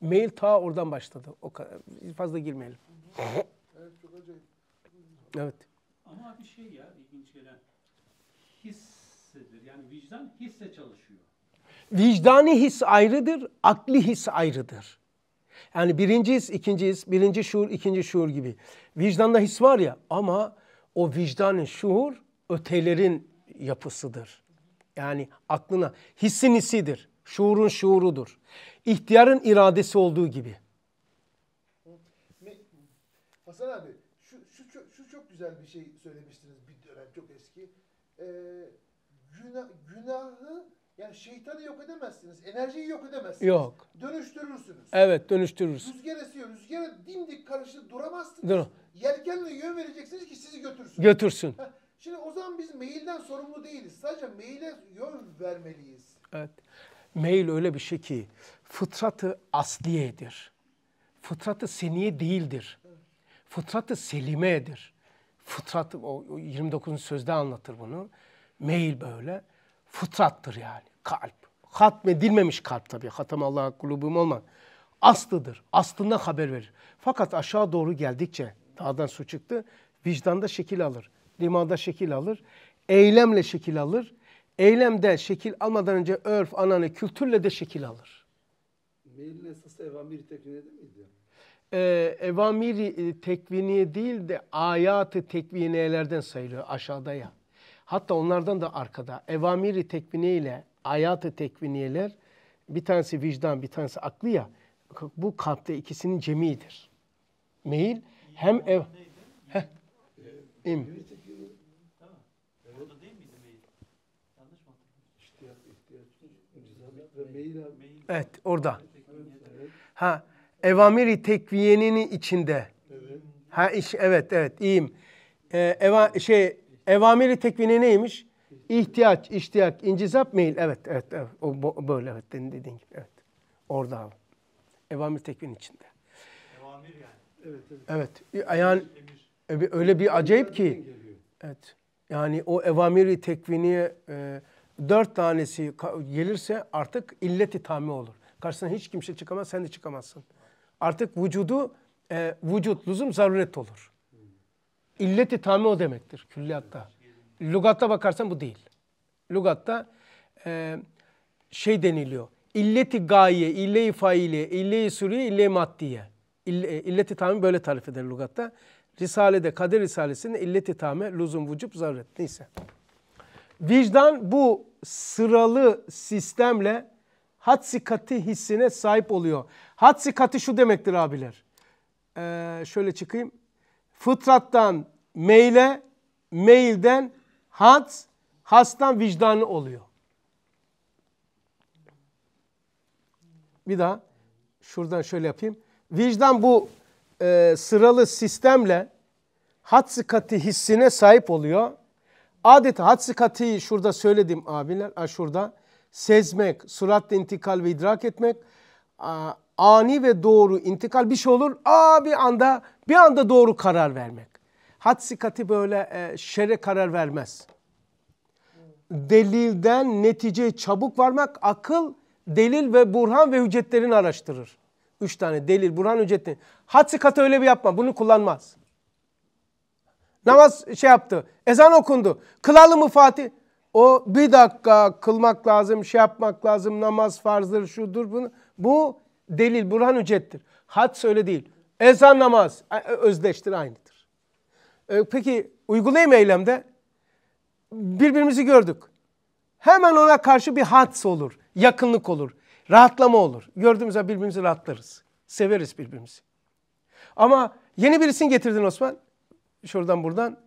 Mail ta oradan başladı. O kadar. Fazla girmeyelim. evet çok acayip. Evet. Ama bir şey ya ilginç gelen hissedir. Yani vicdan hisse çalışıyor. Vicdani his ayrıdır, akli his ayrıdır. Yani birinci his, ikinci his, birinci şuur, ikinci şuur gibi. Vicdanda his var ya ama o vicdanın şuur ötelerin yapısıdır. Yani aklına hissin hissidir. Şuurun şuurudur. İhtiyarın iradesi olduğu gibi. Hasan abi şu, şu, şu, çok güzel bir şey söylemiştiniz bir dönem çok eski. Ee, günah, günahı yani şeytanı yok edemezsiniz. Enerjiyi yok edemezsiniz. Yok. Dönüştürürsünüz. Evet dönüştürürsünüz. Rüzgar esiyor. Rüzgara dimdik karşı duramazsınız. Dur. Yelkenle yön vereceksiniz ki sizi götürsün. Götürsün. Şimdi o zaman biz mailden sorumlu değiliz. Sadece maile yön vermeliyiz. Evet. Mail öyle bir şey ki fıtratı asliyedir. Fıtratı seniye değildir. Fıtratı selimeedir, Fıtrat o 29. sözde anlatır bunu. Mail böyle fıtrattır yani kalp. Hatmedilmemiş kalp tabii. Hatam Allah'a kulubum olmaz. Aslıdır. aslında haber verir. Fakat aşağı doğru geldikçe dağdan su çıktı. Vicdanda şekil alır limanda şekil alır. Eylemle şekil alır. Eylemde şekil almadan önce örf, anane, kültürle de şekil alır. Meylin esası evamiri tekvini değil miydi? Ee, evamiri e, tekvini değil de ayatı tekviniyelerden sayılıyor aşağıda ya. Hatta onlardan da arkada. Evamiri tekviniye ile ayatı tekviniyeler bir tanesi vicdan bir tanesi aklı ya. Bu kalpte ikisinin cemidir. Meyil hem ev... Heh. İm. Evet orada. Ha evamiri tekviyenin içinde. Ha iş evet evet iyiyim. Ee, eva, şey evamiri tekvine neymiş? İhtiyaç, iştiyak, incizap, meyil. Evet, evet, evet. O böyle evet dediğin gibi. Evet. Orada abi. Evamir tekvin içinde. Evamir yani. Evet, evet. Evet. Yani e, öyle bir acayip ki. Evet. Yani o evamiri tekviniye e, dört tanesi gelirse artık illet ithamı olur. Karşısına hiç kimse çıkamaz, sen de çıkamazsın. Artık vücudu, e, vücut lüzum zaruret olur. İllet-i o demektir külliyatta. Lugatta bakarsan bu değil. Lugatta e, şey deniliyor. İlleti gaye, ille-i faile, ille-i suriye, ille-i maddiye. İlle, illeti tami böyle tarif eder lugatta. Risale'de, Kader risalesinde illeti tami, lüzum, vücub, zaruret. Neyse. Vicdan bu sıralı sistemle hatsikati hissine sahip oluyor. Hatsikati şu demektir abiler. Ee, şöyle çıkayım. Fıtrattan meyle, meyilden hat, hastan vicdanı oluyor. Bir daha şuradan şöyle yapayım. Vicdan bu e, sıralı sistemle hatsikati hissine sahip oluyor. Adeta hadsi kat'i şurada söyledim abiler. A, şurada sezmek, suratla intikal ve idrak etmek. ani ve doğru intikal bir şey olur. Aa bir anda bir anda doğru karar vermek. Hadsi kat'i böyle e, şere karar vermez. Delilden neticeye çabuk varmak akıl, delil ve burhan ve hüccetlerini araştırır. Üç tane delil, burhan, hüccetlerini. Hadsi kat'ı öyle bir yapma. Bunu kullanmaz. Namaz şey yaptı. Ezan okundu. Kılalım mı Fatih? O bir dakika kılmak lazım, şey yapmak lazım, namaz farzdır, şudur bunu. Bu delil, burhan hüccettir. Hat öyle değil. Ezan namaz özdeştir, aynıdır. E, peki uygulayayım eylemde? Birbirimizi gördük. Hemen ona karşı bir hats olur, yakınlık olur, rahatlama olur. Gördüğümüzde birbirimizi rahatlarız. Severiz birbirimizi. Ama yeni birisini getirdin Osman. Şuradan buradan.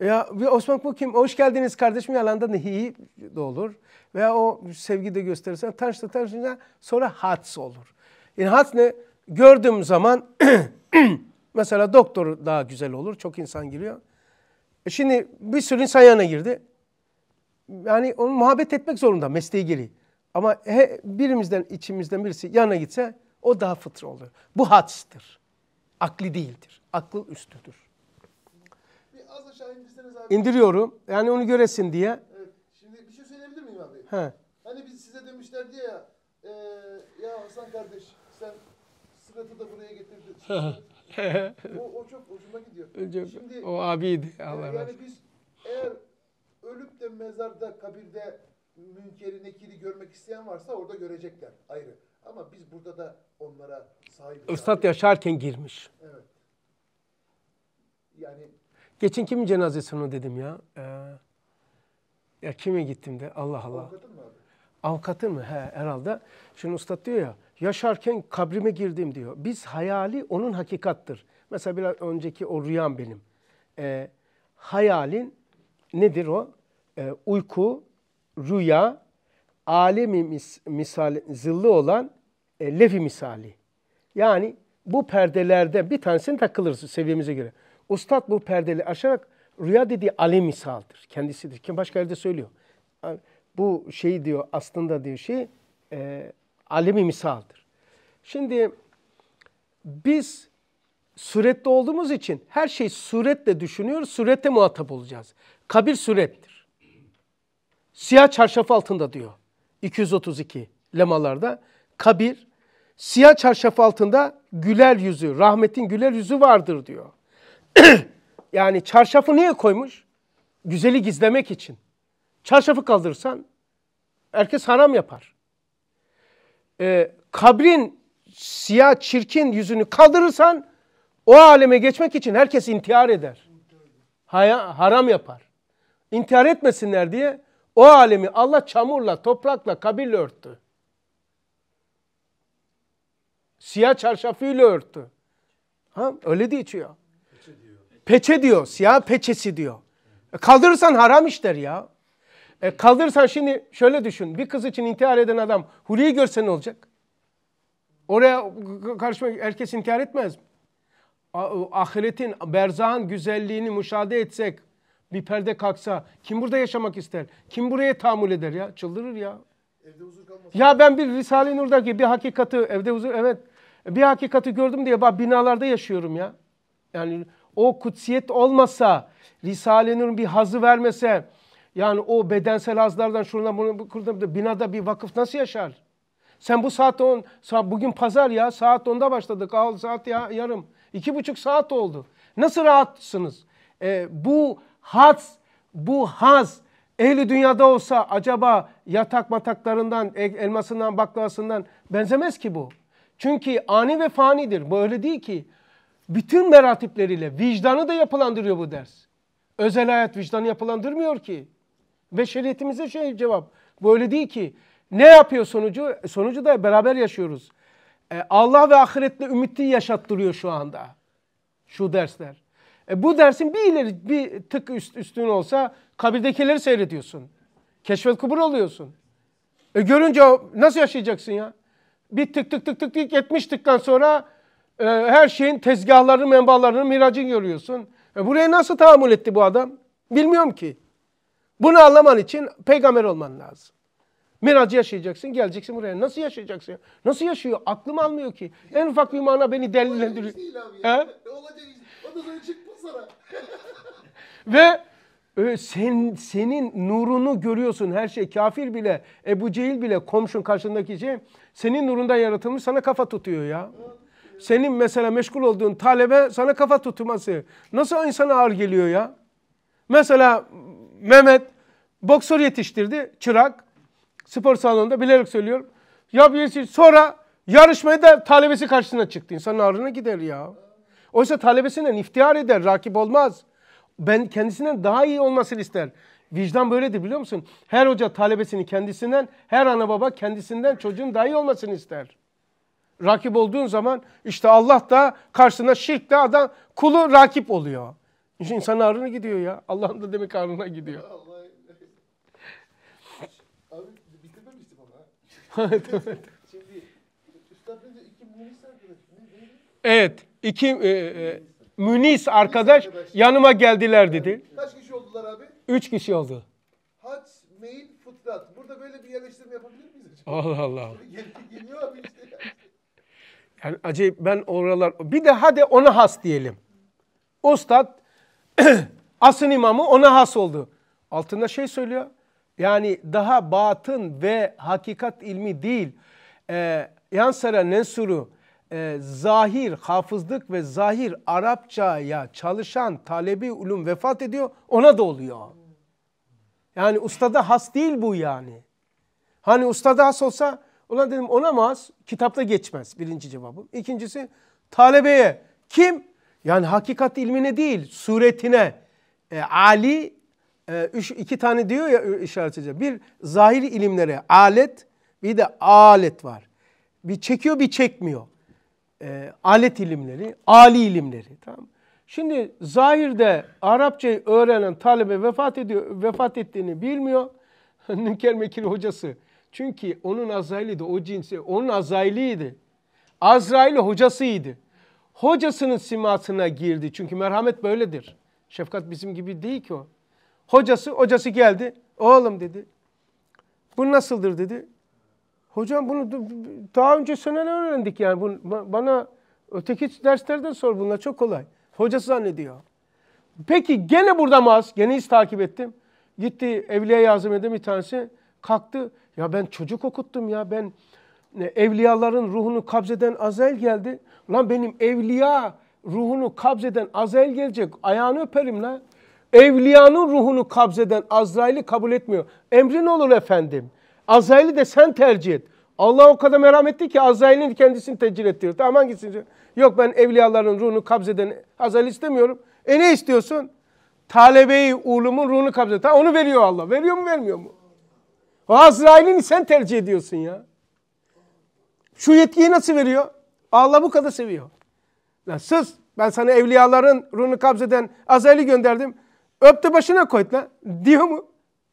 Ya Osman kim? hoş geldiniz kardeşim yalanda nehi de olur. Veya o sevgi de gösterirse tanıştı tanışınca sonra hats olur. Yani hats ne? Gördüğüm zaman mesela doktor daha güzel olur. Çok insan giriyor. E şimdi bir sürü insan yana girdi. Yani onu muhabbet etmek zorunda mesleği gereği. Ama he, birimizden içimizden birisi yana gitse o daha fıtri olur. Bu hats'tır, Akli değildir. Akıl üstüdür az aşağı indirseniz abi. İndiriyorum. Yani onu göresin diye. Evet. Şimdi bir şey söyleyebilir miyim abi? He. Hani biz size demişler diye ya e, ya Hasan kardeş sen sıratı da buraya getirdin. o, o çok hoşuma gidiyor. Çok, Şimdi, o abiydi. E, Allah razı olsun. yani biz eğer ölüp de mezarda, kabirde münkeri, nekiri görmek isteyen varsa orada görecekler ayrı. Ama biz burada da onlara sahibiz. Üstad yaşarken girmiş. Evet. Yani Geçin kimin cenazesi onu dedim ya. Ee, ya kime gittim de Allah Allah. Avukatın mı abi? Avukatın He herhalde. Şimdi ustad diyor ya yaşarken kabrime girdim diyor. Biz hayali onun hakikattır. Mesela biraz önceki o rüyam benim. Ee, hayalin nedir o? Ee, uyku, rüya, alemi mis misali, zıllı olan e, levi misali. Yani bu perdelerde bir tanesini takılırız seviyemize göre. Ustad bu perdeli aşarak rüya dediği alem misaldır. Kendisidir. Kim başka yerde söylüyor. Bu şey diyor aslında diyor şey e, alemi misaldır. Şimdi biz surette olduğumuz için her şeyi suretle düşünüyoruz. Surete muhatap olacağız. Kabir surettir. Siyah çarşaf altında diyor. 232 lemalarda. Kabir siyah çarşaf altında güler yüzü, rahmetin güler yüzü vardır diyor. yani çarşafı niye koymuş? Güzeli gizlemek için. Çarşafı kaldırırsan herkes haram yapar. Ee, kabrin siyah çirkin yüzünü kaldırırsan o aleme geçmek için herkes intihar eder. Haya, haram yapar. İntihar etmesinler diye o alemi Allah çamurla, toprakla, kabirle örttü. Siyah çarşafıyla örttü. Ha, öyle diyor. Peçe diyor, siyah peçesi diyor. E kaldırırsan haram işler ya. E kaldırırsan şimdi şöyle düşün. Bir kız için intihar eden adam Huri'yi görse ne olacak? Oraya karşıma herkes intihar etmez mi? Ahiretin, berzahın güzelliğini müşahede etsek, bir perde kalksa kim burada yaşamak ister? Kim buraya tahammül eder ya? Çıldırır ya. Evde huzur Ya ben bir Risale-i Nur'daki bir hakikati, evde huzur, evet. Bir hakikati gördüm diye bak binalarda yaşıyorum ya. Yani o kutsiyet olmasa, Risale Risale'nin bir hazı vermese, yani o bedensel hazlardan şuradan bunu kurdum binada bir vakıf nasıl yaşar? Sen bu saat on, saat, bugün pazar ya saat 10'da başladık. Al saat ya, yarım. iki buçuk saat oldu. Nasıl rahatsınız? Ee, bu haz, bu haz ehli dünyada olsa acaba yatak mataklarından, e, elmasından, baklavasından benzemez ki bu. Çünkü ani ve fanidir. Bu öyle değil ki bütün meratipleriyle vicdanı da yapılandırıyor bu ders. Özel hayat vicdanı yapılandırmıyor ki. Ve şeriatimize şey cevap. Böyle değil ki. Ne yapıyor sonucu? E, sonucu da beraber yaşıyoruz. E, Allah ve ahiretle ümitli yaşattırıyor şu anda. Şu dersler. E, bu dersin bir ileri bir tık üst, üstün olsa kabirdekileri seyrediyorsun. Keşfet kubur oluyorsun. E, görünce nasıl yaşayacaksın ya? Bir tık tık tık tık tık 70 tıktan sonra ee, her şeyin tezgahlarını, menbalarını, miracını görüyorsun. E, buraya nasıl tahammül etti bu adam? Bilmiyorum ki. Bunu anlaman için peygamber olman lazım. Miracı yaşayacaksın, geleceksin buraya. Nasıl yaşayacaksın? Nasıl yaşıyor? Aklım almıyor ki. En ufak bir mana beni delilendiriyor. He? Ve e, sen, senin nurunu görüyorsun her şey. Kafir bile, Ebu Cehil bile komşun karşındaki şey senin nurunda yaratılmış sana kafa tutuyor ya senin mesela meşgul olduğun talebe sana kafa tutması nasıl insana ağır geliyor ya? Mesela Mehmet boksör yetiştirdi çırak spor salonunda bilerek söylüyorum. Ya birisi sonra yarışmayı da talebesi karşısına çıktı. İnsanın ağrına gider ya. Oysa talebesinden iftihar eder, rakip olmaz. Ben kendisinden daha iyi olmasını ister. Vicdan böyledir biliyor musun? Her hoca talebesini kendisinden, her ana baba kendisinden çocuğun daha iyi olmasını ister rakip olduğun zaman işte Allah da karşısına şirk de adam kulu rakip oluyor. İşte insan ağrına gidiyor ya. Allah'ın da demek ağrına gidiyor. Abi bitirmemiştim ama. Şimdi üstad iki münis arkadaş. Evet. İki e, e, münis arkadaş, arkadaş yanıma geldiler dedi. Kaç kişi oldular abi? Üç kişi oldu. Hac, meyil, fıtrat. Burada böyle bir yerleştirme yapabilir miyiz? Allah Allah. Geliyor abi işte. Yani acayip ben oralar... Bir de hadi ona has diyelim. Ustad asın imamı ona has oldu. Altında şey söylüyor. Yani daha batın ve hakikat ilmi değil. E, Yansara nesuru, e, zahir, hafızlık ve zahir Arapçaya çalışan talebi ulum vefat ediyor. Ona da oluyor. Yani ustada has değil bu yani. Hani ustada has olsa Ulan dedim olamaz. Kitapta geçmez birinci cevabım. İkincisi talebeye. Kim? Yani hakikat ilmine değil suretine. E, Ali e, üç, iki tane diyor ya işaret edeceğim. Bir zahir ilimlere alet bir de alet var. Bir çekiyor bir çekmiyor. E, alet ilimleri, ali ilimleri. Tamam Şimdi zahirde Arapçayı öğrenen talebe vefat ediyor, vefat ettiğini bilmiyor. Nünker Mekir hocası çünkü onun Azrail'iydi, o cinsi, onun Azrail'iydi. Azrail hocasıydı. Hocasının simasına girdi. Çünkü merhamet böyledir. Şefkat bizim gibi değil ki o. Hocası, hocası geldi. Oğlum dedi. Bu nasıldır dedi. Hocam bunu daha önce sene öğrendik yani. Bunu, bana öteki derslerden sor bunlar çok kolay. Hocası zannediyor. Peki gene burada maz, gene iz takip ettim. Gitti Evliya Yazım bir tanesi kalktı. Ya ben çocuk okuttum ya ben e, evliyaların ruhunu kabzeden azel geldi. Lan benim evliya ruhunu kabzeden azel gelecek. Ayağını öperim la. Evliyanın ruhunu kabzeden Azrail'i kabul etmiyor. Emrin olur efendim. Azrail'i de sen tercih et. Allah o kadar merhametli ki Azrail'in kendisini tercih ettiriyor. Tamam hangisini? Yok ben evliyaların ruhunu kabzeden Azrail istemiyorum. E ne istiyorsun? Talebeyi ulumun ruhunu kabzeden. Tamam onu veriyor Allah. Veriyor mu vermiyor mu? Azrail'ini sen tercih ediyorsun ya. Şu yetkiyi nasıl veriyor? Allah bu kadar seviyor. Lan sus. Ben sana evliyaların ruhunu kabzeden Azrail'i gönderdim. Öptü başına koydu lan. Diyor mu?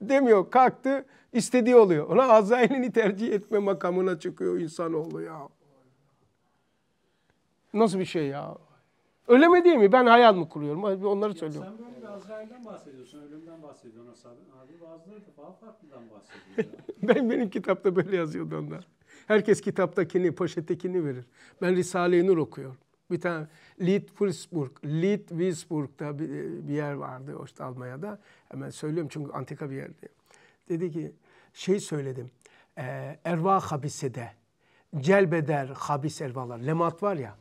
Demiyor. Kalktı. istediği oluyor. Ona Azrail'ini tercih etme makamına çıkıyor insanoğlu ya. Nasıl bir şey ya? Öyle mi değil mi? Ben hayal mi kuruyorum? Onları söylüyorum. Azrail'den bahsediyorsun, ölümden bahsediyorsun Asabi. Abi bazıları da daha farklıdan bahsediyor. ben benim kitapta böyle yazıyordu onlar. Herkes kitaptakini, poşettekini verir. Ben Risale-i Nur okuyorum. Bir tane Litwitzburg, Litwitzburg'da bir, bir yer vardı işte Almanya'da. Hemen söylüyorum çünkü antika bir yerdi. Dedi ki şey söyledim. E, erva habisede celbeder habis ervalar. Lemat var ya.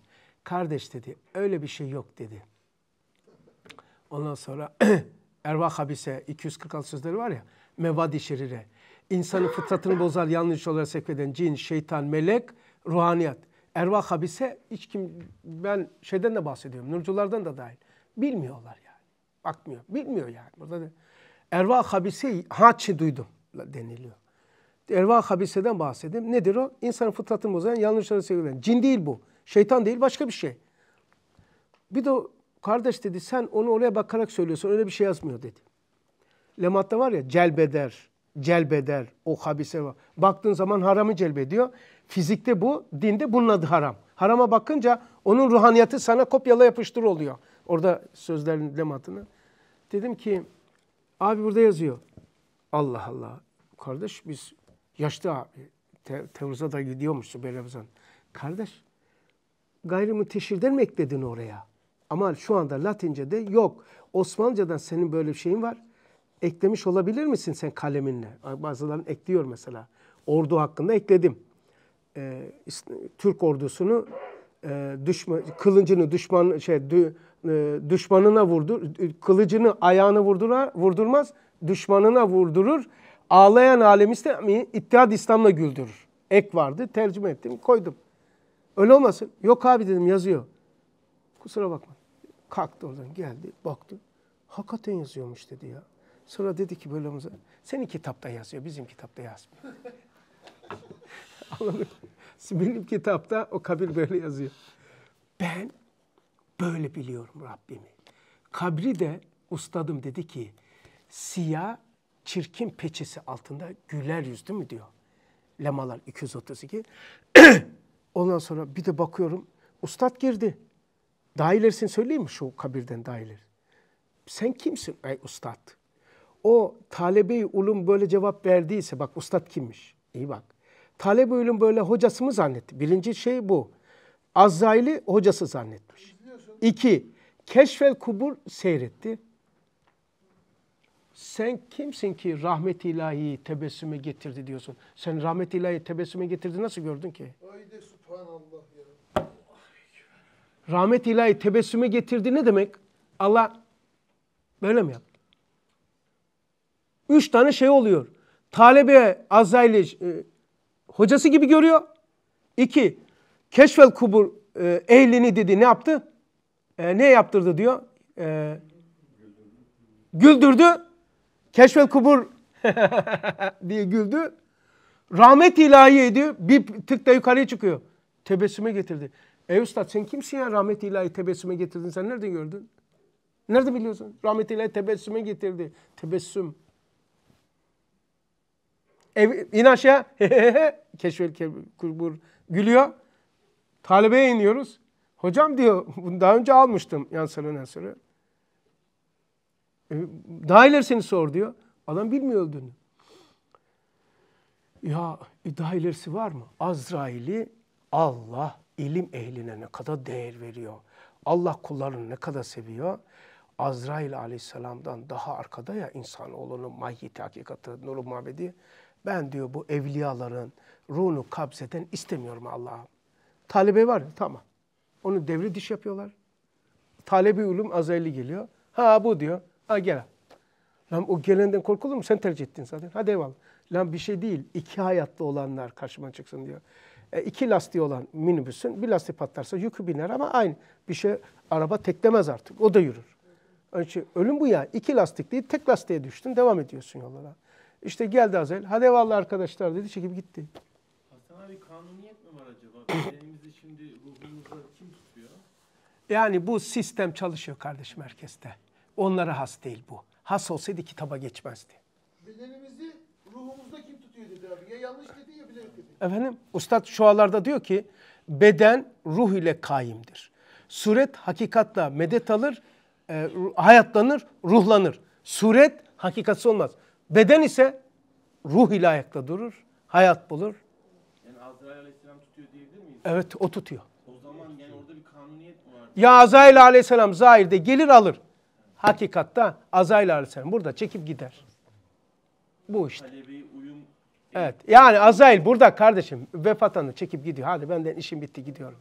Kardeş dedi öyle bir şey yok dedi. Ondan sonra Erva Habise 246 sözleri var ya. Mevadi şerire. İnsanın fıtratını bozar yanlış olarak sekveden cin, şeytan, melek, ruhaniyat. Erva Habise hiç kim ben şeyden de bahsediyorum. Nurculardan da dahil. Bilmiyorlar yani. Bakmıyor. Bilmiyor yani. Burada da, Erva Habise haçi duydum deniliyor. Erva Habise'den bahsedeyim. Nedir o? İnsanın fıtratını bozan yanlış yanlışlara sevgilen. Cin değil bu. Şeytan değil başka bir şey. Bir de Kardeş dedi sen onu oraya bakarak söylüyorsun. Öyle bir şey yazmıyor dedi. Lematta var ya celbeder, celbeder o habise var. Baktığın zaman haramı celbediyor. Fizikte bu, dinde bunun adı haram. Harama bakınca onun ruhaniyatı sana kopyala yapıştır oluyor. Orada sözlerin lematını. Dedim ki abi burada yazıyor. Allah Allah. Kardeş biz yaşlı abi. Te Tevruza da gidiyormuşsun Beyramızan. Kardeş gayrimüteşirden mi ekledin oraya? Ama şu anda Latince'de yok. Osmanlıca'dan senin böyle bir şeyin var. Eklemiş olabilir misin sen kaleminle? Bazıları ekliyor mesela. Ordu hakkında ekledim. Ee, Türk ordusunu e, düşman, kılıncını düşman şey dü, e, düşmanına vurdur, kılıcını ayağını vurdura, vurdurmaz, düşmanına vurdurur. Ağlayan alem istemi İttihat İslam'la güldürür. Ek vardı, tercüme ettim, koydum. Öyle olmasın. Yok abi dedim yazıyor. Kusura bakma. Kalktı oradan geldi baktı. Hakikaten yazıyormuş dedi ya. Sonra dedi ki böyle bölümümüze senin kitapta yazıyor bizim kitapta yazmıyor. Anladın Benim kitapta o kabir böyle yazıyor. Ben böyle biliyorum Rabbimi. Kabri de ustadım dedi ki siyah çirkin peçesi altında güler yüzlü mü diyor. Lemalar 232. Ondan sonra bir de bakıyorum ustad girdi. Daha ilerisini söyleyeyim mi şu kabirden daha ileri? Sen kimsin ey ustad? O talebe ulum böyle cevap verdiyse bak ustad kimmiş? İyi bak. talebe ulum böyle hocası mı zannetti? Birinci şey bu. Azrail'i hocası zannetmiş. İki, keşfel kubur seyretti. Sen kimsin ki rahmet ilahi tebessüme getirdi diyorsun. Sen rahmet ilahi tebessüme getirdi nasıl gördün ki? Haydi subhanallah rahmet ilahi tebessüme getirdi ne demek? Allah böyle mi yaptı? Üç tane şey oluyor. Talebe Azrail'i e, hocası gibi görüyor. İki, keşfel kubur e, ehlini dedi ne yaptı? E, ne yaptırdı diyor. E, güldürdü. Keşfel kubur diye güldü. Rahmet ilahi diyor. Bir tık da yukarıya çıkıyor. Tebessüme getirdi. E üstad sen kimsin ya rahmet ilahi tebessüme getirdin sen nereden gördün? Nerede biliyorsun? Rahmet ilahi tebessüme getirdi. Tebessüm. Ev, in aşağı. Keşfel kubur. Gülüyor. Talebeye iniyoruz. Hocam diyor bunu daha önce almıştım yansarı nasırı. E, daha ilerisini sor diyor. Adam bilmiyor öldüğünü. Ya e, daha ilerisi var mı? Azrail'i Allah ilim ehline ne kadar değer veriyor. Allah kullarını ne kadar seviyor. Azrail aleyhisselamdan daha arkada ya insanoğlunun mahiyeti hakikati, nuru mabedi. Ben diyor bu evliyaların ruhunu kabzeden istemiyorum Allah'ım. Talebe var tamam. Onu devri diş yapıyorlar. Talebi ulum Azraili geliyor. Ha bu diyor. Ha gel. Lan o gelenden korkulur mu? Sen tercih ettin zaten. Hadi eyvallah. Lan bir şey değil. İki hayatlı olanlar karşıma çıksın diyor. E, iki lastiği olan minibüsün bir lastiği patlarsa yükü biner ama aynı. Bir şey araba teklemez artık. O da yürür. Onun için ölüm bu ya. İki lastik değil tek lastiğe düştün devam ediyorsun yollara. İşte geldi Azel. Hadi eyvallah arkadaşlar dedi çekip gitti. Hasan abi kanuniyet mi var acaba? Bedenimizi şimdi ruhumuzda kim tutuyor? Yani bu sistem çalışıyor kardeşim merkezde. Onlara has değil bu. Has olsaydı kitaba geçmezdi. Bedenimiz Efendim Ustad şu şualarda diyor ki beden ruh ile kaimdir. Suret hakikatla medet alır, e, hayatlanır, ruhlanır. Suret hakikatsiz olmaz. Beden ise ruh ile ayakta durur, hayat bulur. Yani Azrail Aleyhisselam tutuyor diyebilir miyiz? Evet o tutuyor. O zaman yani orada bir kanuniyet mi var? Ya Azrail Aleyhisselam zahirde gelir alır. Hakikatta Azrail Aleyhisselam burada çekip gider. Bu işte. Talebi Evet. Yani Azrail burada kardeşim vefatını çekip gidiyor. Hadi benden işim bitti gidiyorum.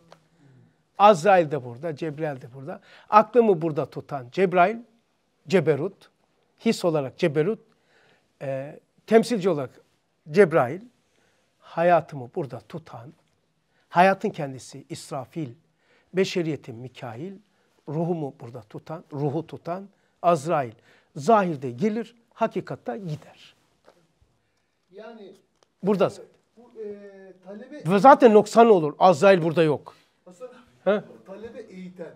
Azrail de burada, Cebrail de burada. Aklımı burada tutan Cebrail, Ceberut, his olarak Ceberut, e, temsilci olarak Cebrail, hayatımı burada tutan, hayatın kendisi İsrafil, beşeriyetin Mikail, ruhumu burada tutan, ruhu tutan Azrail. Zahirde gelir, hakikatta gider. Yani Burada. Bu, e, talebe... Ve zaten noksan olur. Azrail burada yok. Hasan talebe eğiten,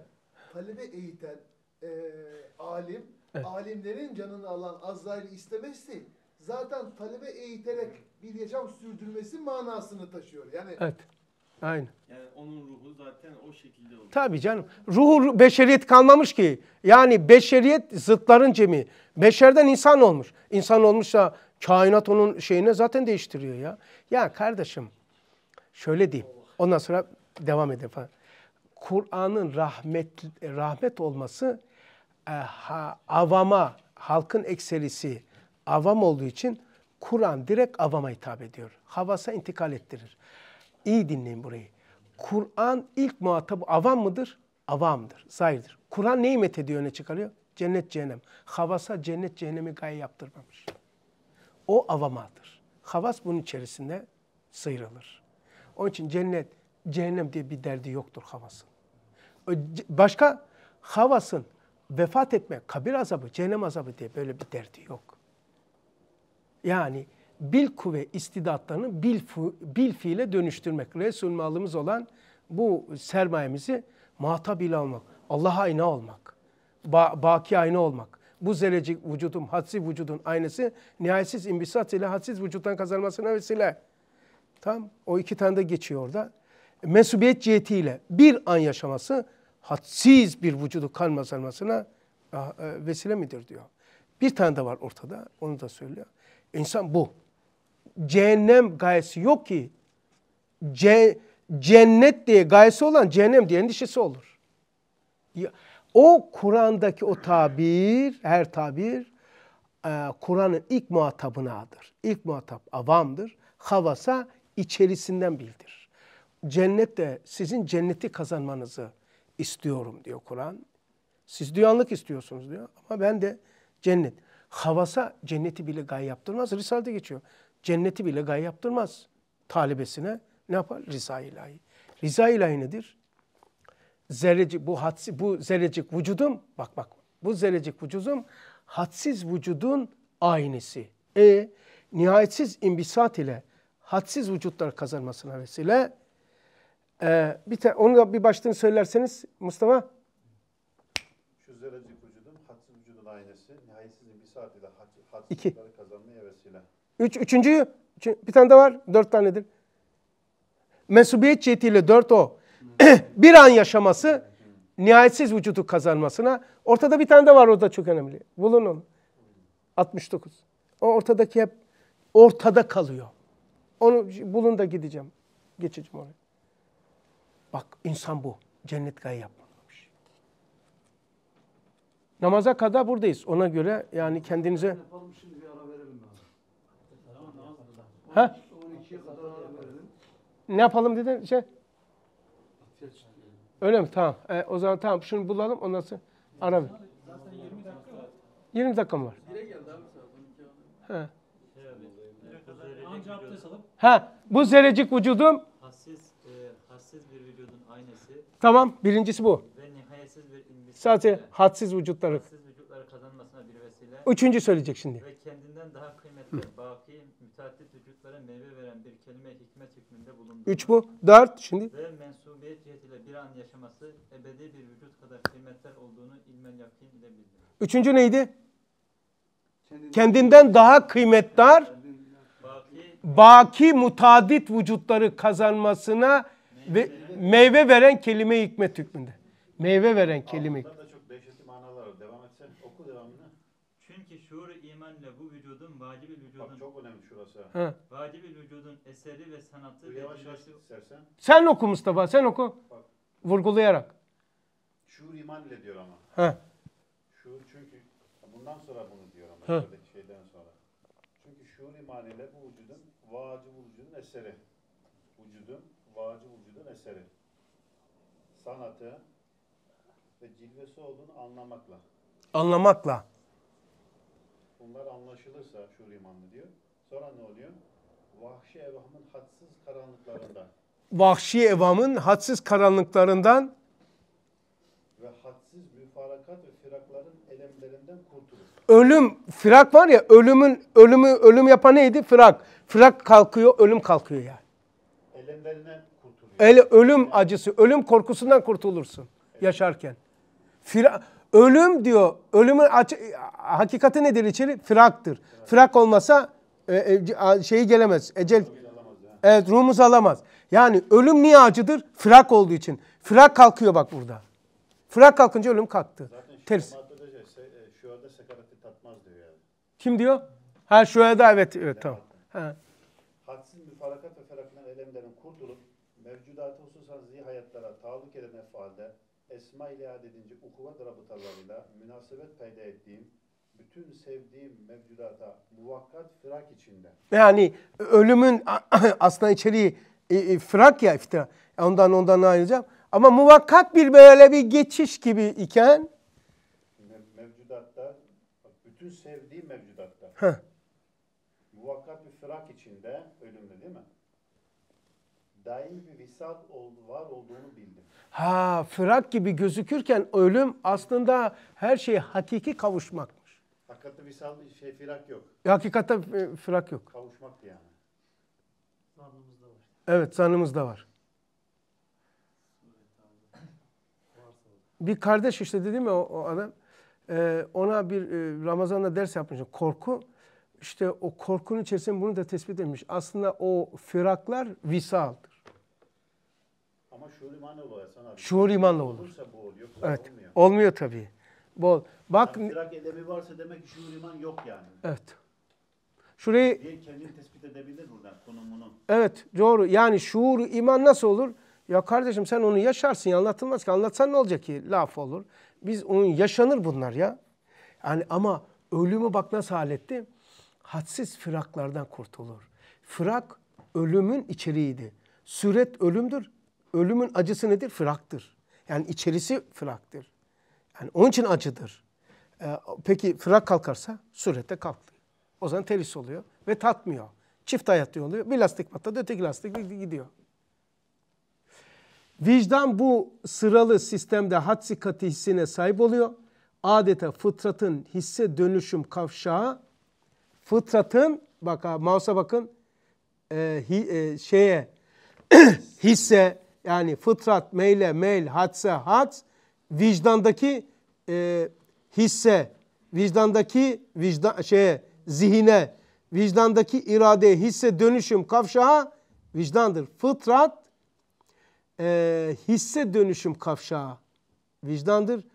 talebe eğiten e, alim, evet. alimlerin canını alan Azrail istemezse zaten talebe eğiterek bir yaşam sürdürmesi manasını taşıyor. Yani evet. Aynen. Yani onun ruhu zaten o şekilde olur. Tabii canım. Ruhu beşeriyet kalmamış ki. Yani beşeriyet zıtların cemi. Beşerden insan olmuş. İnsan olmuşsa Kainat onun şeyine zaten değiştiriyor ya. Ya kardeşim şöyle diyeyim. Ondan sonra devam edeyim falan. Kur'an'ın rahmet rahmet olması e, ha, avama, halkın ekserisi avam olduğu için Kur'an direkt avama hitap ediyor. Havasa intikal ettirir. İyi dinleyin burayı. Kur'an ilk muhatabı avam mıdır? Avamdır, zahirdir. Kur'an neyi ediyor, öne çıkarıyor? Cennet, cehennem. Havasa cennet, cehennemi gaye yaptırmamış. O avamaldır. Havas bunun içerisinde sıyrılır. Onun için cennet, cehennem diye bir derdi yoktur havasın. Başka havasın vefat etme, kabir azabı, cehennem azabı diye böyle bir derdi yok. Yani bil kuvve istidatlarını bil, bil fiile dönüştürmek. Resul malımız olan bu sermayemizi muhatap ile almak. Allah'a ayna olmak. Ba baki ayna olmak bu zelecik vücudum, hadsiz vücudun aynısı nihayetsiz imbisat ile hadsiz vücuttan kazanmasına vesile. Tam o iki tane de geçiyor orada. mesubiyet cihetiyle bir an yaşaması hadsiz bir vücudu kan kazanmasına ah, e, vesile midir diyor. Bir tane de var ortada onu da söylüyor. İnsan bu. Cehennem gayesi yok ki. Ce cennet diye gayesi olan cehennem diye endişesi olur. Ya, o Kur'an'daki o tabir, her tabir e, Kur'an'ın ilk muhatabınadır. İlk muhatap avamdır. Havasa içerisinden bildir. Cennet de sizin cenneti kazanmanızı istiyorum diyor Kur'an. Siz duyanlık istiyorsunuz diyor ama ben de cennet. Havasa cenneti bile gay yaptırmaz. Risale'de geçiyor. Cenneti bile gay yaptırmaz. talibesine. ne yapar? Rıza ilahi. Rıza ilahi nedir? zerrecik bu hadsi bu zerrecik vücudum bak bak bu zerrecik vücudum hadsiz vücudun aynısı. E nihayetsiz imbisat ile hadsiz vücutlar kazanmasına vesile. Ee, bir te, onu da bir baştan söylerseniz Mustafa. Şu zerrecik vücudun hadsiz vücudun aynısı nihayetsiz imbisat ile hadsiz, İki. vücutları kazanmaya vesile. Üç, üçüncüyü bir tane de var. Dört tanedir. Mensubiyet cihetiyle dört o. bir an yaşaması nihayetsiz vücudu kazanmasına. Ortada bir tane de var o da çok önemli. Bulun onu. 69. O ortadaki hep ortada kalıyor. Onu bulun da gideceğim. Geçeceğim onu. Bak insan bu. Cennet gaye yapmamış. Namaza kadar buradayız. Ona göre yani kendinize... Ha? Ne yapalım dedin? Şey, Öyle mi? Tamam. E, o zaman tamam şunu bulalım ondan sonra ara. bir. Zaten 20 dakika var. 20 dakika mı var? He. Anca abdest alıp Ha, bu zerrecik vücudum. Hassiz, e, hassiz bir vücudun aynası Tamam, birincisi bu. ve nihayetsiz bir ilmisi Sadece hadsiz vücutları. hassiz vücutları kazanmasına bir vesile Üçüncü söyleyecek şimdi. ve kendinden daha kıymetli baki müteaddit vücutlara meyve veren bir kelime hikmet hükmünde bulunduğu Üç bu. Dört şimdi. ve mensup ruhubiyet cihetiyle bir an yaşaması ebedi bir vücut kadar kıymetler olduğunu ilmen yakin ile bildirir. Üçüncü neydi? Kendinden, Kendinden daha kıymetdar, baki, mutadit vücutları kazanmasına meyve ve meyve veren kelime hikmet hükmünde. Meyve veren kelime hikmet. He. Vacibi vücudun eseri ve sanatı. ve Yavaş yavaş istersen. Sen oku Mustafa sen oku. Bak. Vurgulayarak. Şuur iman ile diyor ama. He. Şuur çünkü bundan sonra bunu diyor ama. Hı. şeyden sonra. Çünkü şuur iman ile bu vücudun vacib vücudun eseri. Vücudun vacib vücudun eseri. Sanatı ve cilvesi olduğunu anlamakla. Anlamakla. Bunlar anlaşılırsa şuur imanlı diyor. Sonra ne oluyor? Vahşi evamın hadsiz karanlıklarından. Vahşi evamın hadsiz karanlıklarından ve hadsiz müfarakat ve firakların elemlerinden kurtulur. Ölüm, firak var ya ölümün ölümü ölüm yapan neydi? Firak. Firak kalkıyor, ölüm kalkıyor yani. Elemlerinden kurtuluyor. El, ölüm yani. acısı, ölüm korkusundan kurtulursun evet. yaşarken. Fira, ölüm diyor, ölümün hakikati nedir içeri? Firaktır. Evet. Firak olmasa e, e, şeyi gelemez. Ecel Evet ruhumuz alamaz. Yani ölüm niye acıdır? Fırak olduğu için. Fırak kalkıyor bak burada. Fırak kalkınca ölüm kalktı. Zaten Ters. Şey, şey, e, şu anda sekaratı tatmaz diyor yani. Kim diyor? Ha şu anda evet, evet tamam. Ha. Hadsiz müfarakat ve ferakinden elemlerin kurtulup mevcudatı hususan zihi hayatlara taalluk eden efalde esma ile adedince ukuvet rabıtalarıyla münasebet peyda ettiğim bütün sevdiğim mevcudata muvakkat firak içinde. Yani ölümün aslında içeriği e, e, firak ya iftira. E, ondan ondan ayrılacağım. Ama muvakkat bir böyle bir geçiş gibi iken mevcudatta bütün sevdiği mevcudatta. Heh. Muvakkat bir firak içinde ölümde değil mi? Daim bir visat oldu, var olduğunu bildim. Ha, firak gibi gözükürken ölüm aslında her şeyi hakiki kavuşmak misal şey firak yok. Ya, hakikatte firak yok. Kavuşmak yani. Zannımız da var. Evet zannımız da var. bir kardeş işte dedim ya o, o adam e, ona bir e, Ramazan'da ders yapmış. Korku işte o korkunun içerisinde bunu da tespit etmiş. Aslında o firaklar visaldır. Ama şuur imanla olur. Şuur imanla olur. Olursa bu oluyor. Evet. Olmuyor. olmuyor tabii. Bol. Bak yani Trak edebi varsa demek ki şuur iman yok yani. Evet. Şurayı diye kendini tespit edebilir buradan konumunu. Evet doğru. Yani şuur iman nasıl olur? Ya kardeşim sen onu yaşarsın ya anlatılmaz ki. Anlatsan ne olacak ki? Laf olur. Biz onun yaşanır bunlar ya. Yani ama ölümü bak nasıl halletti? Hadsiz firaklardan kurtulur. Firak ölümün içeriğiydi. Süret ölümdür. Ölümün acısı nedir? Firaktır. Yani içerisi firaktır. Yani onun için acıdır. Ee, peki fırat kalkarsa surette kalktı. O zaman teris oluyor ve tatmıyor. Çift hayatlı oluyor. Bir lastik patladı öteki lastik gidiyor. Vicdan bu sıralı sistemde had sikati hissine sahip oluyor. Adeta fıtratın hisse dönüşüm kavşağı fıtratın bak mouse'a bakın e, hi, e, şeye hisse yani fıtrat meyle meyl hadse had vicdandaki e, hisse, vicdandaki vicdan şeye, zihine, vicdandaki irade, hisse, dönüşüm kavşağı vicdandır. Fıtrat e, hisse dönüşüm kavşağı vicdandır.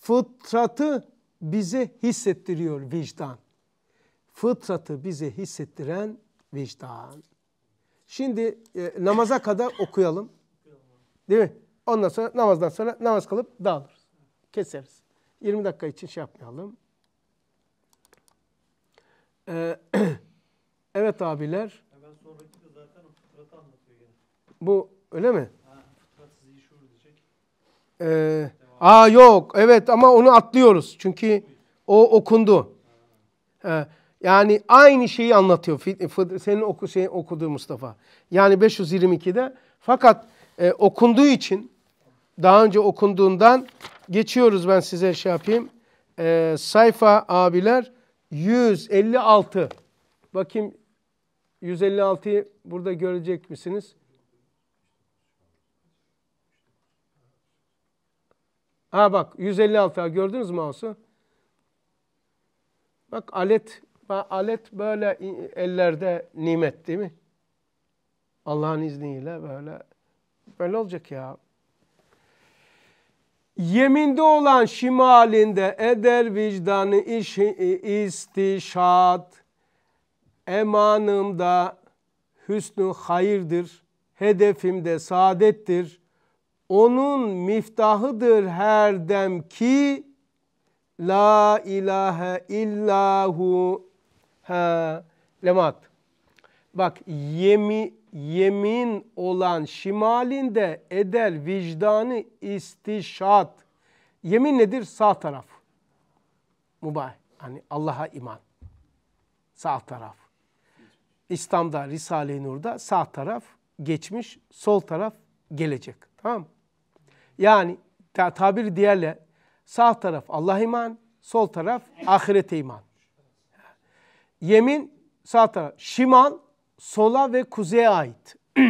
Fıtratı bize hissettiriyor vicdan. Fıtratı bize hissettiren vicdan. Şimdi e, namaza kadar okuyalım. Değil mi? Ondan sonra namazdan sonra namaz kılıp dağılırız. Keseriz. 20 dakika için şey yapmayalım. Ee, evet abiler. Hemen sonraki de zaten o fıtratı anlatıyor gene. Bu öyle mi? Ee, aa yok evet ama onu atlıyoruz. Çünkü o okundu. Ee, yani aynı şeyi anlatıyor senin oku, şey, okuduğu Mustafa. Yani 522'de fakat e, okunduğu için daha önce okunduğundan geçiyoruz ben size şey yapayım. Ee, sayfa abiler 156. Bakayım 156'yı burada görecek misiniz? Ha bak 156 ha, gördünüz mü Asu? Bak alet alet böyle ellerde nimet değil mi? Allah'ın izniyle böyle böyle olacak ya. Yeminde olan şimalinde eder vicdanı iş, e, istişat. Emanımda hüsnü hayırdır. Hedefimde saadettir. Onun miftahıdır her dem ki La ilahe illahu ha lemat. Bak yemi yemin olan şimalinde eder vicdanı istişat. Yemin nedir? Sağ taraf. Mubah. Hani Allah'a iman. Sağ taraf. İslam'da Risale-i Nur'da sağ taraf geçmiş, sol taraf gelecek. Tamam Yani tabir diğerle sağ taraf Allah iman, sol taraf ahirete iman. Yemin sağ taraf. Şimal sola ve kuzeye ait.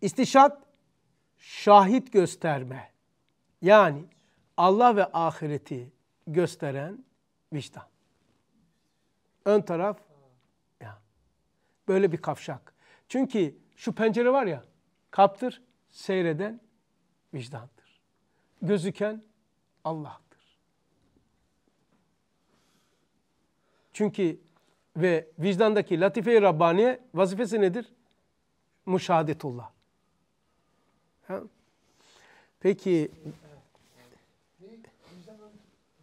İstişat şahit gösterme. Yani Allah ve ahireti gösteren vicdan. Ön taraf ya. Böyle bir kavşak. Çünkü şu pencere var ya kaptır seyreden vicdandır. Gözüken Allah'tır. Çünkü ve vicdandaki latife-i Rabbaniye vazifesi nedir? Müşahadetullah. Ha? Peki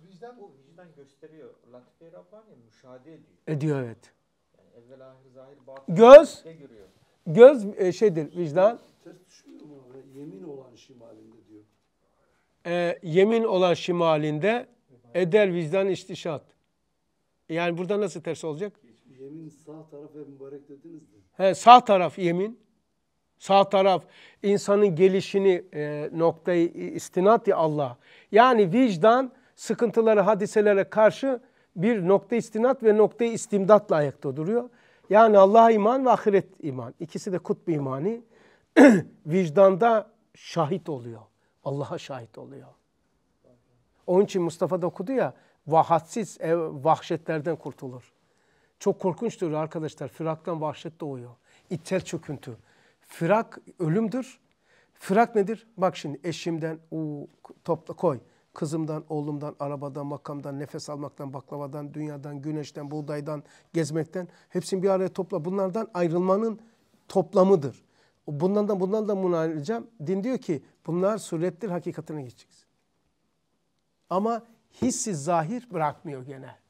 vicdan o vicdan gösteriyor. Latife-i Rabbani müşahede ediyor. Ediyor evet. Yani evvel ahir zahir batın. Göz görüyor. Göz e, şeydir vicdan. Ters düşmüyor mu? Yemin olan şimalinde diyor. E, yemin olan şimalinde eder vicdan istişat. Yani burada nasıl ters olacak? Yemin sağ tarafı mübarek dediniz de. He, sağ taraf yemin. Sağ taraf insanın gelişini e, noktayı istinat ya Allah. Yani vicdan sıkıntıları hadiselere karşı bir nokta istinat ve nokta istimdatla ayakta duruyor. Yani Allah'a iman ve ahiret iman. İkisi de kutb imani. Vicdanda şahit oluyor. Allah'a şahit oluyor. Onun için Mustafa da okudu ya, vahatsiz ev, vahşetlerden kurtulur. Çok korkunçtur arkadaşlar. Fıraktan vahşet doğuyor. İçsel çöküntü. Fırak ölümdür. Fırak nedir? Bak şimdi eşimden o topla koy. Kızımdan, oğlumdan, arabadan, makamdan, nefes almaktan, baklavadan, dünyadan, güneşten, buğdaydan, gezmekten hepsini bir araya topla. Bunlardan ayrılmanın toplamıdır. Bundan da bundan da bunu ayrılacağım. Din diyor ki bunlar surettir hakikatine geçeceksin. Ama hissi zahir bırakmıyor genel.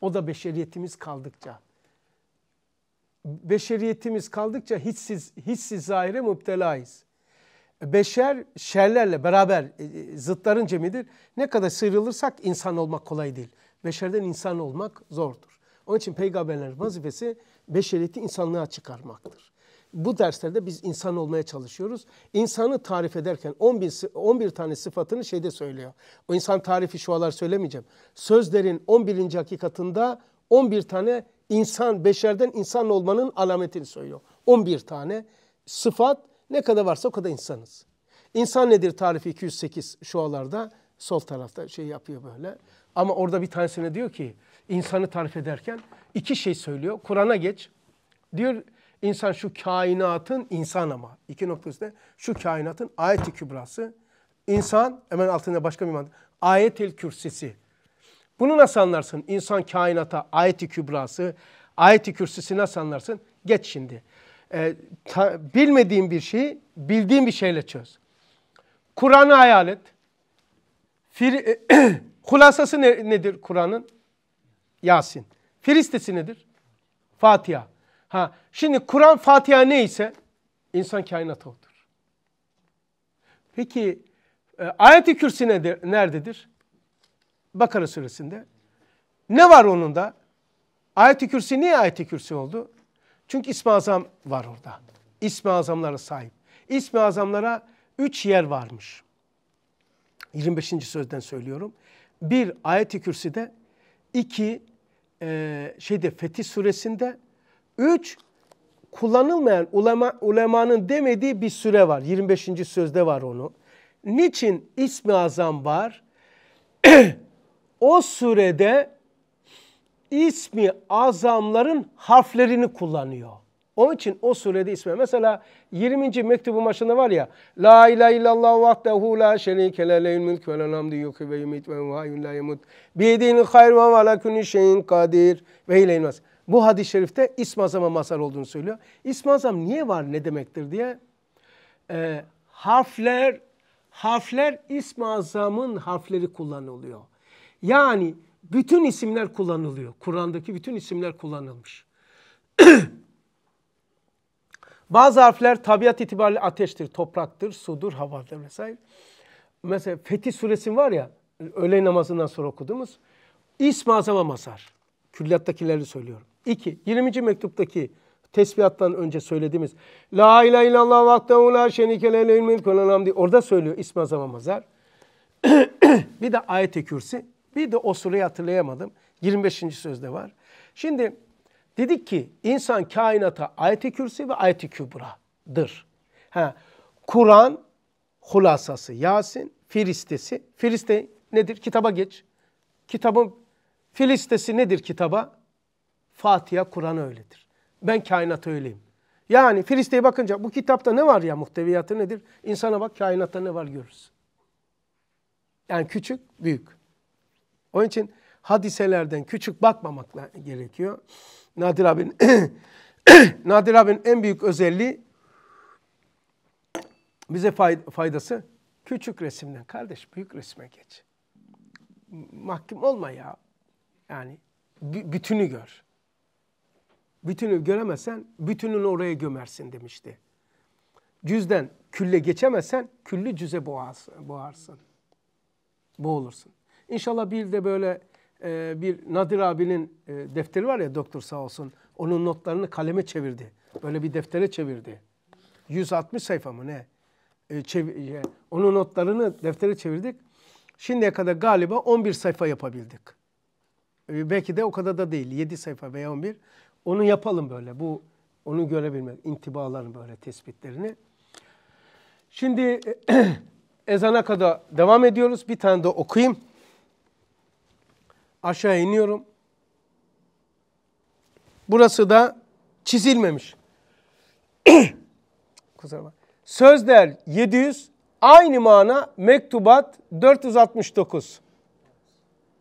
O da beşeriyetimiz kaldıkça. Beşeriyetimiz kaldıkça hissiz, hissiz zahire müptelaiz. Beşer şerlerle beraber e, e, zıtların cemidir. Ne kadar sıyrılırsak insan olmak kolay değil. Beşerden insan olmak zordur. Onun için peygamberlerin vazifesi beşeriyeti insanlığa çıkarmaktır bu derslerde biz insan olmaya çalışıyoruz. İnsanı tarif ederken 11, 11 tane sıfatını şeyde söylüyor. O insan tarifi şu alar söylemeyeceğim. Sözlerin 11. hakikatında 11 tane insan, beşerden insan olmanın alametini söylüyor. 11 tane sıfat ne kadar varsa o kadar insanız. İnsan nedir tarifi 208 şu alarda sol tarafta şey yapıyor böyle. Ama orada bir tanesine diyor ki insanı tarif ederken iki şey söylüyor. Kur'an'a geç. Diyor İnsan şu kainatın insan ama iki noktası da şu kainatın ayet-i kübrası. İnsan hemen altında başka bir madde. Ayet-el kürsisi. Bunu nasıl anlarsın? İnsan kainata ayet-i kübrası, ayet-i kürsisi nasıl anlarsın? Geç şimdi. Ee, ta, bilmediğin bir şeyi bildiğin bir şeyle çöz. Kur'an'ı hayal et. Fir, e, Hulasası ne, nedir Kur'an'ın? Yasin. Filistesi nedir? Fatiha. Ha, şimdi Kur'an Fatiha neyse insan kainata odur. Peki e, ayet-i kürsi nedir, nerededir? Bakara suresinde. Ne var onun da? Ayet-i kürsi niye ayet-i kürsi oldu? Çünkü İsmi Azam var orada. İsmi Azamlara sahip. İsmi Azamlara üç yer varmış. 25. sözden söylüyorum. Bir ayet-i de, iki e, şeyde Fetih suresinde, Üç, kullanılmayan ulema, ulemanın demediği bir süre var. 25. sözde var onu. Niçin ismi azam var? o sürede ismi azamların harflerini kullanıyor. Onun için o surede ismi. Mesela 20. mektubu maçında var ya. La ilahe illallah vahdehu la şerike le lehül mülk ve lel hamdü ve yumit ve huvayyun la yemut. Biyedinil hayr ve ala kulli şeyin kadir ve ile ilmez bu hadis-i şerifte ism azama mazhar olduğunu söylüyor. İsm azam niye var ne demektir diye e, harfler harfler ism azamın harfleri kullanılıyor. Yani bütün isimler kullanılıyor. Kur'an'daki bütün isimler kullanılmış. Bazı harfler tabiat itibariyle ateştir, topraktır, sudur, havadır vesaire. Mesela Fetih suresi var ya, öğle namazından sonra okuduğumuz. İsm azama masar. Külliyattakileri söylüyorum. 2. 20. mektuptaki tesbihattan önce söylediğimiz La ilahe illallah vaktehu la şenike lehul ilmil kullanamdi. Orada söylüyor İsmi Azam Mazar. bir de ayet-i kürsi. Bir de o sureyi hatırlayamadım. 25. sözde var. Şimdi dedik ki insan kainata ayet-i kürsi ve ayet-i kübradır. Ha, Kur'an hulasası Yasin, Filistesi. Firiste nedir? Kitaba geç. Kitabın Filistesi nedir kitaba? Fatiha Kur'an öyledir. Ben kainat öyleyim. Yani Filiste'ye bakınca bu kitapta ne var ya muhteviyatı nedir? İnsana bak kainatta ne var görürsün. Yani küçük, büyük. Onun için hadiselerden küçük bakmamak gerekiyor. Nadir abin Nadir abin en büyük özelliği bize faydası küçük resimden kardeş büyük resme geç. Mahkum olma ya. Yani bütünü gör. Bütünü göremezsen bütününü oraya gömersin demişti. Cüzden külle geçemezsen küllü cüze boğarsın, boğarsın. Boğulursun. İnşallah bir de böyle e, bir Nadir abinin e, defteri var ya doktor sağ olsun. Onun notlarını kaleme çevirdi. Böyle bir deftere çevirdi. 160 sayfa mı ne? E, çev- e, onun notlarını deftere çevirdik. Şimdiye kadar galiba 11 sayfa yapabildik. E, belki de o kadar da değil. 7 sayfa veya 11. Onu yapalım böyle. Bu onu görebilmek, intibaların böyle tespitlerini. Şimdi ezana kadar devam ediyoruz. Bir tane de okuyayım. Aşağı iniyorum. Burası da çizilmemiş. Kusura bak. Sözler 700, aynı mana mektubat 469.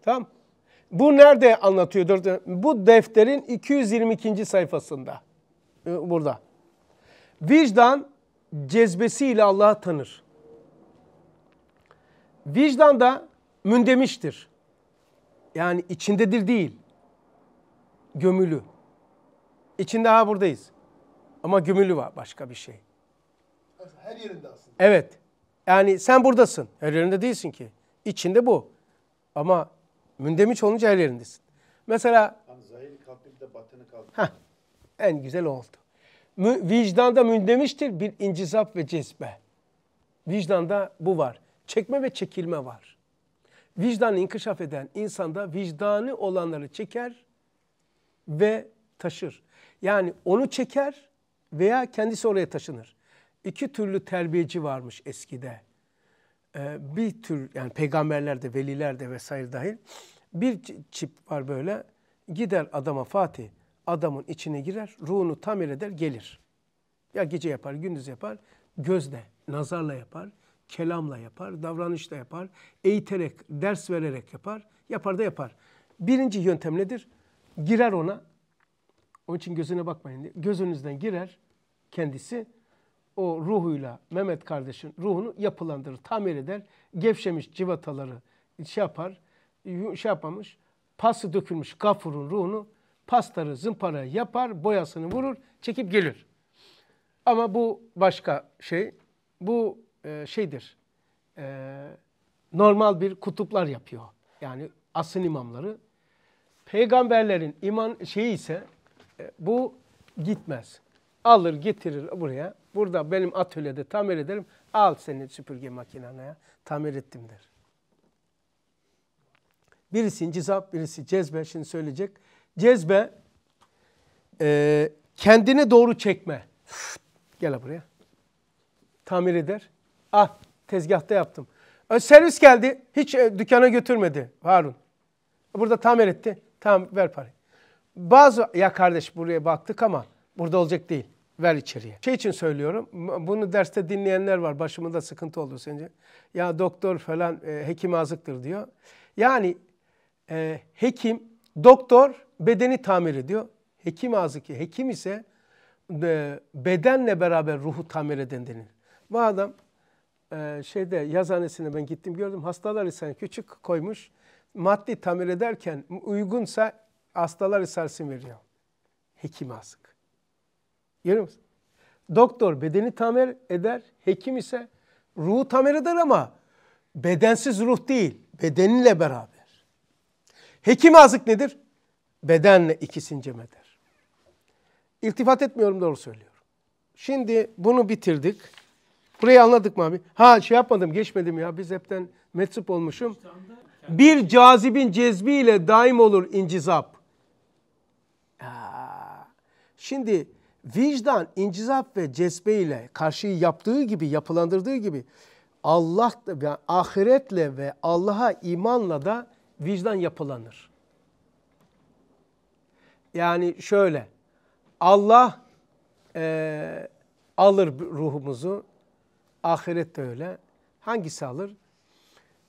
Tamam bu nerede anlatıyor? Bu defterin 222. sayfasında. Ee, burada. Vicdan cezbesiyle Allah'ı tanır. Vicdan da mündemiştir. Yani içindedir değil. Gömülü. İçinde ha buradayız. Ama gömülü var başka bir şey. Her yerinde aslında. Evet. Yani sen buradasın. Her yerinde değilsin ki. İçinde bu. Ama Mündemiş olunca her yerindesin. Mesela... Zahiri kalktı de batını kalktı. Heh, en güzel oldu. Mü, vicdanda mündemiştir bir incizap ve cezbe. Vicdanda bu var. Çekme ve çekilme var. Vicdanı inkişaf eden insanda vicdanı olanları çeker ve taşır. Yani onu çeker veya kendisi oraya taşınır. İki türlü terbiyeci varmış eskide. Ee, bir tür yani peygamberler de veliler de vesaire dahil bir çip var böyle gider adama Fatih adamın içine girer ruhunu tamir eder gelir. Ya gece yapar gündüz yapar gözle nazarla yapar kelamla yapar davranışla yapar eğiterek ders vererek yapar yapar da yapar. Birinci yöntem nedir? Girer ona onun için gözüne bakmayın diye gözünüzden girer kendisi o ruhuyla Mehmet kardeşin ruhunu yapılandırır, tamir eder. Gevşemiş civataları şey yapar, şey yapamış, pası dökülmüş gafurun ruhunu pastarı zımpara yapar, boyasını vurur, çekip gelir. Ama bu başka şey, bu e, şeydir, e, normal bir kutuplar yapıyor. Yani asıl imamları. Peygamberlerin iman şeyi ise e, bu gitmez. Alır getirir buraya Burada benim atölyede tamir ederim. Al senin süpürge makinana ya. Tamir ettim der. Birisi incizap, birisi cezbe. Şimdi söyleyecek. Cezbe e, kendine doğru çekme. Üf, gel buraya. Tamir eder. Ah tezgahta yaptım. E, servis geldi. Hiç e, dükkana götürmedi Harun. Burada tamir etti. Tamam ver parayı. Bazı ya kardeş buraya baktık ama burada olacak değil ver içeriye. Şey için söylüyorum, bunu derste dinleyenler var, başımda sıkıntı oldu sence. Ya doktor falan e, hekim azıktır diyor. Yani e, hekim, doktor bedeni tamir ediyor. Hekim azık, hekim ise e, bedenle beraber ruhu tamir eden denir. Bu adam e, şeyde yazhanesine ben gittim gördüm, hastalar ise küçük koymuş. Maddi tamir ederken uygunsa hastalar isersin veriyor. Hekim azık. Görüyor musun? Doktor bedeni tamir eder, hekim ise ruhu tamir eder ama bedensiz ruh değil, bedeniyle beraber. Hekim azık nedir? Bedenle ikisini cem eder. İltifat etmiyorum doğru söylüyorum. Şimdi bunu bitirdik. Burayı anladık mı abi? Ha şey yapmadım geçmedim ya biz hepten metsup olmuşum. Bir cazibin cezbiyle daim olur incizap. Aa, şimdi vicdan incizap ve cezbe ile karşıyı yaptığı gibi, yapılandırdığı gibi Allah yani ahiretle ve Allah'a imanla da vicdan yapılanır. Yani şöyle, Allah e, alır ruhumuzu, ahiret de öyle. Hangisi alır?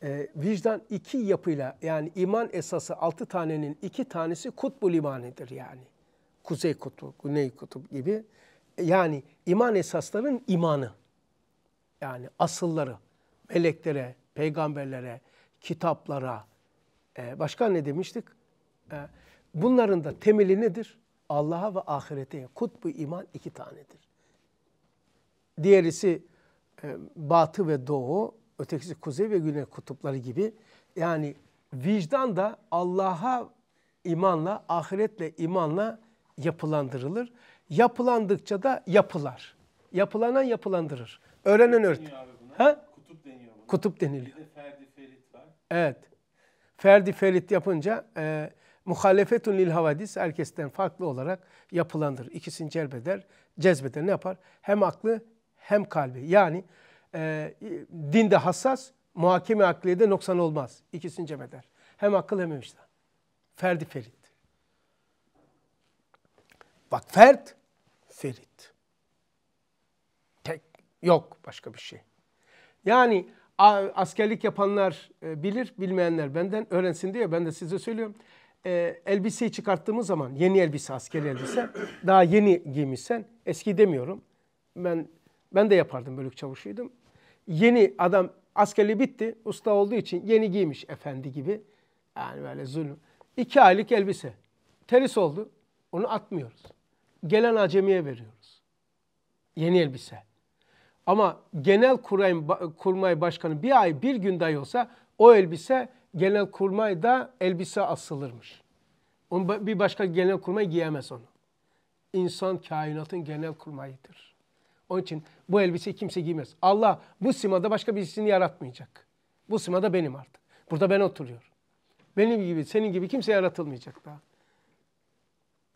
E, vicdan iki yapıyla yani iman esası altı tanenin iki tanesi kutbul imanidir yani. Kuzey Kutup, Güney Kutup gibi. E, yani iman esasların imanı. Yani asılları, meleklere, peygamberlere, kitaplara. E, başka ne demiştik? E, bunların da temeli nedir? Allah'a ve ahirete. Kutbu iman iki tanedir. Diğerisi batı ve doğu, ötekisi kuzey ve güney kutupları gibi. Yani vicdan da Allah'a imanla, ahiretle imanla yapılandırılır. Yapılandıkça da yapılar. Yapılanan yapılandırır. Öğrenen öğret. Kutup deniyor buna. Kutup deniliyor. Bir de ferdi ferit var. Evet. Ferdi ferit yapınca e, muhalefetun lil havadis herkesten farklı olarak yapılandırır. İkisini celbeder, cezbeder. Ne yapar? Hem aklı hem kalbi. Yani e, din hassas, muhakeme akliye de noksan olmaz. İkisini cem eder. Hem akıl hem vicdan. Ferdi ferit. Bak fert, ferit. Tek, yok başka bir şey. Yani askerlik yapanlar e, bilir, bilmeyenler benden öğrensin diye ben de size söylüyorum. E, elbiseyi çıkarttığımız zaman yeni elbise, askeri elbise daha yeni giymişsen eski demiyorum. Ben ben de yapardım bölük çavuşuydum. Yeni adam askerliği bitti, usta olduğu için yeni giymiş efendi gibi. Yani böyle zulüm. İki aylık elbise. Teris oldu. Onu atmıyoruz gelen acemiye veriyoruz. Yeni elbise. Ama genel kurayım, kurmay başkanı bir ay bir gün dahi olsa o elbise genel kurmayda elbise asılırmış. Onu bir başka genel kurmay giyemez onu. İnsan kainatın genel kurmayıdır. Onun için bu elbiseyi kimse giymez. Allah bu simada başka birisini yaratmayacak. Bu simada benim artık. Burada ben oturuyorum. Benim gibi, senin gibi kimse yaratılmayacak daha.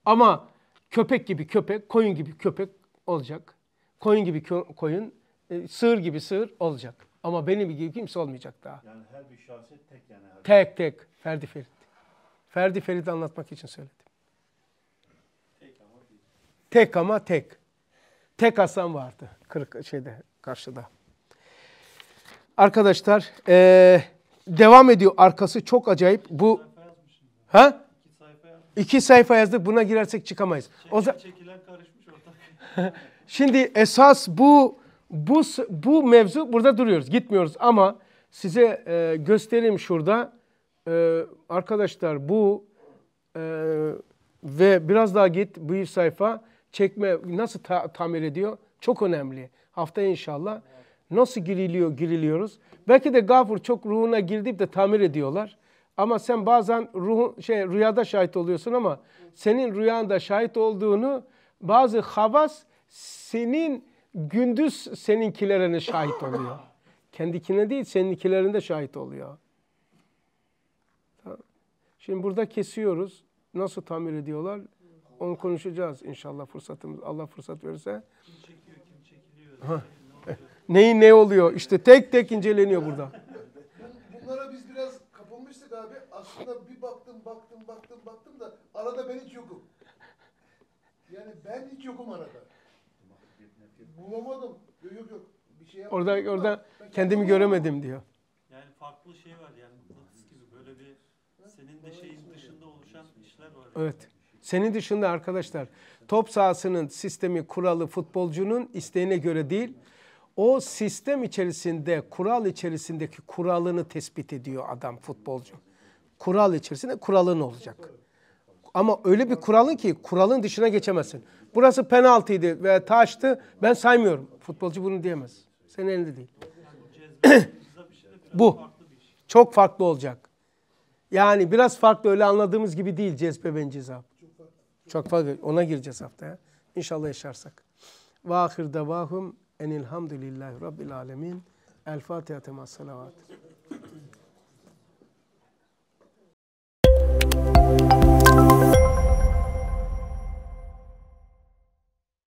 Ama Köpek gibi köpek, koyun gibi köpek olacak. Koyun gibi koyun, e, sığır gibi sığır olacak. Ama benim gibi kimse olmayacak daha. Yani her bir şahsiyet tek yani. Her tek tek. Ferdi Ferit. Ferdi Ferit'i anlatmak için söyledim. Tek ama değil. Tek ama tek. Tek Hasan vardı. Kırık şeyde karşıda. Arkadaşlar ee, devam ediyor arkası çok acayip. Bu ha? İki sayfa yazdık buna girersek çıkamayız. Çekilen, o zaman çekilen karışmış ortak. Şimdi esas bu bu bu mevzu burada duruyoruz. Gitmiyoruz ama size e, göstereyim şurada. E, arkadaşlar bu e, ve biraz daha git bu sayfa çekme nasıl ta tamir ediyor? Çok önemli. Hafta inşallah. Nasıl giriliyor giriliyoruz? Belki de Gafur çok ruhuna girdip de tamir ediyorlar. Ama sen bazen ruhun, şey, rüyada şahit oluyorsun ama senin rüyanda şahit olduğunu bazı havas senin gündüz seninkilerine şahit oluyor. Kendikine değil seninkilerinde şahit oluyor. Şimdi burada kesiyoruz. Nasıl tamir ediyorlar? Onu konuşacağız inşallah fırsatımız. Allah fırsat verirse. Kim çekiyor, kim çekiliyor? Neyin ne oluyor? İşte tek tek inceleniyor burada. Aslında bir baktım, baktım, baktım, baktım da arada ben hiç yokum. Yani ben hiç yokum arada. Bulamadım. Yok yok. Bir şey Orada orada kendimi göremedim diyor. Yani farklı şey var yani Lattice gibi böyle bir senin de şeyin dışında oluşan işler var. Evet. Senin dışında arkadaşlar top sahasının sistemi, kuralı futbolcunun isteğine göre değil, o sistem içerisinde, kural içerisindeki kuralını tespit ediyor adam futbolcu kural içerisinde kuralın olacak. Ama öyle bir kuralın ki kuralın dışına geçemezsin. Burası penaltıydı veya taştı ben saymıyorum. Futbolcu bunu diyemez. Senin elinde değil. Bu. Çok farklı olacak. Yani biraz farklı öyle anladığımız gibi değil cezbe ben ceza. Çok farklı. Ona gireceğiz haftaya. İnşallah yaşarsak. Ve ahir davahum enilhamdülillahi rabbil alemin. El Fatiha temas salavat.